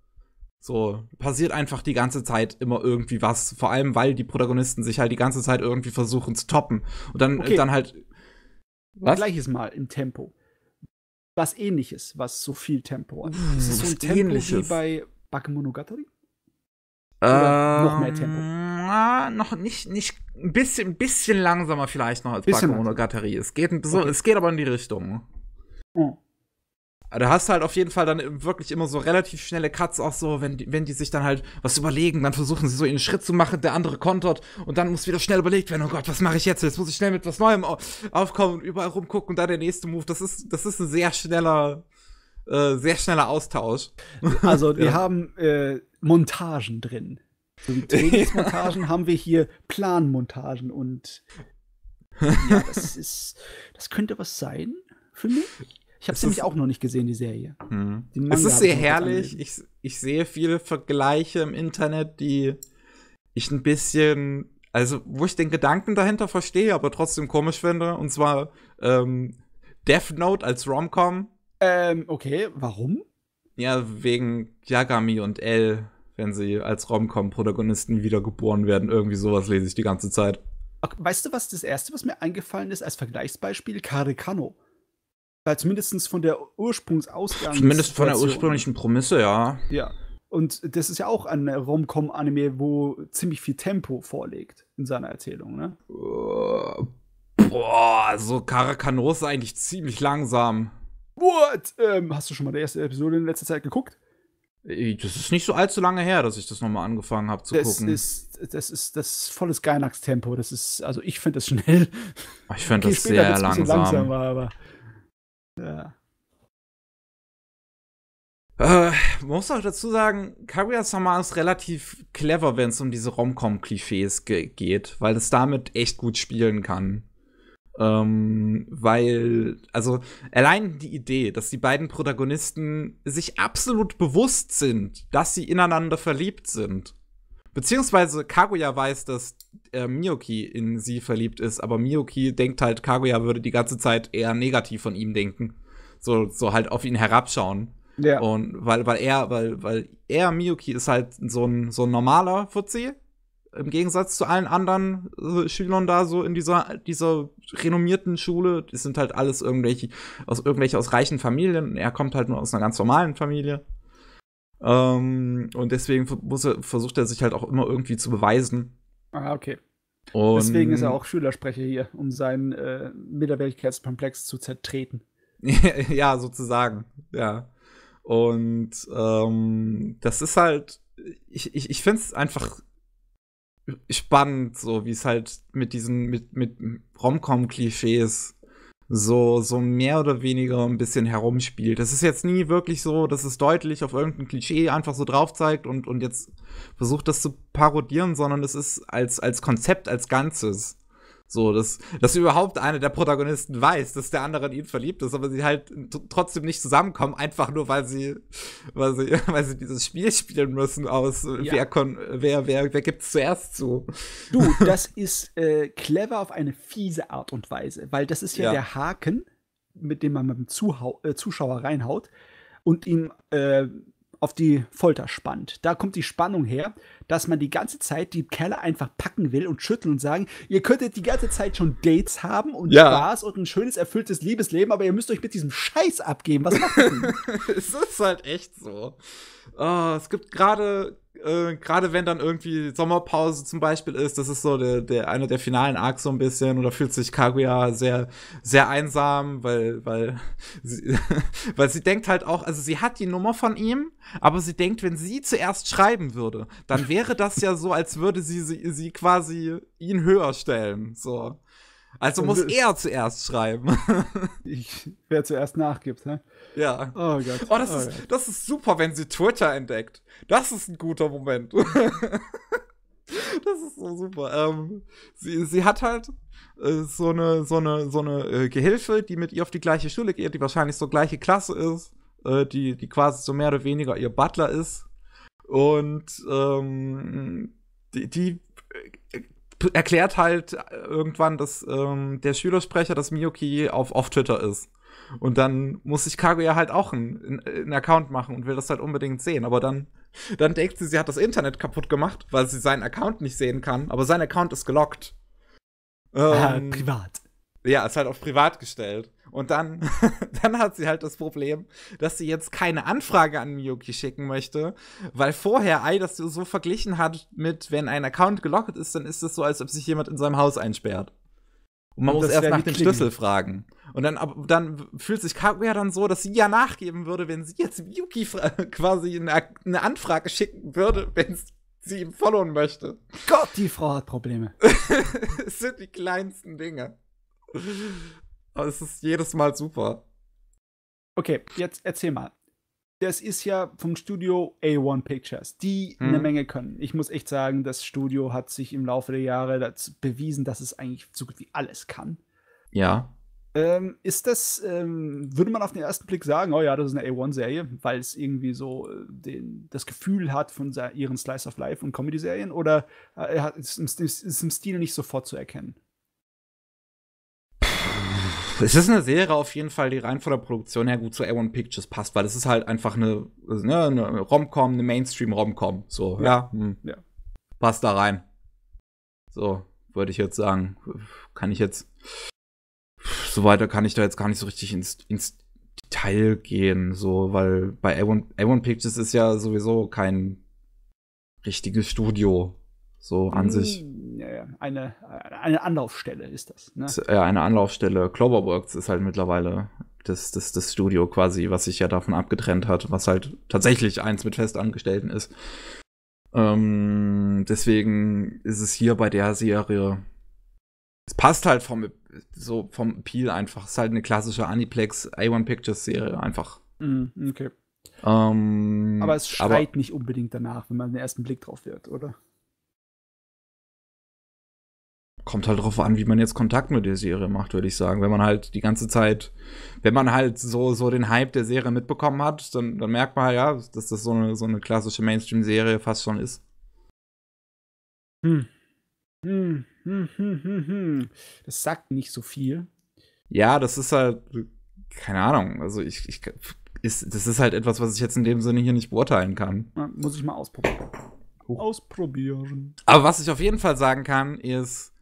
So passiert einfach die ganze Zeit immer irgendwie was, vor allem weil die Protagonisten sich halt die ganze Zeit irgendwie versuchen zu toppen und dann okay. dann halt was? gleiches Mal im Tempo. Was ähnliches, was so viel Tempo hat. Mmh, das ist so ein Tempo ähnliches. wie bei Bakemonogatari? Oder ähm, noch mehr Tempo? noch nicht, nicht ein bisschen, ein bisschen langsamer vielleicht noch als bisschen Bakemonogatari. Es geht, so, okay. es geht aber in die Richtung. Oh. Da hast du halt auf jeden Fall dann wirklich immer so relativ schnelle Cuts, auch so, wenn die, wenn die sich dann halt was überlegen, dann versuchen sie so ihren Schritt zu machen, der andere kontert und dann muss wieder schnell überlegt werden, oh Gott, was mache ich jetzt? Jetzt muss ich schnell mit was Neuem aufkommen und überall rumgucken und dann der nächste Move. Das ist, das ist ein sehr schneller, äh, sehr schneller Austausch. *laughs* Also wir ja. haben äh, Montagen drin. So Trainingsmontagen *laughs* haben wir hier Planmontagen und *laughs* ja, das ist, das könnte was sein für mich. Ich habe es nämlich auch noch nicht gesehen, die Serie. Mhm. Die es ist sehr herrlich. Ich, ich sehe viele Vergleiche im Internet, die ich ein bisschen, also wo ich den Gedanken dahinter verstehe, aber trotzdem komisch finde. Und zwar ähm, Death Note als Romcom ähm, okay, warum? Ja, wegen Yagami und L, wenn sie als Romcom-Protagonisten wiedergeboren werden. Irgendwie sowas lese ich die ganze Zeit. Ach, weißt du, was das erste, was mir eingefallen ist, als Vergleichsbeispiel? Karekano. Weil zumindest von der Ursprungsausgangs. Zumindest von der ursprünglichen Promisse, ja. Ja. Und das ist ja auch ein Rom-Com-Anime, wo ziemlich viel Tempo vorliegt in seiner Erzählung, ne? Äh, boah, so Karakano ist eigentlich ziemlich langsam. What? Ähm, hast du schon mal die erste Episode in letzter Zeit geguckt? Das ist nicht so allzu lange her, dass ich das nochmal angefangen habe zu das gucken. Ist, das ist das ist volles Gainax-Tempo. Das ist, also ich finde das schnell. Ah, ich finde das sehr langsam. langsam aber, ja. Äh, man muss auch dazu sagen, Kaguya-sama ist relativ clever, wenn es um diese Rom-Com-Klischees ge geht, weil es damit echt gut spielen kann. Ähm, weil, also allein die Idee, dass die beiden Protagonisten sich absolut bewusst sind, dass sie ineinander verliebt sind. Beziehungsweise Kaguya weiß, dass äh, Miyuki in sie verliebt ist, aber Miyuki denkt halt, Kaguya würde die ganze Zeit eher negativ von ihm denken. So, so halt auf ihn herabschauen. Ja. Und weil, weil er, weil, weil er, Miyuki, ist halt so ein, so ein normaler Fuzzi, im Gegensatz zu allen anderen äh, Schülern da so in dieser, dieser renommierten Schule, die sind halt alles irgendwelche aus, irgendwelche aus reichen Familien. Er kommt halt nur aus einer ganz normalen Familie. Ähm, und deswegen er, versucht er sich halt auch immer irgendwie zu beweisen. Ah, okay. Und deswegen ist er auch Schülersprecher hier, um seinen äh, Minderwertigkeitskomplex zu zertreten. *laughs* ja, sozusagen. Ja. Und ähm, das ist halt, ich, ich, ich finde es einfach spannend, so wie es halt mit diesen, mit, mit rom com klischees so, so mehr oder weniger ein bisschen herumspielt. Das ist jetzt nie wirklich so, dass es deutlich auf irgendein Klischee einfach so drauf zeigt und, und jetzt versucht das zu parodieren, sondern es ist als, als Konzept, als Ganzes so, dass, dass überhaupt einer der Protagonisten weiß, dass der andere in ihn verliebt ist, aber sie halt trotzdem nicht zusammenkommen, einfach nur weil sie, weil sie, *laughs* weil sie dieses Spiel spielen müssen aus äh, ja. wer, kon, wer, wer, wer gibt's zuerst zu. Du, *laughs* das ist äh, clever auf eine fiese Art und Weise, weil das ist ja, ja. der Haken, mit dem man mit dem Zuhau äh, Zuschauer reinhaut und ihn äh, auf die Folter spannt. Da kommt die Spannung her dass man die ganze Zeit die Kerle einfach packen will und schütteln und sagen, ihr könntet die ganze Zeit schon Dates haben und ja. Spaß und ein schönes, erfülltes Liebesleben, aber ihr müsst euch mit diesem Scheiß abgeben. Was macht ihr? *laughs* es ist halt echt so. Oh, es gibt gerade äh, gerade wenn dann irgendwie Sommerpause zum Beispiel ist, das ist so der, der einer der finalen Arcs so ein bisschen, oder fühlt sich Kaguya sehr, sehr einsam, weil, weil, *laughs* sie, *laughs* weil sie denkt halt auch, also sie hat die Nummer von ihm, aber sie denkt, wenn sie zuerst schreiben würde, dann wäre wäre das ja so, als würde sie, sie, sie quasi ihn höher stellen. So. Also muss er zuerst schreiben. *laughs* Ich, wer zuerst nachgibt, ne? Ja. Oh Gott. Oh, das, oh ist, Gott. das ist super, wenn sie Twitter entdeckt. Das ist ein guter Moment. *laughs* das ist so super. Ähm, sie, sie hat halt äh, so eine, so eine, so eine äh, Gehilfe, die mit ihr auf die gleiche Schule geht, die wahrscheinlich so gleiche Klasse ist, äh, die, die quasi so mehr oder weniger ihr Butler ist. Und ähm, die, die äh, erklärt halt irgendwann, dass ähm, der Schülersprecher, dass Miyuki auf, auf Twitter ist. Und dann muss sich Kaguya halt auch einen, ein Account machen und will das halt unbedingt sehen. Aber dann, dann denkt sie, sie hat das Internet kaputt gemacht, weil sie seinen Account nicht sehen kann. Aber sein Account ist gelockt. Ah, ähm, ah, privat. Ja, ist halt auf privat gestellt. Und dann, *laughs* dann hat sie halt das Problem, dass sie jetzt keine Anfrage an Miyuki schicken möchte, weil vorher Ai das so verglichen hat mit, wenn ein Account gelockt ist, dann ist es so, als ob sich jemand in seinem Haus einsperrt. Und man und muss erst nach dem Schlüssel fragen. Und dann, dann fühlt sich Kaguya dann so, dass sie ja nachgeben würde, wenn sie jetzt Miyuki *laughs* quasi eine, eine Anfrage schicken würde, *laughs* wenn sie ihm followen möchte. Gott, die Frau hat Probleme. Es sind die kleinsten Dinge. Aber es ist jedes Mal super. Okay, jetzt erzähl mal. Das ist ja vom Studio A1 Pictures, die hm. eine Menge können. Ich muss echt sagen, das Studio hat sich im Laufe der Jahre dazu bewiesen, dass es eigentlich so gut wie alles kann. Ja. Ähm, ist das, ähm, würde man auf den ersten Blick sagen, oh ja, das ist eine A1-Serie, weil es irgendwie so äh, den, das Gefühl hat von ihren Slice of Life und Comedy-Serien oder äh, ist, im, ist, im Stil nicht sofort zu erkennen? es ist eine Serie auf jeden Fall, die rein von der Produktion her gut zu A1 Pictures passt, weil es ist halt einfach eine, ne, eine Rom-Com, eine Mainstream-Rom-Com. So, ja. Ja, hm. ja. Passt da rein. So, würde ich jetzt sagen. Kann ich jetzt. So weiter kann ich da jetzt gar nicht so richtig ins, ins Detail gehen, so, weil bei A1, A1 Pictures ist ja sowieso kein richtiges Studio. So an mm. sich. Äh, eine, äh, eine Anlaufstelle ist das. Ne? Ja, eine Anlaufstelle. Cloverworks ist halt mittlerweile das, das, das Studio quasi, was sich ja davon abgetrennt hat, was halt tatsächlich eins mit Festangestellten ist. Ähm, deswegen ist es hier bei der Serie. Es passt halt vom, so vom Peel einfach. Es ist halt eine klassische Aniplex A1 Pictures Serie einfach. Mm, okay. Ähm, aber es schreit aber, nicht unbedingt danach, wenn man den ersten Blick drauf wird, oder? kommt halt darauf an, wie man jetzt Kontakt mit der Serie macht, würde ich sagen. Wenn man halt die ganze Zeit, wenn man halt so, so den Hype der Serie mitbekommen hat, dann, dann merkt man halt, ja, dass das so eine, so eine klassische Mainstream-Serie fast schon ist. Hm. Hm, hm, hm, hm, hm. Das sagt nicht so viel. Ja, das ist halt, keine Ahnung. Also ich, ich ist, das ist halt etwas, was ich jetzt in dem Sinne hier nicht beurteilen kann. Muss ich mal ausprobieren. Ausprobieren. Aber was ich auf jeden Fall sagen kann, ist,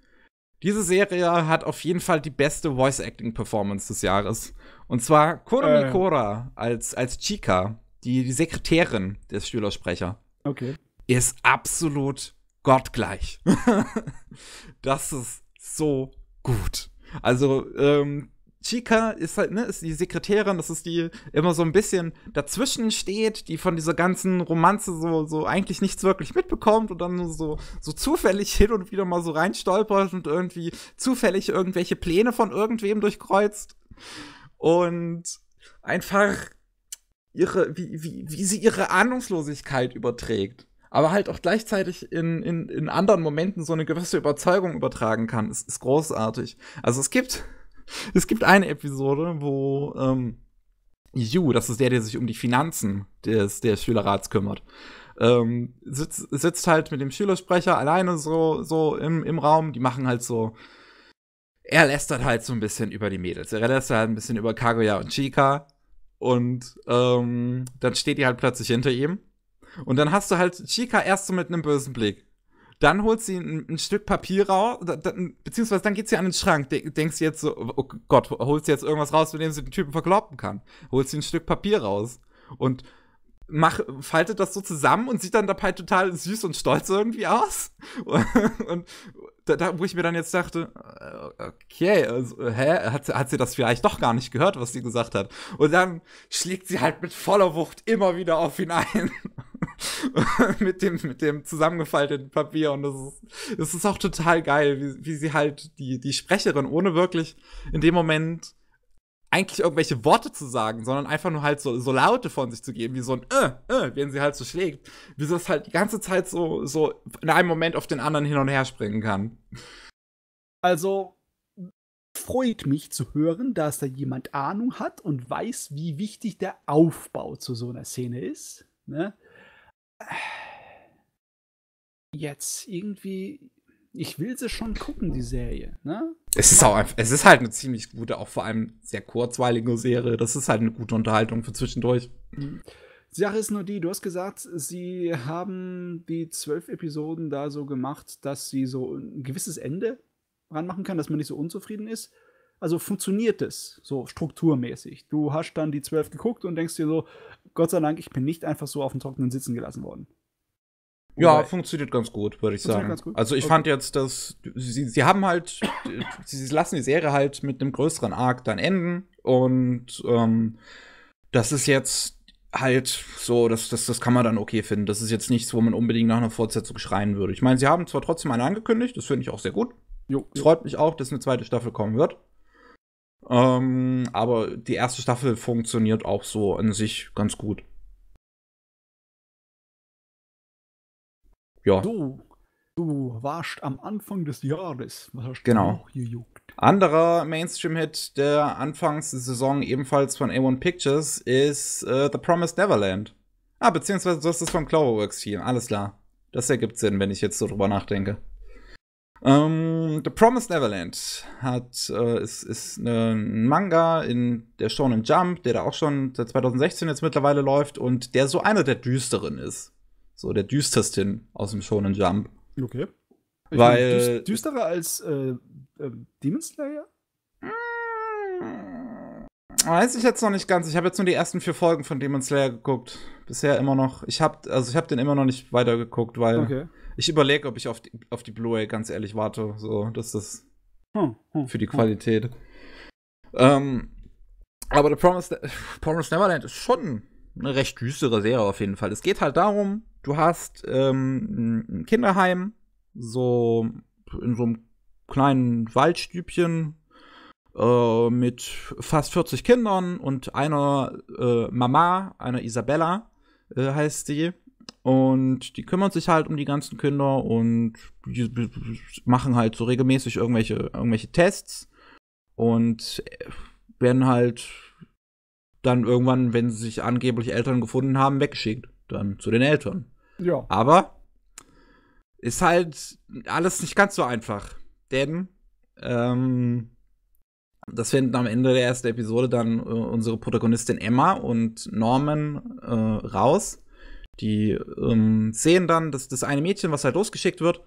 diese Serie hat auf jeden Fall die beste Voice-Acting-Performance des Jahres. Und zwar Koro äh. Mikora als, als Chika, die, die Sekretärin des Schülersprecher. Okay. Ist absolut gottgleich. *laughs* das ist so gut. Also, ähm, Chica ist halt, ne, ist die Sekretärin, das ist die immer so ein bisschen dazwischen steht, die von dieser ganzen Romanze so, so eigentlich nichts wirklich mitbekommt und dann so, so zufällig hin und wieder mal so reinstolpert und irgendwie zufällig irgendwelche Pläne von irgendwem durchkreuzt. Und einfach ihre, wie, wie, wie sie ihre Ahnungslosigkeit überträgt. Aber halt auch gleichzeitig in, in, in anderen Momenten so eine gewisse Überzeugung übertragen kann. Ist, ist großartig. Also es gibt *laughs* es gibt eine Episode, wo ähm, Yu, das ist der, der sich um die Finanzen des, des Schülerrats kümmert, ähm, sitzt, sitzt halt mit dem Schülersprecher alleine so, so im, im Raum. Die machen halt so. Er lästert halt so ein bisschen über die Mädels. Er lästert halt ein bisschen über Kaguya und Chika. Und ähm, dann steht die halt plötzlich hinter ihm. Und dann hast du halt Chika erst so mit einem bösen Blick. Dann holt sie ein, ein Stück Papier raus, beziehungsweise dann geht sie an den Schrank, denkst jetzt so, oh Gott, holt sie jetzt irgendwas raus, mit dem sie den Typen verkloppen kann. Holt sie ein Stück Papier raus und mach, faltet das so zusammen und sieht dann dabei total süß und stolz irgendwie aus. *laughs* und da, da, wo ich mir dann jetzt dachte, äh, okay, also, hä, hat, hat sie das vielleicht doch gar nicht gehört, was sie gesagt hat. Und dann schlägt sie halt mit voller Wucht immer wieder auf ihn ein. *laughs* *laughs* mit, dem, mit dem zusammengefalteten Papier. Und das ist, ist auch total geil, wie, wie sie halt die, die Sprecherin, ohne wirklich in dem Moment eigentlich irgendwelche Worte zu sagen, sondern einfach nur halt so, so Laute von sich zu geben, wie so ein äh, äh, wenn sie halt so schlägt, wie sie das halt die ganze Zeit so, so in einem Moment auf den anderen hin und her springen kann. Also freut mich zu hören, dass da jemand Ahnung hat und weiß, wie wichtig der Aufbau zu so einer Szene ist. Ne? jetzt irgendwie, ich will sie schon gucken, die Serie, ne? Es ist auch einfach, es ist halt eine ziemlich gute, auch vor allem sehr kurzweilige Serie. Das ist halt eine gute Unterhaltung für zwischendurch. Die Sache ist nur die, du hast gesagt, sie haben die zwölf Episoden da so gemacht, dass sie so ein gewisses Ende ranmachen kann, dass man nicht so unzufrieden ist. Also funktioniert es so strukturmäßig. Du hast dann die zwölf geguckt und denkst dir so, Gott sei Dank, ich bin nicht einfach so auf dem Trockenen sitzen gelassen worden. Ja, funktioniert ganz gut, würde ich sagen. Also ich okay. fand jetzt, dass sie, sie haben halt, sie lassen die Serie halt mit einem größeren Arc dann enden und ähm, das ist jetzt halt so, das, das, das kann man dann okay finden. Das ist jetzt nichts, wo man unbedingt nach einer Fortsetzung schreien würde. Ich meine, sie haben zwar trotzdem eine angekündigt, das finde ich auch sehr gut. Jo, es freut mich auch, dass eine zweite Staffel kommen wird. Ähm, aber die erste Staffel funktioniert auch so an sich ganz gut. Ja. Du, du warst am Anfang des Jahres. Was hast genau. Du Anderer Mainstream-Hit der Anfangssaison ebenfalls von A1 Pictures ist äh, The Promised Neverland. Ah, beziehungsweise das ist von Cloverworks Team. Alles klar. Das ergibt Sinn, wenn ich jetzt so drüber nachdenke. Ähm, The Promised Neverland hat, äh, ist, ist ne, ein Manga in der Shonen Jump, der da auch schon seit 2016 jetzt mittlerweile läuft und der so einer der düsteren ist. So der düstersten aus dem Shonen Jump. Okay. Ich Weil. Meine, düsterer als äh, äh, Demon Slayer? Hm, weiß ich jetzt noch nicht ganz. Ich habe jetzt nur die ersten vier Folgen von Demon Slayer geguckt. Bisher immer noch. Ich habe also ich den immer noch nicht weitergeguckt, weil okay. Ich überlege, ob ich auf die, auf die Blu-ray ganz ehrlich warte. So, dass das hm, hm, für die hm. Qualität. Hm. Ähm, aber The Promise, ne-, *laughs* Promise Neverland ist schon eine recht düstere Serie auf jeden Fall. Es geht halt darum, du hast ähm, ein Kinderheim, so in so einem kleinen Waldstübchen äh, mit fast 40 Kindern und einer äh, Mama, einer Isabella äh, heißt die, und die kümmern sich halt um die ganzen Kinder und machen halt so regelmäßig irgendwelche, irgendwelche Tests und äh, werden halt dann irgendwann, wenn sie sich angeblich Eltern gefunden haben, weggeschickt. Dann zu den Eltern. Ja. Aber ist halt alles nicht ganz so einfach. Denn ähm, das finden am Ende der ersten Episode dann äh, unsere Protagonistin Emma und Norman äh, raus. Die ähm, sehen dann, dass das eine Mädchen, was halt losgeschickt wird,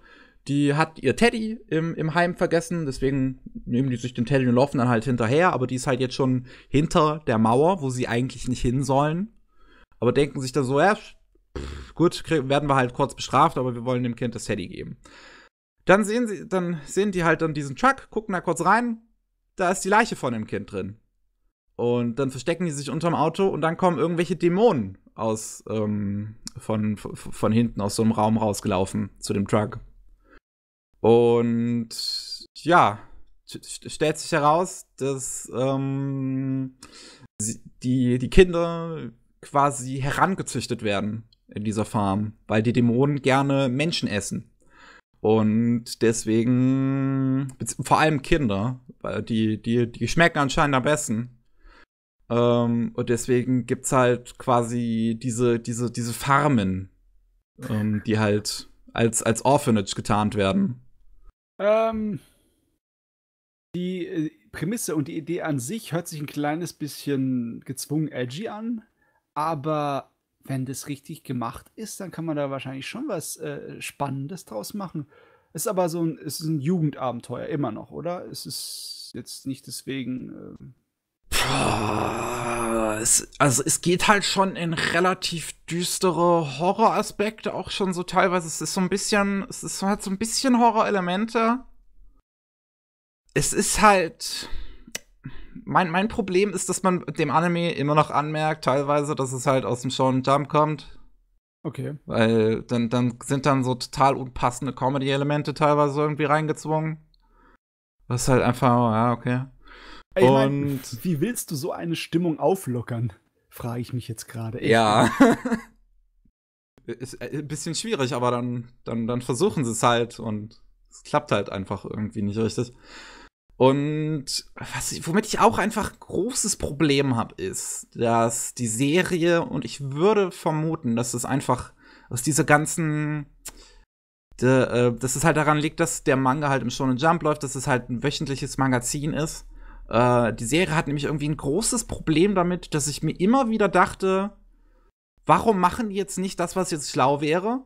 die hat ihr Teddy im, im Heim vergessen, deswegen nehmen die sich den Teddy und laufen dann halt hinterher, aber die ist halt jetzt schon hinter der Mauer, wo sie eigentlich nicht hin sollen. Aber denken sich dann so, ja, pff, gut, werden wir halt kurz bestraft, aber wir wollen dem Kind das Teddy geben. Dann sehen sie, dann sehen die halt dann diesen Truck, gucken da kurz rein, da ist die Leiche von dem Kind drin. Und dann verstecken die sich unterm Auto und dann kommen irgendwelche Dämonen aus ähm, von, von hinten aus so einem Raum rausgelaufen zu dem Truck. Und ja, stellt sich heraus, dass ähm, die, die Kinder quasi herangezüchtet werden in dieser Farm, weil die Dämonen gerne Menschen essen. Und deswegen, vor allem Kinder, weil die, die, die schmecken anscheinend am besten. Ähm, und deswegen gibt es halt quasi diese, diese, diese Farmen, ähm, die halt als, als Orphanage getarnt werden. Ähm, die äh, Prämisse und die Idee an sich hört sich ein kleines bisschen gezwungen edgy an, aber wenn das richtig gemacht ist, dann kann man da wahrscheinlich schon was äh, Spannendes draus machen. Ist aber so ein, ist ein Jugendabenteuer immer noch, oder? Es ist jetzt nicht deswegen. Ähm, es, also es geht halt schon in relativ düstere Horroraspekte auch schon so teilweise. Es ist so ein bisschen, es ist halt so ein bisschen Horrorelemente. Es ist halt. Mein, mein Problem ist, dass man dem Anime immer noch anmerkt, teilweise, dass es halt aus dem Shonen Jump kommt. Okay. Weil dann, dann sind dann so total unpassende Comedy-Elemente teilweise irgendwie reingezwungen. Was halt einfach, ja, okay. Ich mein, wie willst du so eine Stimmung auflockern? Frage ich mich jetzt gerade. Ja. *laughs* Ist äh, ein bisschen schwierig, aber dann, dann, dann versuchen sie es halt und es klappt halt einfach irgendwie nicht richtig. Und was, womit ich auch einfach großes Problem habe, ist, dass die Serie, und ich würde vermuten, dass es einfach aus dieser ganzen äh, dass es halt daran liegt, dass der Manga halt im Shonen Jump läuft, dass es halt ein wöchentliches Magazin ist äh, die Serie hat nämlich irgendwie ein großes Problem damit, dass ich mir immer wieder dachte, warum machen die jetzt nicht das, was jetzt schlau wäre?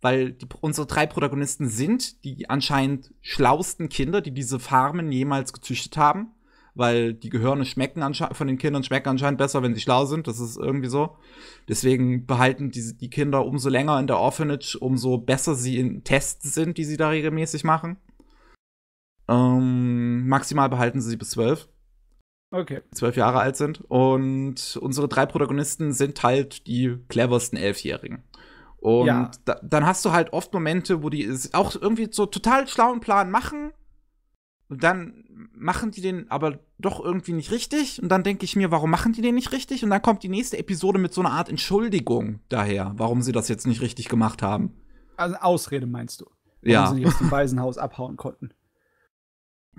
Weil die, unsere drei Protagonisten sind die anscheinend schlauesten Kinder, die diese Farmen jemals gezüchtet haben. Weil die Gehirne schmecken von den Kindern schmecken anscheinend besser, wenn sie schlau sind. Das ist irgendwie so. Deswegen behalten die, die Kinder umso länger in der Orphanage, umso besser sie in Tests sind, die sie da regelmäßig machen. Ähm, maximal behalten sie sie bis zwölf. Okay. Zwölf Jahre alt sind. Und unsere drei Protagonisten sind halt die cleversten Elfjährigen. Und ja. da, dann hast du halt oft Momente, wo die auch irgendwie so total schlauen Plan machen. Und dann machen die den aber doch irgendwie nicht richtig. Und dann denke ich mir, warum machen die den nicht richtig? Und dann kommt die nächste Episode mit so einer Art Entschuldigung daher, warum sie das jetzt nicht richtig gemacht haben. Also Ausrede meinst du? Warum ja. sie nicht aus dem Waisenhaus abhauen konnten.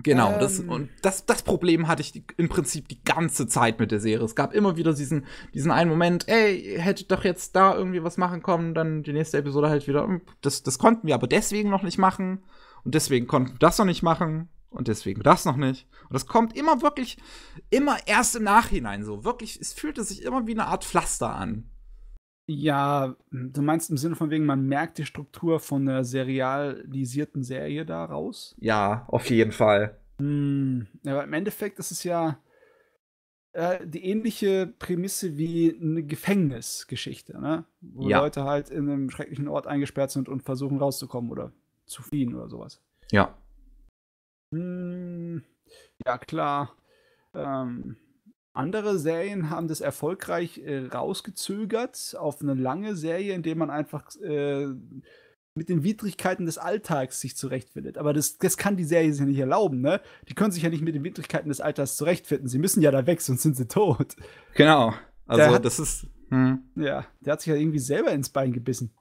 Genau, ähm. das, und das, das Problem hatte ich im Prinzip die ganze Zeit mit der Serie. Es gab immer wieder diesen, diesen einen Moment, ey, hättet doch jetzt da irgendwie was machen können, dann die nächste Episode halt wieder. Das, das konnten wir aber deswegen noch nicht machen. Und deswegen konnten wir das noch nicht machen. Und deswegen das noch nicht. Und das kommt immer wirklich, immer erst im Nachhinein so. Wirklich, es fühlte sich immer wie eine Art Pflaster an. Ja, hm, du meinst im Sinne von wegen, man merkt die Struktur von der serialisierten Serie daraus? Ja, auf jeden Fall. Hm, aber im Endeffekt ist es ja äh, die ähnliche Prämisse wie eine Gefängnisgeschichte, ne? Wo ja. Leute halt in einem schrecklichen Ort eingesperrt sind und versuchen rauszukommen oder zu fliehen oder sowas. Ja. Hm, ja, klar. Ähm, andere Serien haben das erfolgreich äh, rausgezögert auf eine lange Serie, in der man einfach äh, mit den Widrigkeiten des Alltags sich zurechtfindet. Aber das, das kann die Serie sich ja nicht erlauben, ne? Die können sich ja nicht mit den Widrigkeiten des Alltags zurechtfinden. Sie müssen ja da weg, sonst sind sie tot. Genau. Also, hat, das ist. Hm. Ja, der hat sich ja irgendwie selber ins Bein gebissen.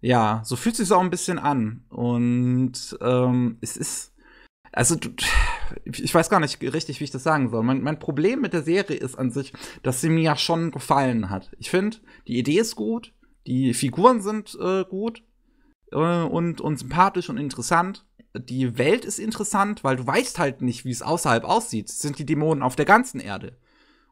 Ja, so fühlt es sich auch ein bisschen an. Und ähm, es ist. Also, du ich weiß gar nicht richtig, wie ich das sagen soll. Mein, mein Problem mit der Serie ist an sich, dass sie mir ja schon gefallen hat. Ich finde, die Idee ist gut, die Figuren sind äh, gut äh, und, und sympathisch und interessant. Die Welt ist interessant, weil du weißt halt nicht, wie es außerhalb aussieht. Sind die Dämonen auf der ganzen Erde?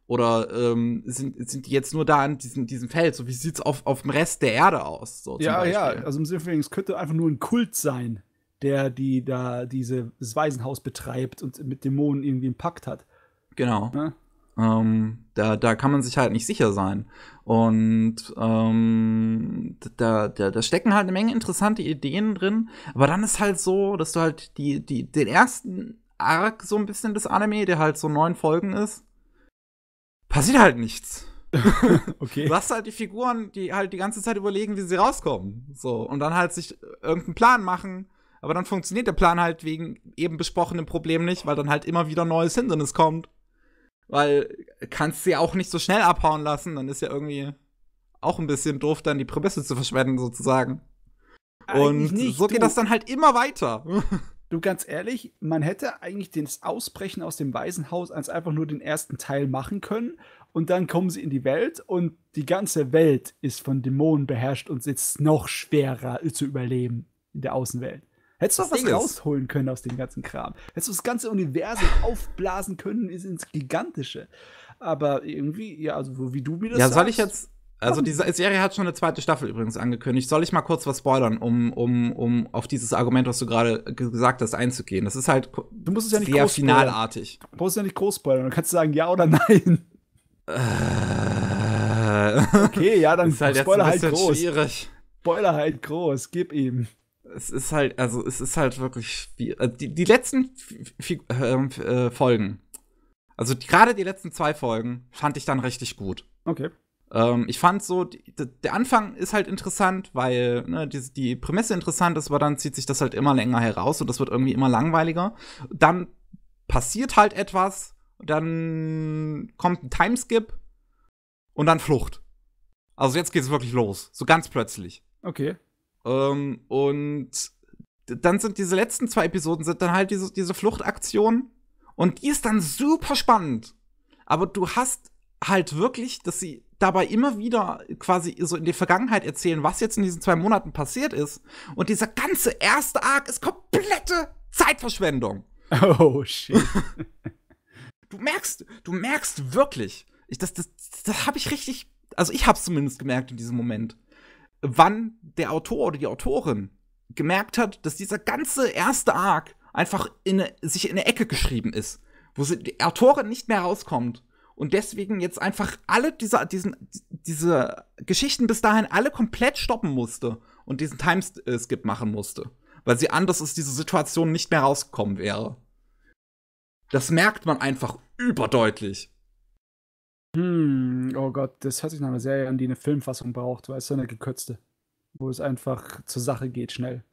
Oder ähm, sind, sind die jetzt nur da in diesem, diesem Feld? So, wie sieht's auf, auf dem Rest der Erde aus? So, ja, Beispiel. ja, also im Sinne von, es könnte einfach nur ein Kult sein der die da dieses Waisenhaus betreibt und mit Dämonen irgendwie einen Pakt hat. Genau. Ja? Ähm, da, da kann man sich halt nicht sicher sein. Und ähm, da, da, da stecken halt eine Menge interessante Ideen drin. Aber dann ist halt so, dass du halt die, die, den ersten Arc so ein bisschen des Anime, der halt so neun Folgen ist, passiert halt nichts. *laughs* okay. Du hast halt die Figuren, die halt die ganze Zeit überlegen, wie sie rauskommen. So, und dann halt sich irgendeinen Plan machen aber dann funktioniert der Plan halt wegen eben besprochenem Problem nicht, weil dann halt immer wieder neues Hindernis kommt. Weil kannst du ja auch nicht so schnell abhauen lassen, dann ist ja irgendwie auch ein bisschen doof, dann die Prämisse zu verschwenden, sozusagen. Eigentlich Und nicht, so geht du. das dann halt immer weiter. *laughs* Du, ganz ehrlich, man hätte eigentlich das Ausbrechen aus dem Waisenhaus als einfach nur den ersten Teil machen können. Und dann kommen sie in die Welt und die ganze Welt ist von Dämonen beherrscht und sitzt noch schwerer zu überleben in der Außenwelt. Hättest du doch was Ding rausholen können aus dem ganzen Kram. Hättest du das ganze Universum *laughs* aufblasen können ist ins Gigantische. Aber irgendwie, ja, also wie du mir das Ja, sagst, soll ich jetzt. Also die Serie hat schon eine zweite Staffel übrigens angekündigt. Soll ich mal kurz was spoilern, um, um, um auf dieses Argument, was du gerade gesagt hast, einzugehen? Das ist halt du musst es ja nicht sehr groß finalartig. Du musst es ja nicht groß spoilern. Du kannst sagen ja oder nein. Äh. okay, ja, dann *laughs* ist halt Spoiler jetzt ein halt groß. Schwierig. Spoiler halt groß, gib ihm es ist halt, also es ist halt wirklich also Die, die letzten ähm, äh, Folgen, also gerade die letzten zwei Folgen, fand ich dann richtig gut. Okay. Ähm, ich fand so, die, der Anfang ist halt interessant, weil ne, die, die Prämisse interessant ist, aber dann zieht sich das halt immer länger heraus und das wird irgendwie immer langweiliger. Dann passiert halt etwas, dann kommt ein Timeskip und dann Flucht. Also jetzt geht es wirklich los, so ganz plötzlich. Okay. Ähm, und dann sind diese letzten zwei Episoden, sind dann halt diese, diese Fluchtaktion. Und die ist dann super spannend. Aber du hast halt wirklich, dass sie dabei immer wieder quasi so in die Vergangenheit erzählen, was jetzt in diesen zwei Monaten passiert ist. Und dieser ganze erste Arc ist komplette Zeitverschwendung. Oh, shit. *laughs* du merkst, du merkst wirklich, ich, das, das, das habe ich richtig, also ich habe es zumindest gemerkt in diesem Moment, wann der Autor oder die Autorin gemerkt hat, dass dieser ganze erste Arc einfach in sich in eine Ecke geschrieben ist, wo sie, die Autorin nicht mehr rauskommt und deswegen jetzt einfach alle diese, diesen, diese Geschichten bis dahin alle komplett stoppen musste und diesen Timeskip machen musste, weil sie anders aus dieser Situation nicht mehr rausgekommen wäre. Das merkt man einfach überdeutlich. Hm, oh Gott, das hört sich nach einer Serie an, die eine Filmfassung braucht, weißt du, eine gekürzte. Wo es einfach zur Sache geht, schnell.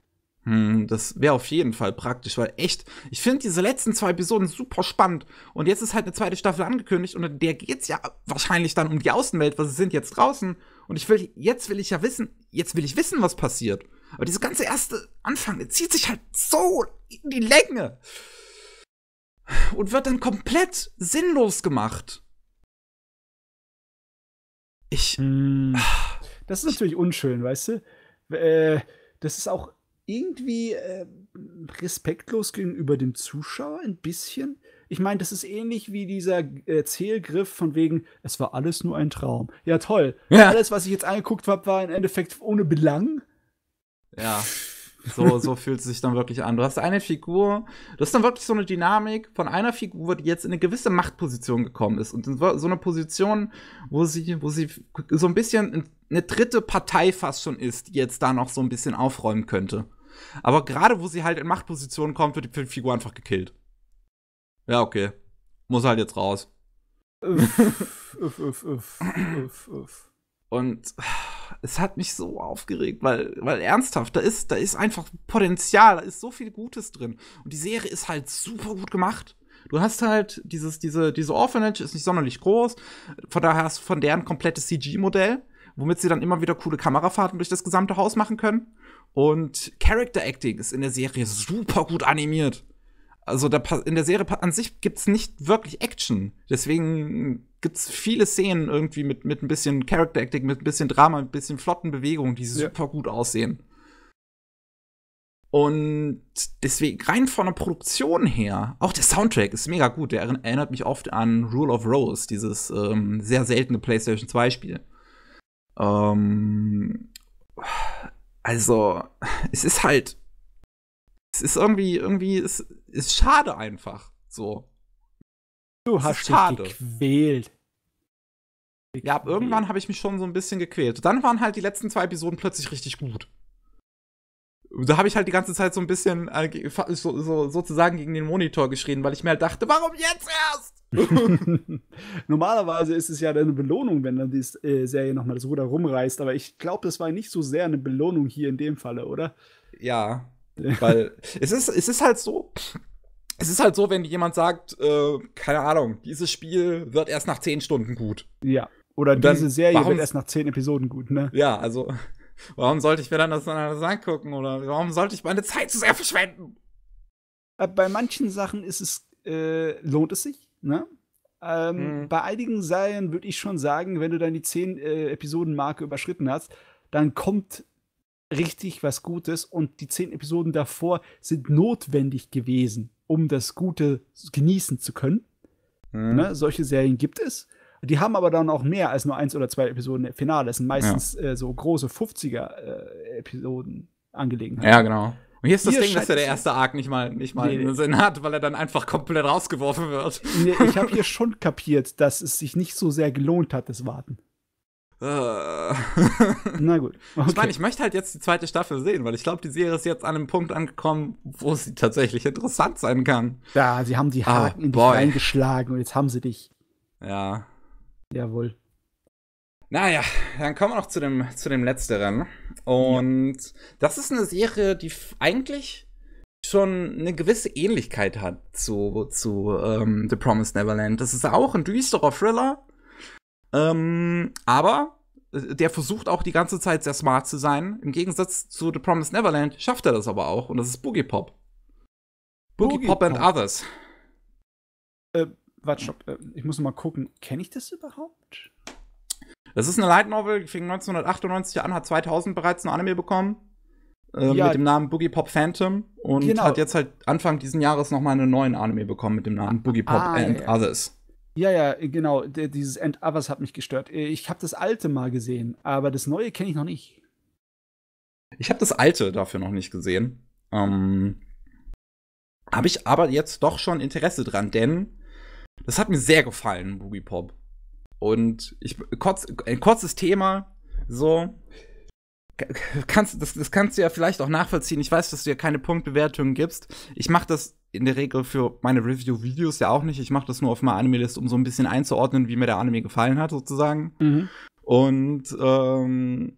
Hm, das wäre auf jeden Fall praktisch, weil echt, ich finde diese letzten zwei Episoden super spannend. Und jetzt ist halt eine zweite Staffel angekündigt und in der geht es ja wahrscheinlich dann um die Außenwelt, weil sie sind jetzt draußen. Und ich will, jetzt will ich ja wissen, jetzt will ich wissen, was passiert. Aber diese ganze erste Anfang, die zieht sich halt so in die Länge. Und wird dann komplett sinnlos gemacht. Ich. Mm. Das ist natürlich unschön, weißt du? Äh, das ist auch irgendwie äh, respektlos gegenüber dem Zuschauer ein bisschen. Ich meine, das ist ähnlich wie dieser äh, Zählgriff von wegen, es war alles nur ein Traum. Ja, toll. Ja. Alles, was ich jetzt angeguckt habe, war im Endeffekt ohne Belang. Ja. So, so fühlt es sich dann wirklich an. Du hast eine Figur, das ist dann wirklich so eine Dynamik von einer Figur, die jetzt in eine gewisse Machtposition gekommen ist. Und in so eine Position, wo sie, wo sie so ein bisschen eine dritte Partei fast schon ist, die jetzt da noch so ein bisschen aufräumen könnte. Aber gerade wo sie halt in Machtpositionen kommt, wird die Figur einfach gekillt. Ja, okay. Muss halt jetzt raus. Uff, uff, uff, uff, uff, uff. Und es hat mich so aufgeregt, weil, weil ernsthaft, da ist, da ist einfach Potenzial, da ist so viel Gutes drin. Und die Serie ist halt super gut gemacht. Du hast halt dieses, diese, diese Orphanage ist nicht sonderlich groß. Von daher hast du von deren komplettes CG-Modell, womit sie dann immer wieder coole Kamerafahrten durch das gesamte Haus machen können. Und Character Acting ist in der Serie super gut animiert. Also da, in der Serie an sich gibt es nicht wirklich Action. Deswegen gibt es viele Szenen irgendwie mit, mit ein bisschen Character Acting, mit ein bisschen Drama, mit ein bisschen flotten Bewegungen, die super gut aussehen. Und deswegen, rein von der Produktion her, auch der Soundtrack ist mega gut. Der erinnert mich oft an Rule of Rose, dieses ähm, sehr seltene PlayStation 2-Spiel. Ähm, also, es ist halt es ist irgendwie, irgendwie, es ist schade einfach. So. Du hast dich gequält. gequält. Ja, irgendwann habe ich mich schon so ein bisschen gequält. Dann waren halt die letzten zwei Episoden plötzlich richtig gut. Da habe ich halt die ganze Zeit so ein bisschen äh, so, so, sozusagen gegen den Monitor geschrien, weil ich mir halt dachte, warum jetzt erst? *laughs* Normalerweise ist es ja eine Belohnung, wenn dann die äh, Serie nochmal das Ruder rumreißt, aber ich glaube, das war nicht so sehr eine Belohnung hier in dem Falle, oder? Ja. *laughs* Weil es ist, es ist halt so, es ist halt so, wenn jemand sagt, äh, keine Ahnung, dieses Spiel wird erst nach zehn Stunden gut. Ja. Oder dann, diese Serie warum, wird erst nach zehn Episoden gut, ne? Ja, also, warum sollte ich mir dann das, das angucken? Oder warum sollte ich meine Zeit so sehr verschwenden? Äh, bei manchen Sachen ist es, äh, lohnt es sich, ne? Ähm, mhm. Bei einigen Serien würde ich schon sagen, wenn du dann die zehn äh, Episoden-Marke überschritten hast, dann kommt richtig was Gutes und die zehn Episoden davor sind notwendig gewesen, um das Gute genießen zu können. Mhm. Ne? Solche Serien gibt es. Die haben aber dann auch mehr als nur eins oder zwei Episoden im Finale. Das sind meistens ja. äh, so große 50er-Episoden äh, Angelegenheiten. Ja, genau. Und hier ist das hier Ding, dass er der erste Arc nicht mal, nicht mal nee, einen Sinn hat, weil er dann einfach komplett rausgeworfen wird. Nee, ich habe *laughs* hier schon kapiert, dass es sich nicht so sehr gelohnt hat, das Warten. Ah. Na gut. Okay. Ich meine, ich möchte halt jetzt die zweite Staffel sehen, weil ich glaube, die Serie ist jetzt an einem Punkt angekommen, wo sie tatsächlich interessant sein kann. Ja, sie haben die ah, Haken oh, in dich boy. reingeschlagen und jetzt haben sie dich. Ja. Jawohl. Naja, dann kommen wir noch zu dem, zu dem letzteren. Und ja. das ist eine Serie, die eigentlich schon eine gewisse Ähnlichkeit hat zu, zu ähm, The Promised Neverland. Das ist auch ein düsterer Thriller ähm, aber äh, der versucht auch die ganze Zeit sehr smart zu sein. Im Gegensatz zu The Promised Neverland schafft er das aber auch. Und das ist Boogie Pop. Boogie, Boogie Pop, Pop, and Others. Äh, warte, stopp. Äh, ich muss mal gucken. Kenne ich das überhaupt? Das ist eine Light Novel, fing 1998 an, hat 2000 bereits ein Anime bekommen. Äh, ja, mit dem Namen Boogie Pop Phantom. Und genau. hat jetzt halt Anfang diesen Jahres nochmal einen neuen Anime bekommen mit dem Namen ah, Boogie Pop ah, and ja. Others. Ja, ja, genau. D dieses End Others hat mich gestört. Äh, ich habe das alte mal gesehen, aber das neue kenne ich noch nicht. Ich habe das alte dafür noch nicht gesehen. Ähm, habe ich aber jetzt doch schon Interesse dran, denn das hat mir sehr gefallen, Boogie Pop. Und ich, kurz, ein kurzes Thema, so. Kannst, das, das kannst du ja vielleicht auch nachvollziehen. Ich weiß, dass du ja keine Punktbewertungen gibst. Ich mache das in der Regel für meine Review-Videos ja auch nicht. Ich mache das nur auf meiner Anime-List, um so ein bisschen einzuordnen, wie mir der Anime gefallen hat, sozusagen. Mhm. Und ähm,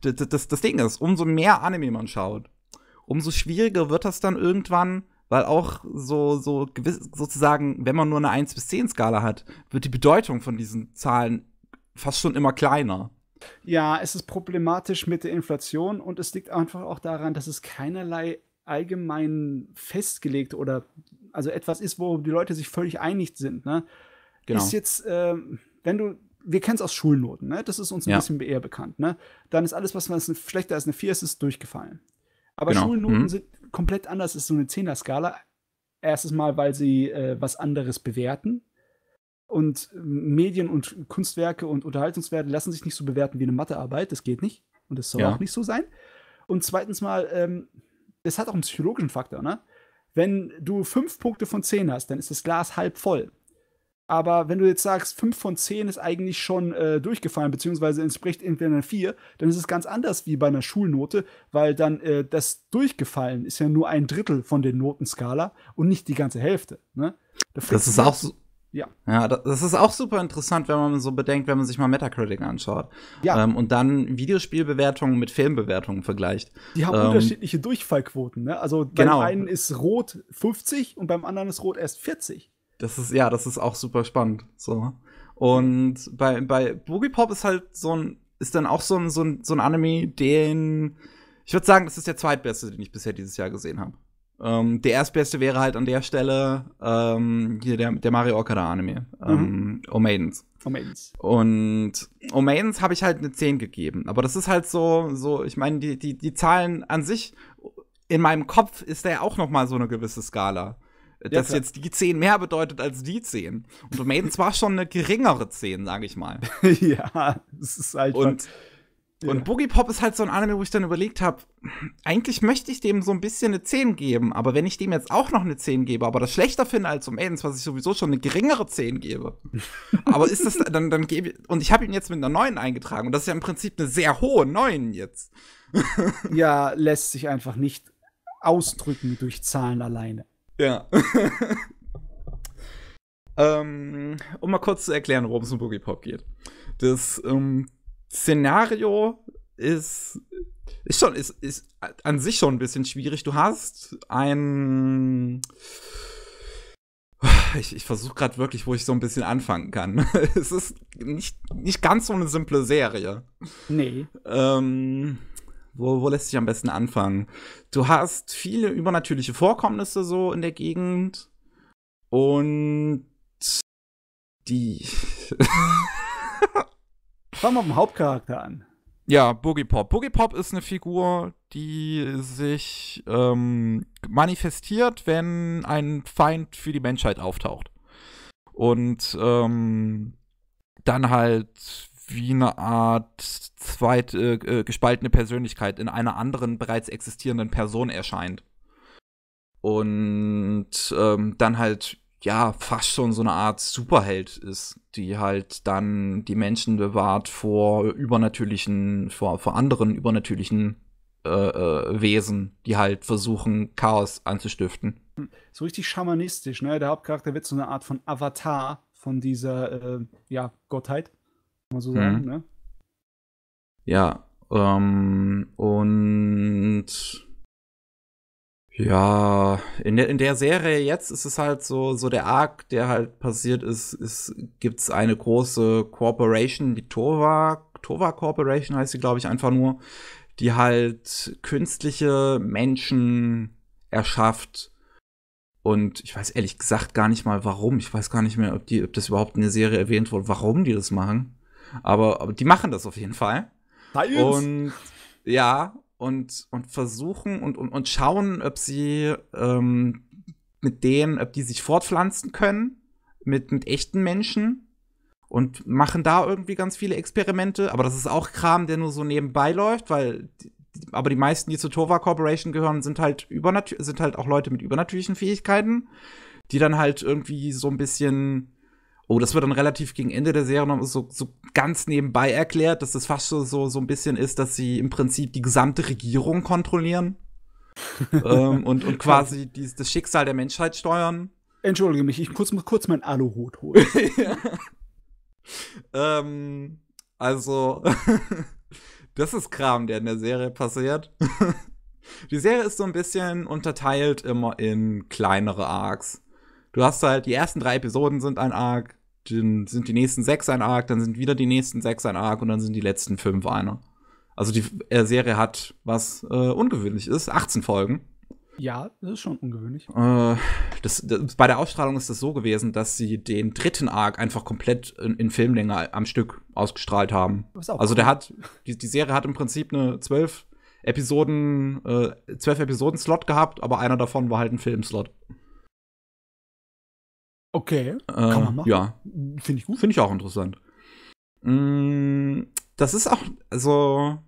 das, das, Ding ist, umso mehr Anime man schaut, umso schwieriger wird das dann irgendwann, weil auch so, so gewiss, sozusagen, wenn man nur eine 1 bis 10 Skala hat, wird die Bedeutung von diesen Zahlen fast schon immer kleiner. Ja, es ist problematisch mit der Inflation und es liegt einfach auch daran, dass es keinerlei allgemein festgelegt oder also etwas ist, wo die Leute sich völlig einig sind, ne? Genau. Ist jetzt, äh, wenn du, wir kennen es aus Schulnoten, ne? Das ist uns ein ja. bisschen eher bekannt, ne? Dann ist alles, was man schlechter als eine 4 ist, ist durchgefallen. Aber genau. Schulnoten mhm. sind komplett anders, ist so eine zehner skala Erstes Mal, weil sie äh, was anderes bewerten. Und Medien und Kunstwerke und Unterhaltungswerte lassen sich nicht so bewerten wie eine Mathearbeit, das geht nicht. Und das soll ja. auch nicht so sein. Und zweitens mal, ähm, es hat auch einen psychologischen Faktor, ne? Wenn du fünf Punkte von zehn hast, dann ist das Glas halb voll. Aber wenn du jetzt sagst, fünf von zehn ist eigentlich schon äh, durchgefallen, beziehungsweise entspricht entweder einer vier, dann ist es ganz anders wie bei einer Schulnote, weil dann äh, das durchgefallen ist ja nur ein Drittel von der Notenskala und nicht die ganze Hälfte. Ne? Da das ist auch so, ja. Ja, das ist auch super interessant, wenn man so bedenkt, wenn man sich mal Metacritic anschaut. Ja. Ähm, und dann Videospielbewertungen mit Filmbewertungen vergleicht. Die haben ähm, unterschiedliche Durchfallquoten, ne? Also beim genau. einen ist rot 50 und beim anderen ist rot erst 40. Das ist, ja, das ist auch super spannend. So. Und bei, bei Boogie Pop ist halt so ein, ist dann auch so ein, so ein, so ein Anime, den, ich würde sagen, das ist der zweitbeste, den ich bisher dieses Jahr gesehen habe. Ähm, der erstbeste wäre halt an der Stelle ähm, hier der, der Mario Okada Anime, mhm. ähm, mhm. Oh o Maidens. O oh Maidens. Und O oh Maidens habe ich halt eine 10 gegeben. Aber das ist halt so, so ich meine, die, die, die Zahlen an sich, in meinem Kopf ist da ja auch noch mal so eine gewisse Skala. dass klar. jetzt die 10 mehr bedeutet als die 10. Und O Maidens war schon eine geringere 10, sage ich mal. *laughs* ja, es ist halt. Und, ja. Und Boogie Pop ist halt so ein Anime, wo ich dann überlegt habe, eigentlich möchte ich dem so ein bisschen eine 10 geben, aber wenn ich dem jetzt auch noch eine 10 gebe, aber das schlechter finde als um Aidens, was ich sowieso schon eine geringere 10 gebe. *laughs* aber ist das, dann, dann gebe ich, und ich habe ihn jetzt mit einer 9 eingetragen und das ist ja im Prinzip eine sehr hohe 9 jetzt. *laughs* ja, lässt sich einfach nicht ausdrücken durch Zahlen alleine. Ja. *laughs* ähm, um mal kurz zu erklären, worum es um Boogie Pop geht. Das, ähm, Szenario ist, ist schon, ist, ist an sich schon ein bisschen schwierig. Du hast ein. Ich, ich versuche gerade wirklich, wo ich so ein bisschen anfangen kann. *laughs* es ist nicht, nicht ganz so eine simple Serie. Nee. Ähm, wo, wo lässt sich am besten anfangen? Du hast viele übernatürliche Vorkommnisse so in der Gegend. Und die. *laughs* Fangen wir mit dem Hauptcharakter an. Ja, Boogie Pop. Boogie Pop ist eine Figur, die sich ähm, manifestiert, wenn ein Feind für die Menschheit auftaucht. Und ähm, dann halt wie eine Art zweite äh, äh, gespaltene Persönlichkeit in einer anderen bereits existierenden Person erscheint. Und ähm, dann halt ja, fast schon so eine Art Superheld ist, die halt dann die Menschen bewahrt vor übernatürlichen, vor, vor anderen übernatürlichen äh, äh, Wesen, die halt versuchen, Chaos anzustiften. So richtig schamanistisch, ne? Der Hauptcharakter wird so eine Art von Avatar von dieser, äh, ja, Gottheit, kann man so mhm. sagen, mhm. ne? Ja, ähm, und ja, in der, in der Serie jetzt ist es halt so, so der Arc, der halt passiert ist, ist gibt's eine große Corporation, die Tova, Tova Corporation heißt sie, glaube ich, einfach nur, die halt künstliche Menschen erschafft. Und ich weiß ehrlich gesagt gar nicht mal warum. Ich weiß gar nicht mehr, ob, die, ob das überhaupt in der Serie erwähnt wurde, warum die das machen. Aber, aber die machen das auf jeden Fall. Science. Und ja, und, und versuchen und, und, und schauen, ob sie ähm, mit denen, ob die sich fortpflanzen können, mit, mit echten Menschen und machen da irgendwie ganz viele Experimente. Aber das ist auch Kram, der nur so nebenbei läuft, weil aber die meisten, die zur Tova Corporation gehören, sind halt übernatür sind halt auch Leute mit übernatürlichen Fähigkeiten, die dann halt irgendwie so ein bisschen Oh, das wird dann relativ gegen Ende der Serie noch so, so ganz nebenbei erklärt, dass das fast so, so, so ein bisschen ist, dass sie im Prinzip die gesamte Regierung kontrollieren *laughs* ähm, und, und quasi die, das Schicksal der Menschheit steuern. Entschuldige mich, ich muss kurz meinen Aluhut holen. *laughs* ähm, also, *laughs* das ist Kram, der in der Serie passiert. die Serie ist so ein bisschen unterteilt immer in kleinere Arcs. Du hast halt, die ersten drei Episoden sind ein Arc, dann sind die nächsten sechs ein Arc, dann sind wieder die nächsten sechs ein Arc und dann sind die letzten fünf einer. Also die äh, Serie hat, was äh, ungewöhnlich ist, 18 Folgen. Ja, das ist schon ungewöhnlich. Äh, das, das, bei der Ausstrahlung ist das so gewesen, dass sie den dritten Arc einfach komplett in, in Filmlänge am Stück ausgestrahlt haben. Also der hat, die, die, Serie hat im Prinzip eine zwölf Episoden, äh, zwölf Episoden Slot gehabt, aber einer davon war halt ein Filmslot. Okay. Äh, Kann man machen. Ja. Finde ich gut. Finde ich auch interessant. Mm, das ist auch, also.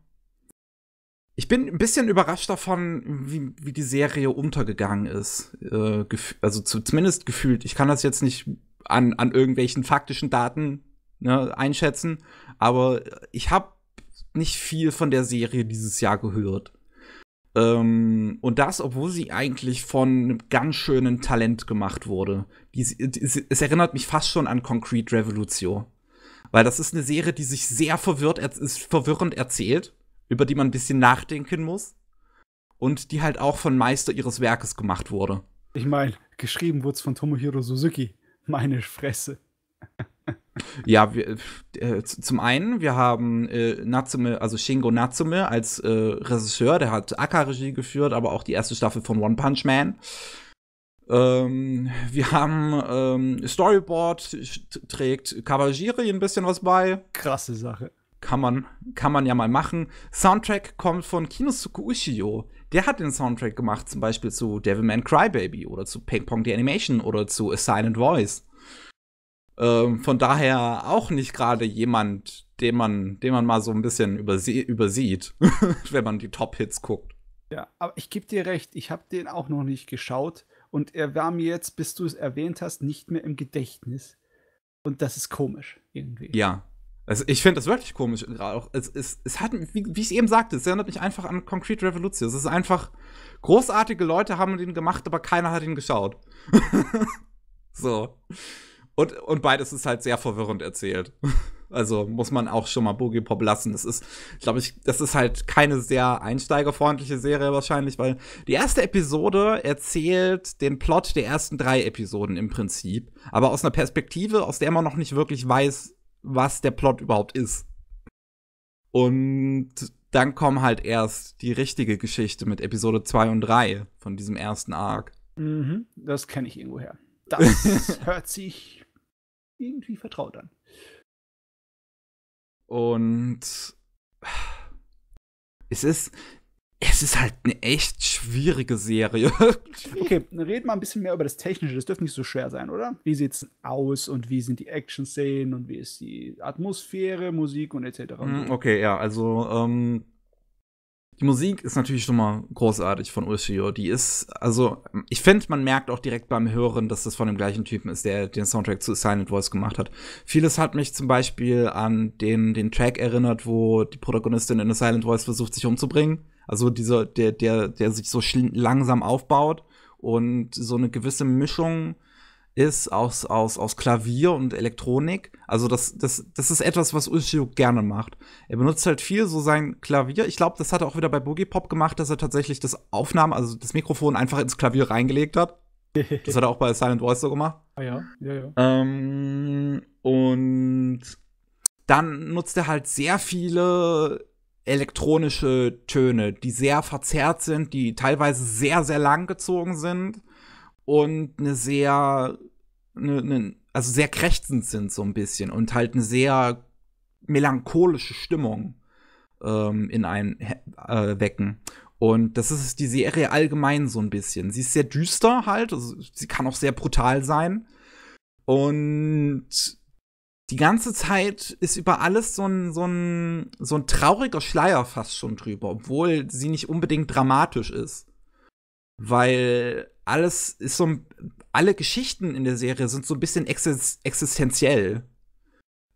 Ich bin ein bisschen überrascht davon, wie, wie die Serie untergegangen ist. Äh, also zumindest gefühlt. Ich kann das jetzt nicht an, an irgendwelchen faktischen Daten ne, einschätzen, aber ich habe nicht viel von der Serie dieses Jahr gehört. Ähm, und das, obwohl sie eigentlich von einem ganz schönen Talent gemacht wurde. Die, die, es erinnert mich fast schon an Concrete Revolution. Weil das ist eine Serie, die sich sehr verwirrt, ist verwirrend erzählt, über die man ein bisschen nachdenken muss. Und die halt auch von Meister ihres Werkes gemacht wurde. Ich meine, geschrieben wurde es von Tomohiro Suzuki. Meine Fresse. Ja, wir, äh, zum einen, wir haben äh, Natsume, also Shingo Natsume als äh, Regisseur, der hat Akka-Regie geführt, aber auch die erste Staffel von One Punch Man. Ähm, wir haben ähm, Storyboard, trägt Kawajiri ein bisschen was bei. Krasse Sache. Kann man, kann man ja mal machen. Soundtrack kommt von Kinosuke Ushio. Der hat den Soundtrack gemacht, zum Beispiel zu Devilman Crybaby oder zu Ping Pong The Animation oder zu A Silent Voice. Ähm, von daher auch nicht gerade jemand, den man, den man mal so ein bisschen übersie übersieht, *laughs* wenn man die Top-Hits guckt. Ja, aber ich gebe dir recht, ich habe den auch noch nicht geschaut und er war mir jetzt, bis du es erwähnt hast, nicht mehr im Gedächtnis. Und das ist komisch irgendwie. Ja. Also ich finde das wirklich komisch. Auch, es, es, es hat, wie, wie ich eben sagte, es erinnert mich einfach an Concrete Revolution. Es ist einfach, großartige Leute haben den gemacht, aber keiner hat ihn geschaut. *laughs* so. Und, und beides ist halt sehr verwirrend erzählt. *laughs* Also muss man auch schon mal Boogie Pop lassen. Das ist, glaube ich, das ist halt keine sehr einsteigerfreundliche Serie wahrscheinlich, weil die erste Episode erzählt den Plot der ersten drei Episoden im Prinzip, aber aus einer Perspektive, aus der man noch nicht wirklich weiß, was der Plot überhaupt ist. Und dann kommen halt erst die richtige Geschichte mit Episode 2 und 3 von diesem ersten Arc. Mhm, das kenne ich irgendwoher. Das *laughs* hört sich irgendwie vertraut an. Und es ist, es ist halt eine echt schwierige Serie. *laughs* okay, red mal ein bisschen mehr über das Technische. Das dürfte nicht so schwer sein, oder? Wie sieht es aus und wie sind die Action-Szenen und wie ist die Atmosphäre, Musik und etc. Hm, okay, ja, also ähm, die Musik ist natürlich schon mal großartig von Ushio. Die ist, also, ich finde, man merkt auch direkt beim Hören, dass das von dem gleichen Typen ist, der den Soundtrack zu Silent Voice gemacht hat. Vieles hat mich zum Beispiel an den, den Track erinnert, wo die Protagonistin in The Silent Voice versucht, sich umzubringen. Also dieser, der, der, der sich so langsam aufbaut und so eine gewisse Mischung ist aus, aus, aus Klavier und Elektronik. Also das, das, das ist etwas, was Ushio gerne macht. Er benutzt halt viel so sein Klavier. Ich glaube, das hat er auch wieder bei Boogie Pop gemacht, dass er tatsächlich das Aufnahmen, also das Mikrofon einfach ins Klavier reingelegt hat. *laughs* das hat er auch bei Silent Voice so gemacht. Ah ja, ja, ja. Ähm, und dann nutzt er halt sehr viele elektronische Töne, die sehr verzerrt sind, die teilweise sehr, sehr lang gezogen sind und eine sehr ne, ne, also sehr krächzend sind so ein bisschen und halt eine sehr melancholische Stimmung ähm, in einen äh, wecken. Und das ist die Serie allgemein so ein bisschen. Sie ist sehr düster halt, also sie kann auch sehr brutal sein. Und die ganze Zeit ist über alles so ein, so ein, so ein trauriger Schleier fast schon drüber, obwohl sie nicht unbedingt dramatisch ist. Weil alles ist so ein, alle Geschichten in der Serie sind so ein bisschen existenziell.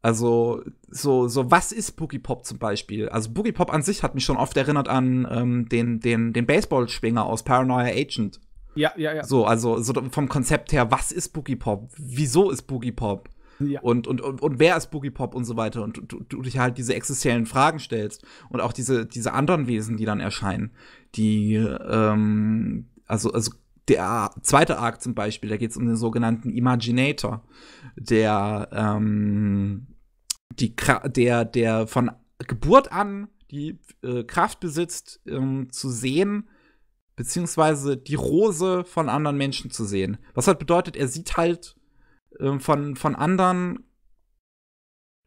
Also, so, so, was ist Boogie Pop zum Beispiel? Also, Boogie Pop an sich hat mich schon oft erinnert an ähm, den, den, den Baseballschwinger aus Paranoia Agent. Ja, ja, ja. So, also so vom Konzept her, was ist Boogie Pop? Wieso ist Boogie Pop? Ja. Und, und, und, und wer ist Boogie Pop und so weiter? Und du, du dich halt diese existenziellen Fragen stellst und auch diese, diese anderen Wesen, die dann erscheinen, die, ähm, also, also der zweite Arc zum Beispiel, da geht es um den sogenannten Imaginator, der, ähm, die, der, der von Geburt an die äh, Kraft besitzt, ähm, zu sehen, beziehungsweise die Rose von anderen Menschen zu sehen. Was halt bedeutet, er sieht halt äh, von, von anderen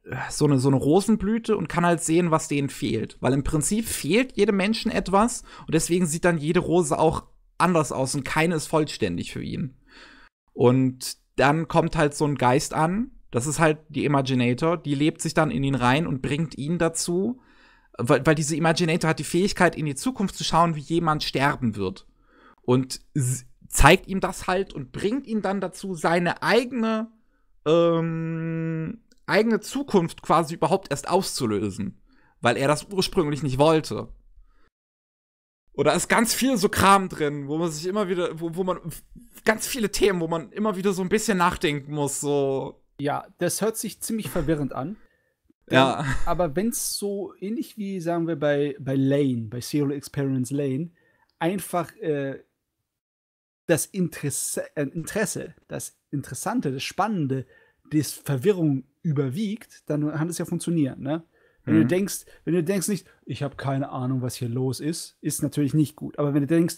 äh, so eine, so eine Rosenblüte und kann halt sehen, was denen fehlt. Weil im Prinzip fehlt jedem Menschen etwas und deswegen sieht dann jede Rose auch anders aus und keine ist vollständig für ihn. Und dann kommt halt so ein Geist an, das ist halt die Imaginator, die lebt sich dann in ihn rein und bringt ihn dazu, weil, weil diese Imaginator hat die Fähigkeit, in die Zukunft zu schauen, wie jemand sterben wird. Und zeigt ihm das halt und bringt ihn dann dazu, seine eigene, ähm, eigene Zukunft quasi überhaupt erst auszulösen, weil er das ursprünglich nicht wollte. Oder ist ganz viel so Kram drin, wo man sich immer wieder, wo, wo man ganz viele Themen, wo man immer wieder so ein bisschen nachdenken muss, so. Ja, das hört sich ziemlich verwirrend an. *laughs* Ja. Ähm, aber wenn es so ähnlich wie, sagen wir, bei, bei Lane, bei Serial Experience Lane, einfach äh, das Interesse, äh, Interesse, das Interessante, das Spannende, das Verwirrung überwiegt, dann kann es ja funktionieren, ne? Wenn mhm. du denkst, wenn du denkst nicht, ich habe keine Ahnung, was hier los ist, ist natürlich nicht gut. Aber wenn du denkst,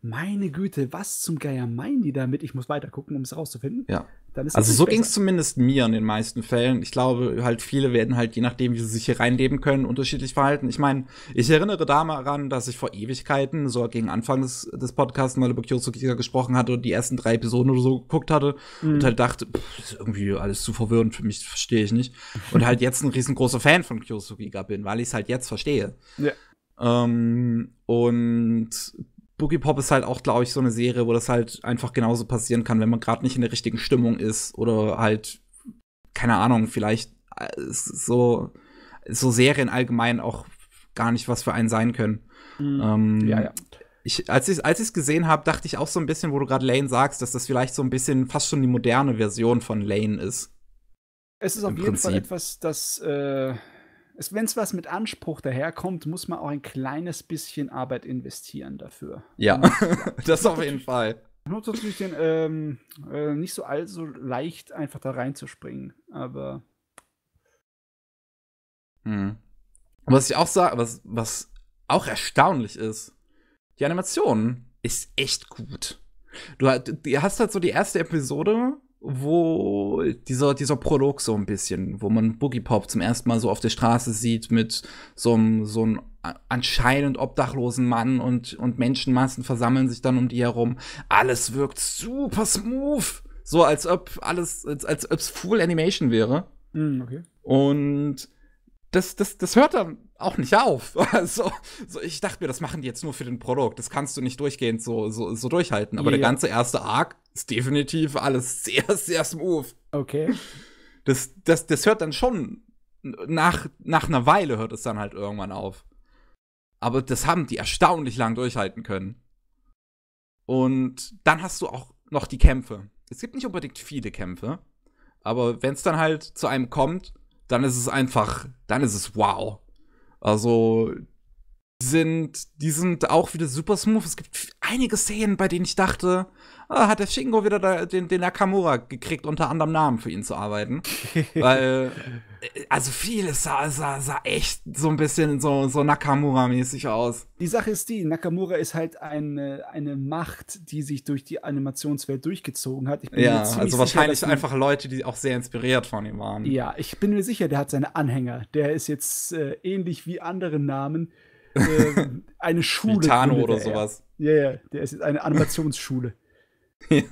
meine Güte, was zum Geier meinen die damit? Ich muss weiter gucken, um es rauszufinden. Ja also so ging es zumindest mir in den meisten Fällen. Ich glaube, halt viele werden halt, je nachdem, wie sie sich hier reinleben können, unterschiedlich verhalten. Ich meine, ich erinnere daran, dass ich vor Ewigkeiten, so gegen Anfang des, des Podcasts, mal über Kyoto Kika gesprochen hatte und die ersten drei Episoden oder so geguckt hatte mhm. und halt dachte, pff, ist irgendwie alles zu verwirrend für mich, verstehe ich nicht. und halt jetzt ein riesengroßer Fan von Kyoto Kika bin, weil ich es halt jetzt verstehe. Ja. Ähm, und Boogie Pop ist halt auch, glaube ich, so eine Serie, wo das halt einfach genauso passieren kann, wenn man gerade nicht in der richtigen Stimmung ist oder halt, keine Ahnung, vielleicht äh, so, so Serien allgemein auch gar nicht was für einen sein können. Mhm. Ähm, ja, ja. Ich, als ich es gesehen habe, dachte ich auch so ein bisschen, wo du gerade Lane sagst, dass das vielleicht so ein bisschen fast schon die moderne Version von Lane ist. Es ist Im auf jeden Prinzip. Fall etwas, das äh, wenn es was mit Anspruch daherkommt, muss man auch ein kleines bisschen Arbeit investieren dafür. Ja, *laughs* das auf jeden Fall. Nur natürlich den, ähm, äh, nicht so allzu leicht einfach da reinzuspringen, aber. Hm. Was ich auch sage, was, was auch erstaunlich ist, die Animation ist echt gut. Du, du hast halt so die erste Episode, wo dieser, dieser Prolog so ein bisschen, wo man Boogie Pop zum ersten Mal so auf der Straße sieht mit so einem, so einem anscheinend obdachlosen Mann und, und Menschenmassen versammeln sich dann um die herum. Alles wirkt super smooth. So als ob alles, als, als ob es Full Animation wäre. Mm, okay. Und das, das, das hört dann auch nicht auf. *laughs* Also, so, ich dachte mir, das machen die jetzt nur für den Produkt. Das kannst du nicht durchgehend so, so, so durchhalten. Aber yeah. der ganze erste Arc ist definitiv alles *laughs* sehr, sehr smooth. Okay. Das, das, das hört dann schon nach, nach einer Weile hört es dann halt irgendwann auf. Aber das haben die erstaunlich lang durchhalten können. Und dann hast du auch noch die Kämpfe. Es gibt nicht unbedingt viele Kämpfe, aber wenn es dann halt zu einem kommt, dann ist es einfach, dann ist es wow. Also sind, die sind auch wieder super smooth. Es gibt einige Szenen, bei denen ich dachte, ah, hat der Shingo wieder da, den, den Nakamura gekriegt, unter anderem Namen für ihn zu arbeiten. *laughs* Weil, äh, also vieles sah, sah, sah echt so ein bisschen so, so Nakamura-mäßig aus. Die Sache ist die, Nakamura ist halt eine, eine Macht, die sich durch die Animationswelt durchgezogen hat. ja, also wahrscheinlich sicher, einfach Leute, die auch sehr inspiriert von ihm waren. Ja, ich bin mir sicher, der hat seine Anhänger. Der ist jetzt äh, ähnlich wie andere Namen äh, eine Schule. Wie Tano oder sowas. Ja, ja, der ist eine Animationsschule. *laughs* ja.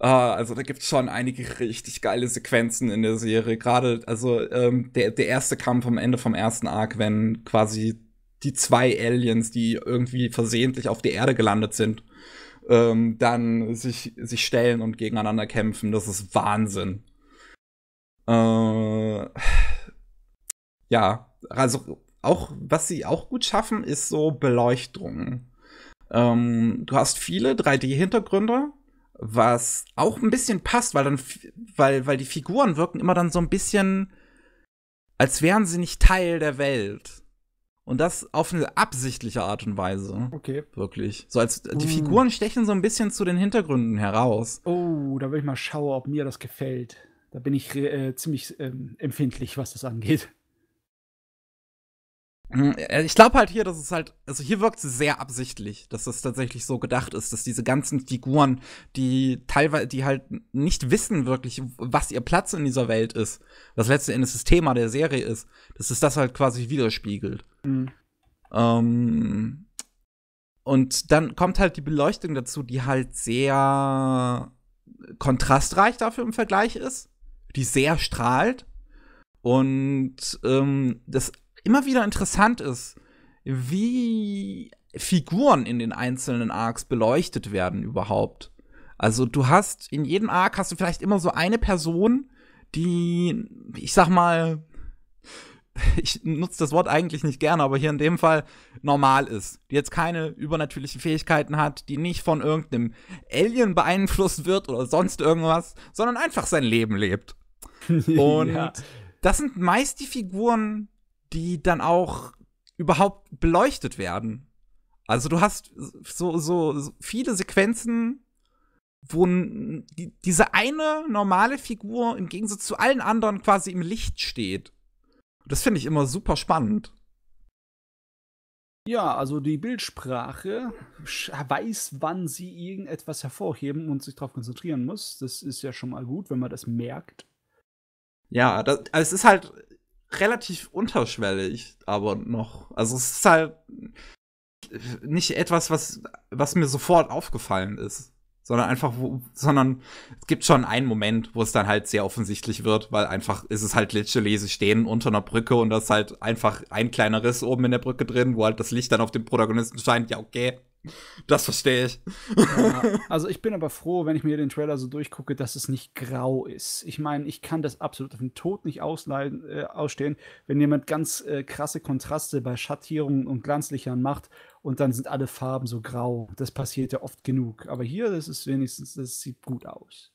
Ah, also da gibt es schon einige richtig geile Sequenzen in der Serie. Gerade, also ähm, der, der erste Kampf am Ende vom ersten Arc, wenn quasi die zwei Aliens, die irgendwie versehentlich auf der Erde gelandet sind, ähm, dann sich, sich stellen und gegeneinander kämpfen. Das ist Wahnsinn. Äh, ja, also auch, was sie auch gut schaffen, ist so Beleuchtung. Ähm, du hast viele 3D-Hintergründe, was auch ein bisschen passt, weil dann, weil, weil die Figuren wirken immer dann so ein bisschen, als wären sie nicht Teil der Welt. Und das auf eine absichtliche Art und Weise. Okay. Wirklich. So als die hm. Figuren stechen so ein bisschen zu den Hintergründen heraus. Oh, da will ich mal schauen, ob mir das gefällt. Da bin ich äh, ziemlich ähm, empfindlich, was das angeht. Hm, äh, ich glaube halt hier, dass es halt, also hier wirkt es sehr absichtlich, dass es tatsächlich so gedacht ist, dass diese ganzen Figuren, die teilweise, die halt nicht wissen wirklich, was ihr Platz in dieser Welt ist, was letzten Endes das Thema der Serie ist, dass es das halt quasi widerspiegelt. Mhm. Ähm, und dann kommt halt die Beleuchtung dazu, die halt sehr kontrastreich dafür im Vergleich ist, die sehr strahlt. Und ähm, das immer wieder interessant ist, wie Figuren in den einzelnen Arcs beleuchtet werden überhaupt. Also du hast in jedem Arc hast du vielleicht immer so eine Person, die, ich sag mal, *laughs* ich nutze das Wort eigentlich nicht gerne, aber hier in dem Fall normal ist, die jetzt keine übernatürlichen Fähigkeiten hat, die nicht von irgendeinem Alien beeinflusst wird oder sonst irgendwas, sondern einfach sein Leben lebt. *laughs* Und ja. das sind meist die Figuren, die dann auch überhaupt beleuchtet werden. Also du hast so, so, so viele Sequenzen, wo die, diese eine normale Figur im Gegensatz zu allen anderen quasi im Licht steht. Das finde ich immer super spannend. Ja, also die Bildsprache weiß, wann sie irgendetwas hervorheben und sich darauf konzentrieren muss. Das ist ja schon mal gut, wenn man das merkt. Ja, das, also es ist halt, relativ unterschwellig, aber noch. Also es ist halt nicht etwas, was, was mir sofort aufgefallen ist. Sondern einfach, wo, sondern es gibt schon einen Moment, wo es dann halt sehr offensichtlich wird, weil einfach ist es halt literally, sie stehen unter einer Brücke und da ist halt einfach ein kleiner Riss oben in der Brücke drin, wo halt das Licht dann auf den Protagonisten scheint. Ja, okay, das verstehe ich. Ja, *laughs* also ich bin aber froh, wenn ich mir den Trailer so durchgucke, dass es nicht grau ist. Ich meine, ich kann das absolut auf den Tod nicht äh, ausstehen, wenn jemand ganz äh, krasse Kontraste bei Schattierungen und Glanzlichern macht und dann sind alle Farben so grau. Das passiert ja oft genug. Aber hier, das ist wenigstens, das sieht gut aus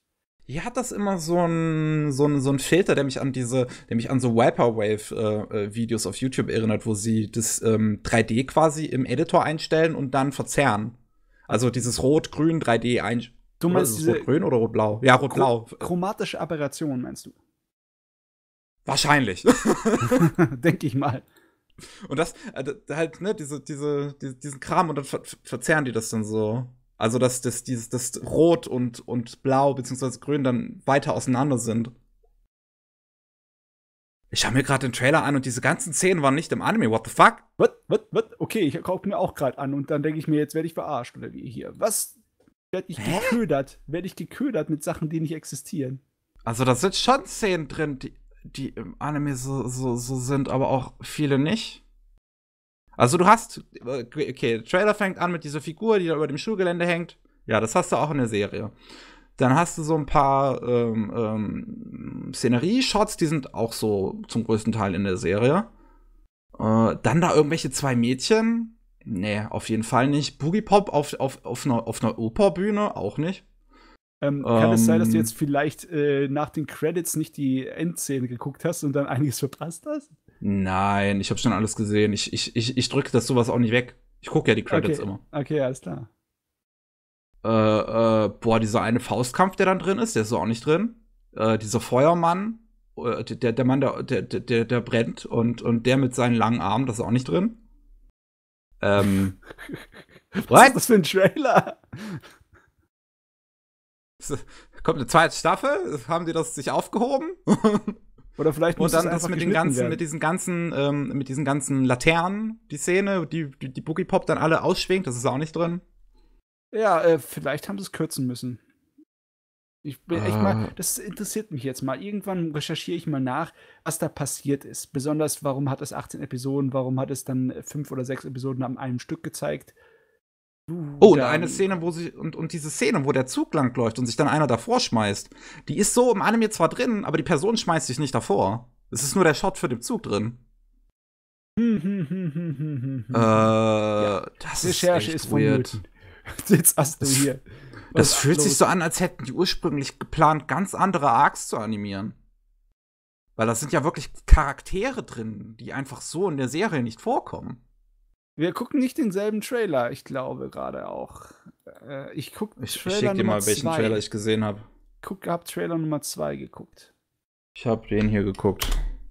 hier hat das immer so ein, so ein, so ein Filter, der mich an diese, der mich an so wiperwave äh, äh, videos äh, auf YouTube erinnert, wo sie das ähm, 3D quasi im Editor einstellen und dann verzerren. Also dieses Rot-Grün 3D ein. Du meinst Rot-Grün oder Rot-Blau? ja, Rot-Blau. Chromatische Aberration meinst du? Wahrscheinlich. *laughs* Denke ich mal. Und das, äh, halt, ne, diese, diese, diesen Kram und dann ver verzerren die das dann so. Also, dass, dass dieses, das Rot und, und Blau bzw. Grün dann weiter auseinander sind. Ich schaue mir gerade den Trailer an und diese ganzen Szenen waren nicht im Anime. What the fuck? What? What? What? Okay, ich kaufe mir auch gerade an und dann denke ich mir, jetzt werde ich verarscht oder wie hier. Was? Werde ich Hä? geködert? Werde ich geködert mit Sachen, die nicht existieren? Also, da sind schon Szenen drin, die, die im Anime so, so, so sind, aber auch viele nicht. Also du hast, okay, der Trailer fängt an mit dieser Figur, die da über dem Schulgelände hängt. Ja, das hast du auch in der Serie. Dann hast du so ein paar ähm, ähm, Szenerie-Shots, die sind auch so zum größten Teil in der Serie. Äh, dann da irgendwelche zwei Mädchen. Nee, auf jeden Fall nicht. Boogie Pop auf, auf, auf einer, auf einer Operbühne auch nicht. Ähm, kann es sein, dass du ähm, jetzt vielleicht äh, nach den Credits nicht die Endszene geguckt hast und dann einiges verpasst hast? Nein, ich habe schon alles gesehen. Ich, ich, ich, ich drücke das sowas auch nicht weg. Ich gucke ja die Credits okay. immer. Okay, alles klar. Äh, äh, boah, dieser eine Faustkampf, der dann drin ist, der ist so auch nicht drin. Äh, dieser Feuermann, äh, der, der Mann, der, der, der, der brennt und, und der mit seinen langen Armen, das ist auch nicht drin. Ähm. *laughs* Was ist das für ein Trailer? *laughs* Kommt eine zweite Staffel? Haben die das sich aufgehoben? *laughs* Oder vielleicht muss und dann das, mit den ganzen, werden. mit diesen ganzen, ähm, mit diesen ganzen Laternen, die Szene, die, die, die Boogie Pop dann alle ausschwingt, das ist auch nicht drin. Ja, äh, vielleicht haben sie es kürzen müssen. Ich bin echt ah. mal, das interessiert mich jetzt mal. Irgendwann recherchiere ich mal nach, was da passiert ist. Besonders, warum hat es 18 Episoden, warum hat es dann fünf oder sechs Episoden an einem Stück gezeigt? Oh, und eine Szene, wo sich, und, und diese Szene, wo der Zug langläuft und sich dann einer davor schmeißt, die ist so im Anime zwar drin, aber die Person schmeißt sich nicht davor. Es ist nur der Shot für den Zug drin. *laughs* äh, ja. das Recherche ist, echt ist weird. *laughs* Jetzt hast du hier. Was das fühlt los? sich so an, als hätten die ursprünglich geplant, ganz andere Arcs zu animieren. Weil das sind ja wirklich Charaktere drin, die einfach so in der Serie nicht vorkommen. Wir gucken nicht denselben Trailer, ich glaube gerade auch. Äh, ich gucke. ich, Trailer ich schick dir mal, welchen zwei. Trailer ich gesehen habe. Guck, hab Trailer Nummer 2 geguckt. Ich habe den hier geguckt.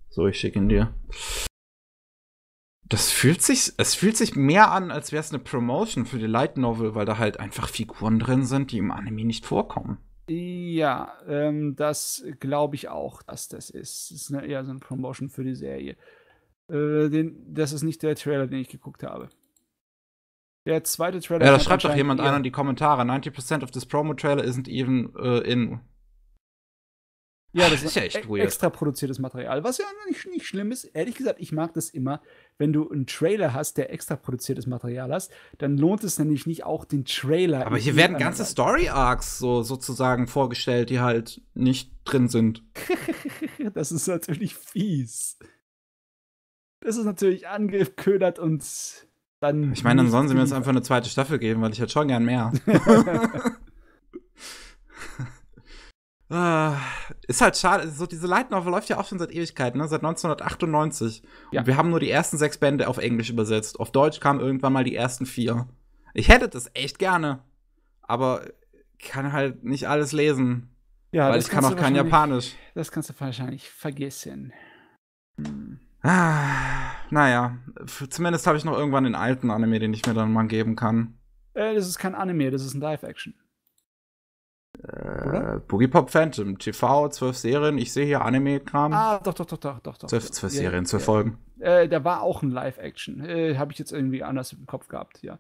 So, ich schicke ihn dir. Das fühlt sich, es fühlt sich mehr an, als wäre es eine Promotion für die Light Novel, weil da halt einfach Figuren drin sind, die im Anime nicht vorkommen. Ja, ähm, das glaube ich auch, dass das ist. Das ist eine, eher so eine Promotion für die Serie. Äh, den, das ist nicht der Trailer, den ich geguckt habe. Der zweite Trailer. Ja, da schreibt doch jemand einer in die Kommentare. 90% of this promo trailer isn't even uh, in. Ja, das, das ist ja echt e- weird. extra produziertes Material, was ja nicht, nicht schlimm ist. Ehrlich gesagt, ich mag das immer, wenn du einen Trailer hast, der extra produziertes Material hast, dann lohnt es nämlich nicht auch den Trailer. Aber hier werden ganze Story-Arcs so, sozusagen vorgestellt, die halt nicht drin sind. *laughs* das ist natürlich fies ist es natürlich angeködert und dann. Ich meine, dann sollen sie mir jetzt einfach eine zweite Staffel geben, weil ich hätte schon gern mehr. *laughs* Ah, ist halt schade, so diese Light Novel läuft ja auch schon seit Ewigkeiten, ne? seit 1998. Ja. Und wir haben nur die ersten sechs Bände auf Englisch übersetzt. Auf Deutsch kamen irgendwann mal die ersten vier. Ich hätte das echt gerne, aber kann halt nicht alles lesen. Ja, weil ich kann auch kein Japanisch. Das kannst du wahrscheinlich vergessen. Hm. Ah, naja, zumindest habe ich noch irgendwann den alten Anime, den ich mir dann mal geben kann. Äh, das ist kein Anime, das ist ein Live-Action. Äh, Boogie Pop Phantom, TV, zwölf Serien, ich sehe hier Anime-Kram. Ah, doch, doch, doch, doch, doch. Zwölf, ja, Serien, zwölf ja. Folgen. Äh, da war auch ein Live-Action. Äh, habe ich jetzt irgendwie anders im Kopf gehabt, ja.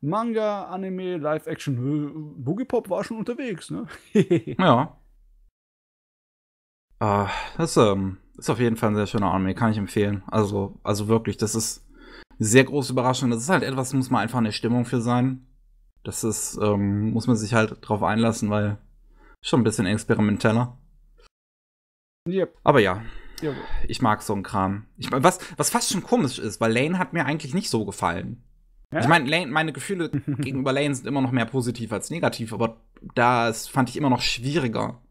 Manga, Anime, Live-Action. Äh, Boogie Pop war schon unterwegs, ne? *laughs* ja. Ah, das, ähm, ist auf jeden Fall ein sehr schöner Anime, kann ich empfehlen. Also, also wirklich, das ist eine sehr große Überraschung. Das ist halt etwas, muss man einfach eine Stimmung für sein. Das ist, ähm, muss man sich halt drauf einlassen, weil schon ein bisschen experimenteller. Yep. Aber ja, yep. ich mag so einen Kram. Ich, was, was fast schon komisch ist, weil Lane hat mir eigentlich nicht so gefallen. Ja? Ich meine, meine Gefühle *laughs* gegenüber Lane sind immer noch mehr positiv als negativ, aber das fand ich immer noch schwieriger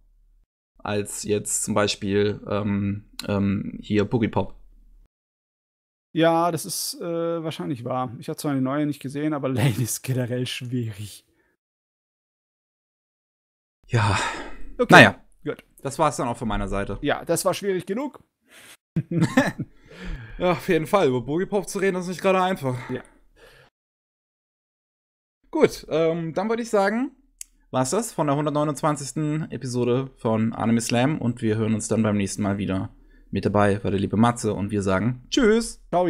als jetzt zum Beispiel ähm, ähm, hier Boogie Pop. Ja, das ist äh, wahrscheinlich wahr. Ich habe zwar eine neue nicht gesehen, aber *laughs* Lane ist generell schwierig. Ja. Okay. Naja. Gut. Das war es dann auch von meiner Seite. Ja, das war schwierig genug. *laughs* ja, auf jeden Fall. Über Boogie Pop zu reden, ist nicht gerade einfach. Ja. Gut, ähm, dann würde ich sagen, war es das von der 129. Episode von Anime Slam und wir hören uns dann beim nächsten Mal wieder. Mit dabei war der liebe Matze und wir sagen Tschüss. Ciao.